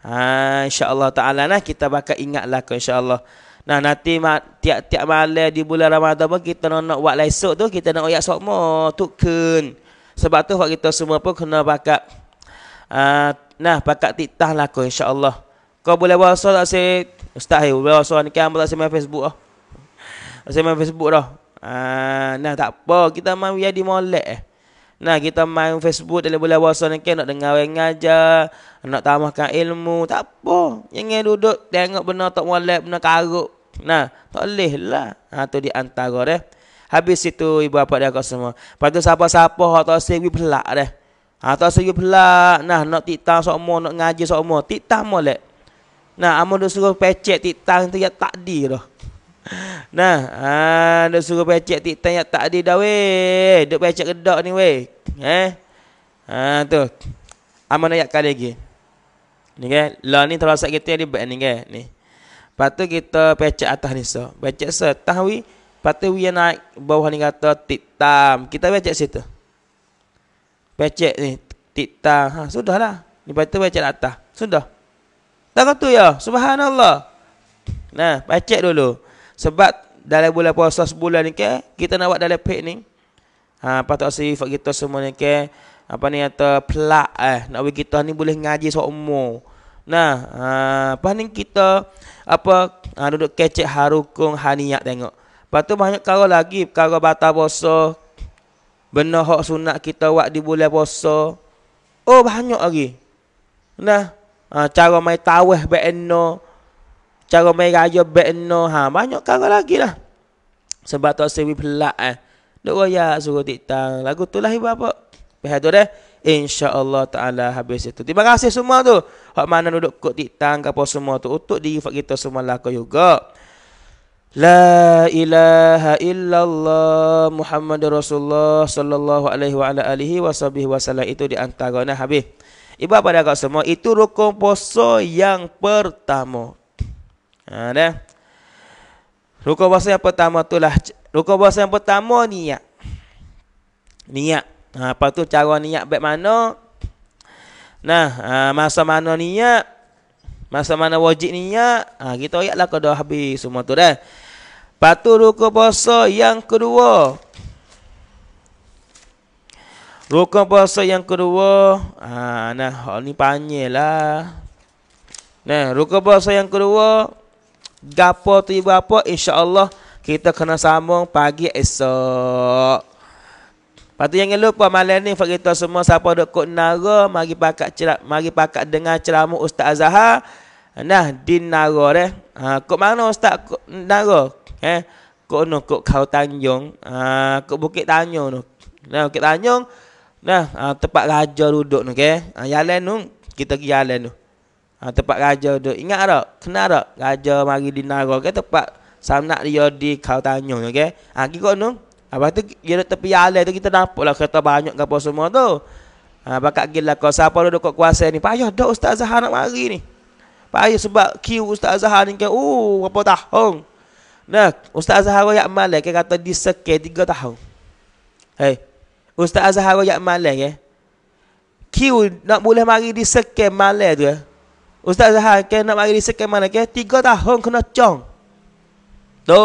Ha, insya-Allah taala nah kita bakal ingat lah insya-Allah. Nah nanti ma- tiap-tiap malam di bulan Ramadan pun kita nak, nak buat esok tu kita nak ayat sokmo tukun. Sebab tu hak kita semua pun kena bakal ha, nah bakal titah lah insya-Allah. Kau boleh wasal tak si Ustaz, hey, eh, boleh wasal ni kan tak si Facebook ah. Oh. Saya main Facebook dah. Ah, nah tak apa, kita main via di molek eh. Nah, kita main Facebook dalam bulan puasa ni kan nak dengar orang ngajar, nak tambahkan ilmu, tak apa. Yang duduk tengok benda tak molek, benda karuk. Nah, tak boleh lah. Ha tu di antara deh. Habis itu ibu bapa dia kau semua. Lepas siapa-siapa hak tak sewi pelak deh. Ah, ha tak sewi pelak. Nah, nak titah semua nak ngaji semua titah molek. Nah, amun dia suruh pecek titah tu ya takdir dah. Nah, ah, dia suruh pecek tik tanya tak ada dah weh. Duk pecek gedak ni weh. Eh? Ah tu. Aman ayat kali lagi. Ni kan, la ni terasa kita ni ni kan, ni. Patu kita pecek atas ni so. Pecek so tahwi, patu wi naik bawah ni kata titam. Kita pecek situ. Pecek ni titam. Ha, sudahlah. Ni patu pecek atas. Sudah. Tak tu ya. Subhanallah. Nah, pecek dulu. Sebab dalam bulan puasa sebulan ni ke, kita nak buat dalam pek ni. Ha, patut asli ifat kita semua ni ke, apa ni kata pelak eh. Nak buat kita ni boleh ngaji seorang umur. Nah, ha, apa ni kita, apa, ha, duduk kecek harukung, haniak tengok. Patut banyak kalau lagi, kara batal puasa. Benar hak sunat kita buat di bulan puasa. Oh banyak lagi. Nah, ha, cara main tawih beno. Nah, Cara main raya Bekno ha, Banyak cara lagi lah Sebab tu asyik belak eh. Duk raya suruh titang Lagu tu lah ibu apa Pihak tu deh InsyaAllah ta'ala habis itu Terima kasih semua tu Hak mana duduk kot titang Kapa semua tu Untuk diri kita semua lah kau juga La ilaha illallah Muhammad Rasulullah Sallallahu alaihi wa ala alihi wa wa Itu di antara nah habis Ibu pada kau semua Itu rukun poso yang pertama Ha, dah. Rukun puasa yang pertama tu lah. Rukun puasa yang pertama niat. Niat. Ha, lepas tu cara niat baik mana. Nah, ha, masa mana niat. Masa mana wajib niat. Ha, kita ayat lah dah habis semua tu dah. Lepas tu rukun puasa yang kedua. Rukun puasa yang kedua. Ha, nah, ni panggil lah. Nah, rukun puasa yang kedua. Gapo tu ibu apa insya-Allah kita kena sambung pagi esok. Patu jangan lupa malam ni fak kita semua siapa dok kok nara mari pakak cerak mari pakak dengar ceramah Ustaz Azhar. Nah di ha, nara eh. Ha kok mana Ustaz kok nara? Eh kok no kok kau Tanjung. Ha kok Bukit Tanjung tu. Nah Bukit Tanjung. Nah ha, tempat raja duduk tu okay? Ha jalan tu kita pergi jalan tu ha, tempat raja duduk. Ingat tak? Kenal tak? Raja mari di Nara ke tempat sanak dia di kau tanya. Okay? Ha, pergi kot tu. Lepas tu, dia duduk tepi alai tu, kita nampak lah kereta banyak ke semua tu. Ha, bakat gila lah, kau, siapa duduk kat kuasa ni? Payah dah Ustaz Zahar nak mari ni. Payah sebab kiu Ustaz Zahar ni kan, uh, berapa tahun. Nah, Ustaz Zahar Royak Malai kan kata disekir tiga tahun. Hei, eh, Ustaz Azhar Royak Malai kan? Q nak boleh mari di sekem Malai tu eh? Ustaz Zahal ke nak mari riset mana ke Tiga tahun kena cong Tu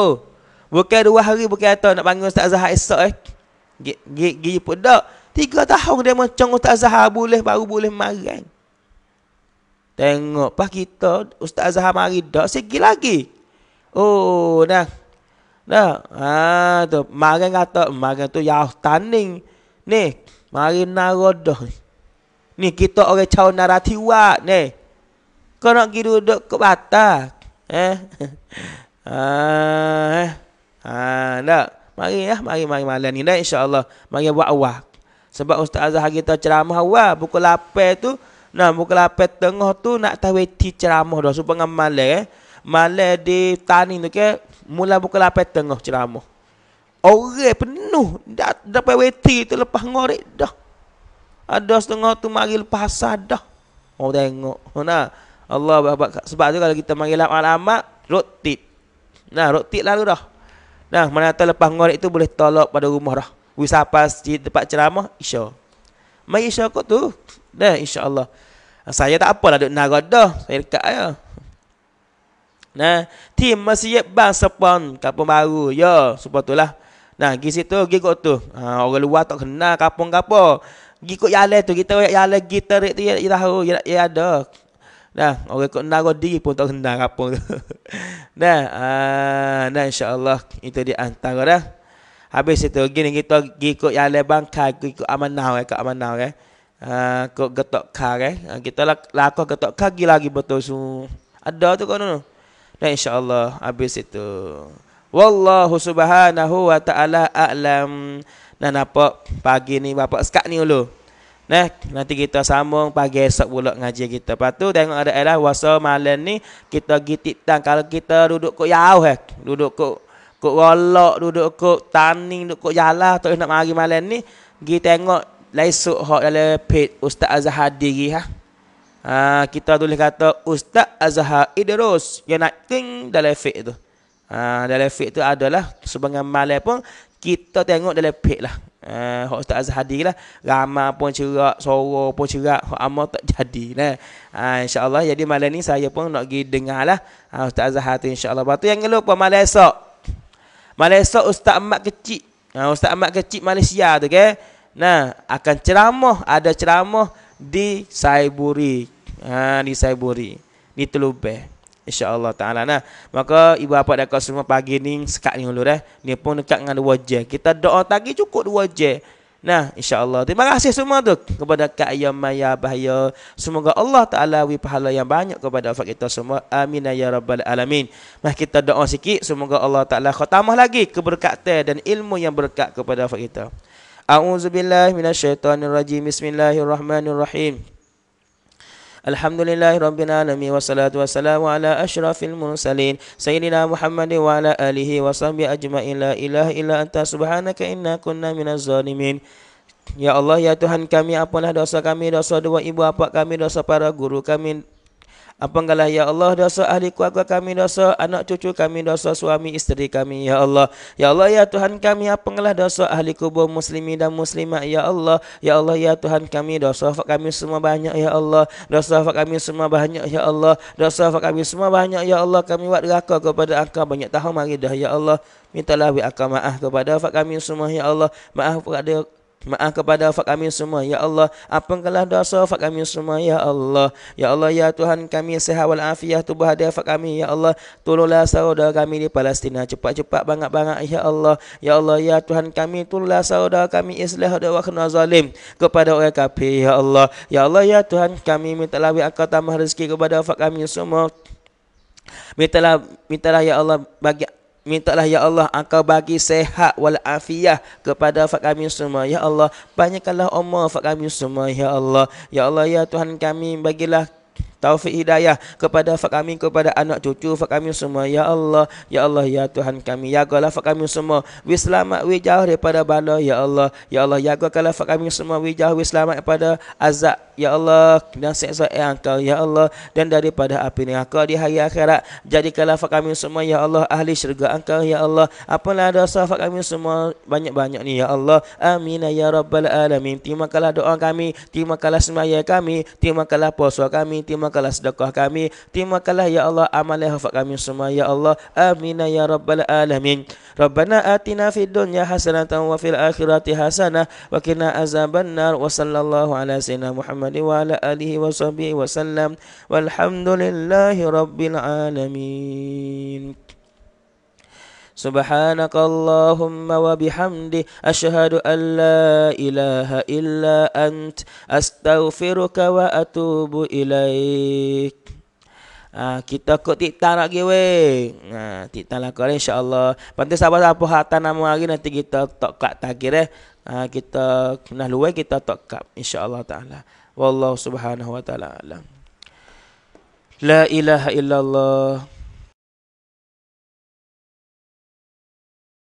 Bukan dua hari bukan atau nak bangun Ustaz Zahal esok eh Gigi pun tak Tiga tahun dia mencong Ustaz Zahal boleh baru boleh marah Tengok pas kita Ustaz Zahal mari dah segi lagi Oh dah Dah ha, tu Marah kata marah tu ya tanning Ni Mari narodoh Ni kita orang cawan naratiwat Ni kau nak pergi duduk ke Batak. Eh. *laughs* Ah, eh. Ah, tak. Mari ya, mari mari malam ni dah insya-Allah. Mari buat awal. Sebab Ustaz Azhar hari tu ceramah awal pukul 8 tu. Nah, pukul 8 tengah tu nak tahwiti ceramah dah supaya ngam malam eh. Malam di tani tu ke mula pukul 8 tengah ceramah. Orang penuh dah dapat waiti tu lepas ngorek dah. Ada setengah tu mari lepas asar dah. Oh tengok. nak. Allah bapak sebab tu kalau kita mari alamat rotit. Nah, rotit lalu dah. Nah, mana tahu lepas ngorek itu boleh tolak pada rumah dah. pas di tempat ceramah insya. Mai insya kot tu. dah insya-Allah. Saya tak apalah duk nak dah. Saya dekat aja. Nah, tim masjid bang sepon kampung baru. Ya, sepatulah. Nah, gi situ, gi kot tu. Ha, orang luar tak kenal kampung apa. Gi kot yale tu, kita yale gitar itu ya, ya tahu, ya, ya ada. Nah, orang kena naruh diri pun tak kena apa tu. nah, uh, nah insya-Allah itu di antara dah. Habis itu gini kita pergi ikut yang lebang kau ikut amanah eh, ikut amanah eh. Uh, ah, kau getok kar eh. Ah, kita lah, laku getok kaki lagi betul su. Ada tu kau tu. Nah, insya-Allah habis itu. Wallahu subhanahu wa ta'ala a'lam. Nah, nampak pagi ni bapak sekat ni dulu. Nah, nanti kita sambung pagi esok pula ngaji kita. Lepas tu tengok ada ialah wasa malam ni kita gitik tan kalau kita duduk kok jauh eh. Duduk kok kok golok, duduk kok taning, duduk kok jalan tak nak mari malam ni gi tengok laisuk hak dalam pet Ustaz Azhadi gi ha. Ha, kita tulis kata Ustaz Azhar Idrus yang nak ting dalam fit tu. Ha, dalam fit tu adalah sebagai malam pun kita tengok dalam pet lah. Uh, eh, hak Ustaz Azhadi lah Ramah pun cerak Soro pun cerak Hak Amal tak jadi lah ah, insya Allah. Jadi malam ni saya pun nak pergi dengar lah ah, Ustaz Azhar tu Insya Allah. Batu yang lupa malam esok Malam esok Ustaz Ahmad kecil uh, ah, Ustaz Ahmad kecil Malaysia tu okay? Nah akan ceramah Ada ceramah di Saiburi uh, Di Saiburi Di Telubeh InsyaAllah ta'ala nah. Maka ibu bapa dan semua pagi ni sekat ni dulu dah. Eh. Dia pun dekat dengan dua je. Kita doa tadi cukup dua je. Nah, insyaAllah. Terima kasih semua tu kepada Kak Ayam Maya Bahaya. Semoga Allah Ta'ala beri pahala yang banyak kepada wafat kita semua. Amin ya Rabbal Alamin. Mari kita doa sikit. Semoga Allah Ta'ala khutamah lagi keberkatan dan ilmu yang berkat kepada wafat kita. A'udzubillahiminasyaitanirrajim. Bismillahirrahmanirrahim. Bismillahirrahmanirrahim. الحمد لله رب العالمين والصلاة والسلام على أشرف المرسلين سيدنا محمد وعلى آله وصحبه أجمعين لا إله إلا أنت سبحانك إنا كنا من الظالمين Ya Allah, Ya Tuhan kami, apalah dosa kami, dosa dua ibu bapa kami, dosa para guru kami, Apanggalah ya Allah dosa ahli keluarga kami dosa anak cucu kami dosa suami isteri kami ya Allah. Ya Allah ya Tuhan kami apanggalah dosa ahli kubur Muslimin dan muslimat ya Allah. Ya Allah ya Tuhan kami dosa fak kami semua banyak ya Allah. Dosa fak kami semua banyak ya Allah. Dosa fak kami semua banyak ya Allah. Kami buat raka kepada engkau banyak tahun mari dah ya Allah. Mintalah wi akamah kepada fak kami semua ya Allah. Maaf kepada Maaf kepada fak kami semua ya Allah Apa kalah dosa fak kami semua ya Allah ya Allah ya Tuhan kami sehat wal afiah tubuh hadiah fak kami ya Allah tolonglah saudara kami di Palestina cepat-cepat banget-banget ya Allah ya Allah ya Tuhan kami tolonglah saudara kami islah dan wakna zalim kepada orang kafir ya Allah ya Allah ya Tuhan kami minta lawi akal tambah rezeki kepada fak kami semua Minta lah ya Allah bagi Mintalah ya Allah engkau bagi sehat wal afiah kepada fak kami semua ya Allah banyakkanlah umur fak kami semua ya Allah ya Allah ya Tuhan kami bagilah taufik hidayah kepada fak kami kepada anak cucu fak kami semua ya Allah ya Allah ya Tuhan kami jagalah fak kami semua wi selamat wi jauh daripada bala ya Allah ya Allah jagalah fak kami semua wi jauh wi selamat daripada azab ya Allah dan seksa yang engkau ya Allah dan daripada api neraka di hari akhirat jadikanlah fak kami semua ya Allah ahli syurga engkau ya Allah apalah dosa fak kami semua banyak-banyak ni ya Allah amin ya rabbal alamin terima kasih doa kami terima kasih semaya kami terima kasih puasa kami terima terimakanlah sedekah kami terimakanlah ya Allah amalan hafat kami semua ya Allah amin ya rabbal alamin ربنا آتنا في الدنيا حسنة وفي الآخرة حسنة وقنا عذاب النار وصلى الله على سيدنا محمد وعلى آله وصحبه وسلم والحمد لله رب العالمين سبحانك اللهم وبحمدي أشهد أن لا illa ant. أنت wa atubu إليك Ha, ah, kita kot tiktak nak pergi weh. Ha, ah, tiktak lah kau insyaAllah. Pantai sahabat-sahabat hatan nama hari nanti kita tok kat takir eh. Ha, kita nak luai kita tok kat insyaAllah ta'ala. Wallahu subhanahu wa ta'ala La ilaha illallah.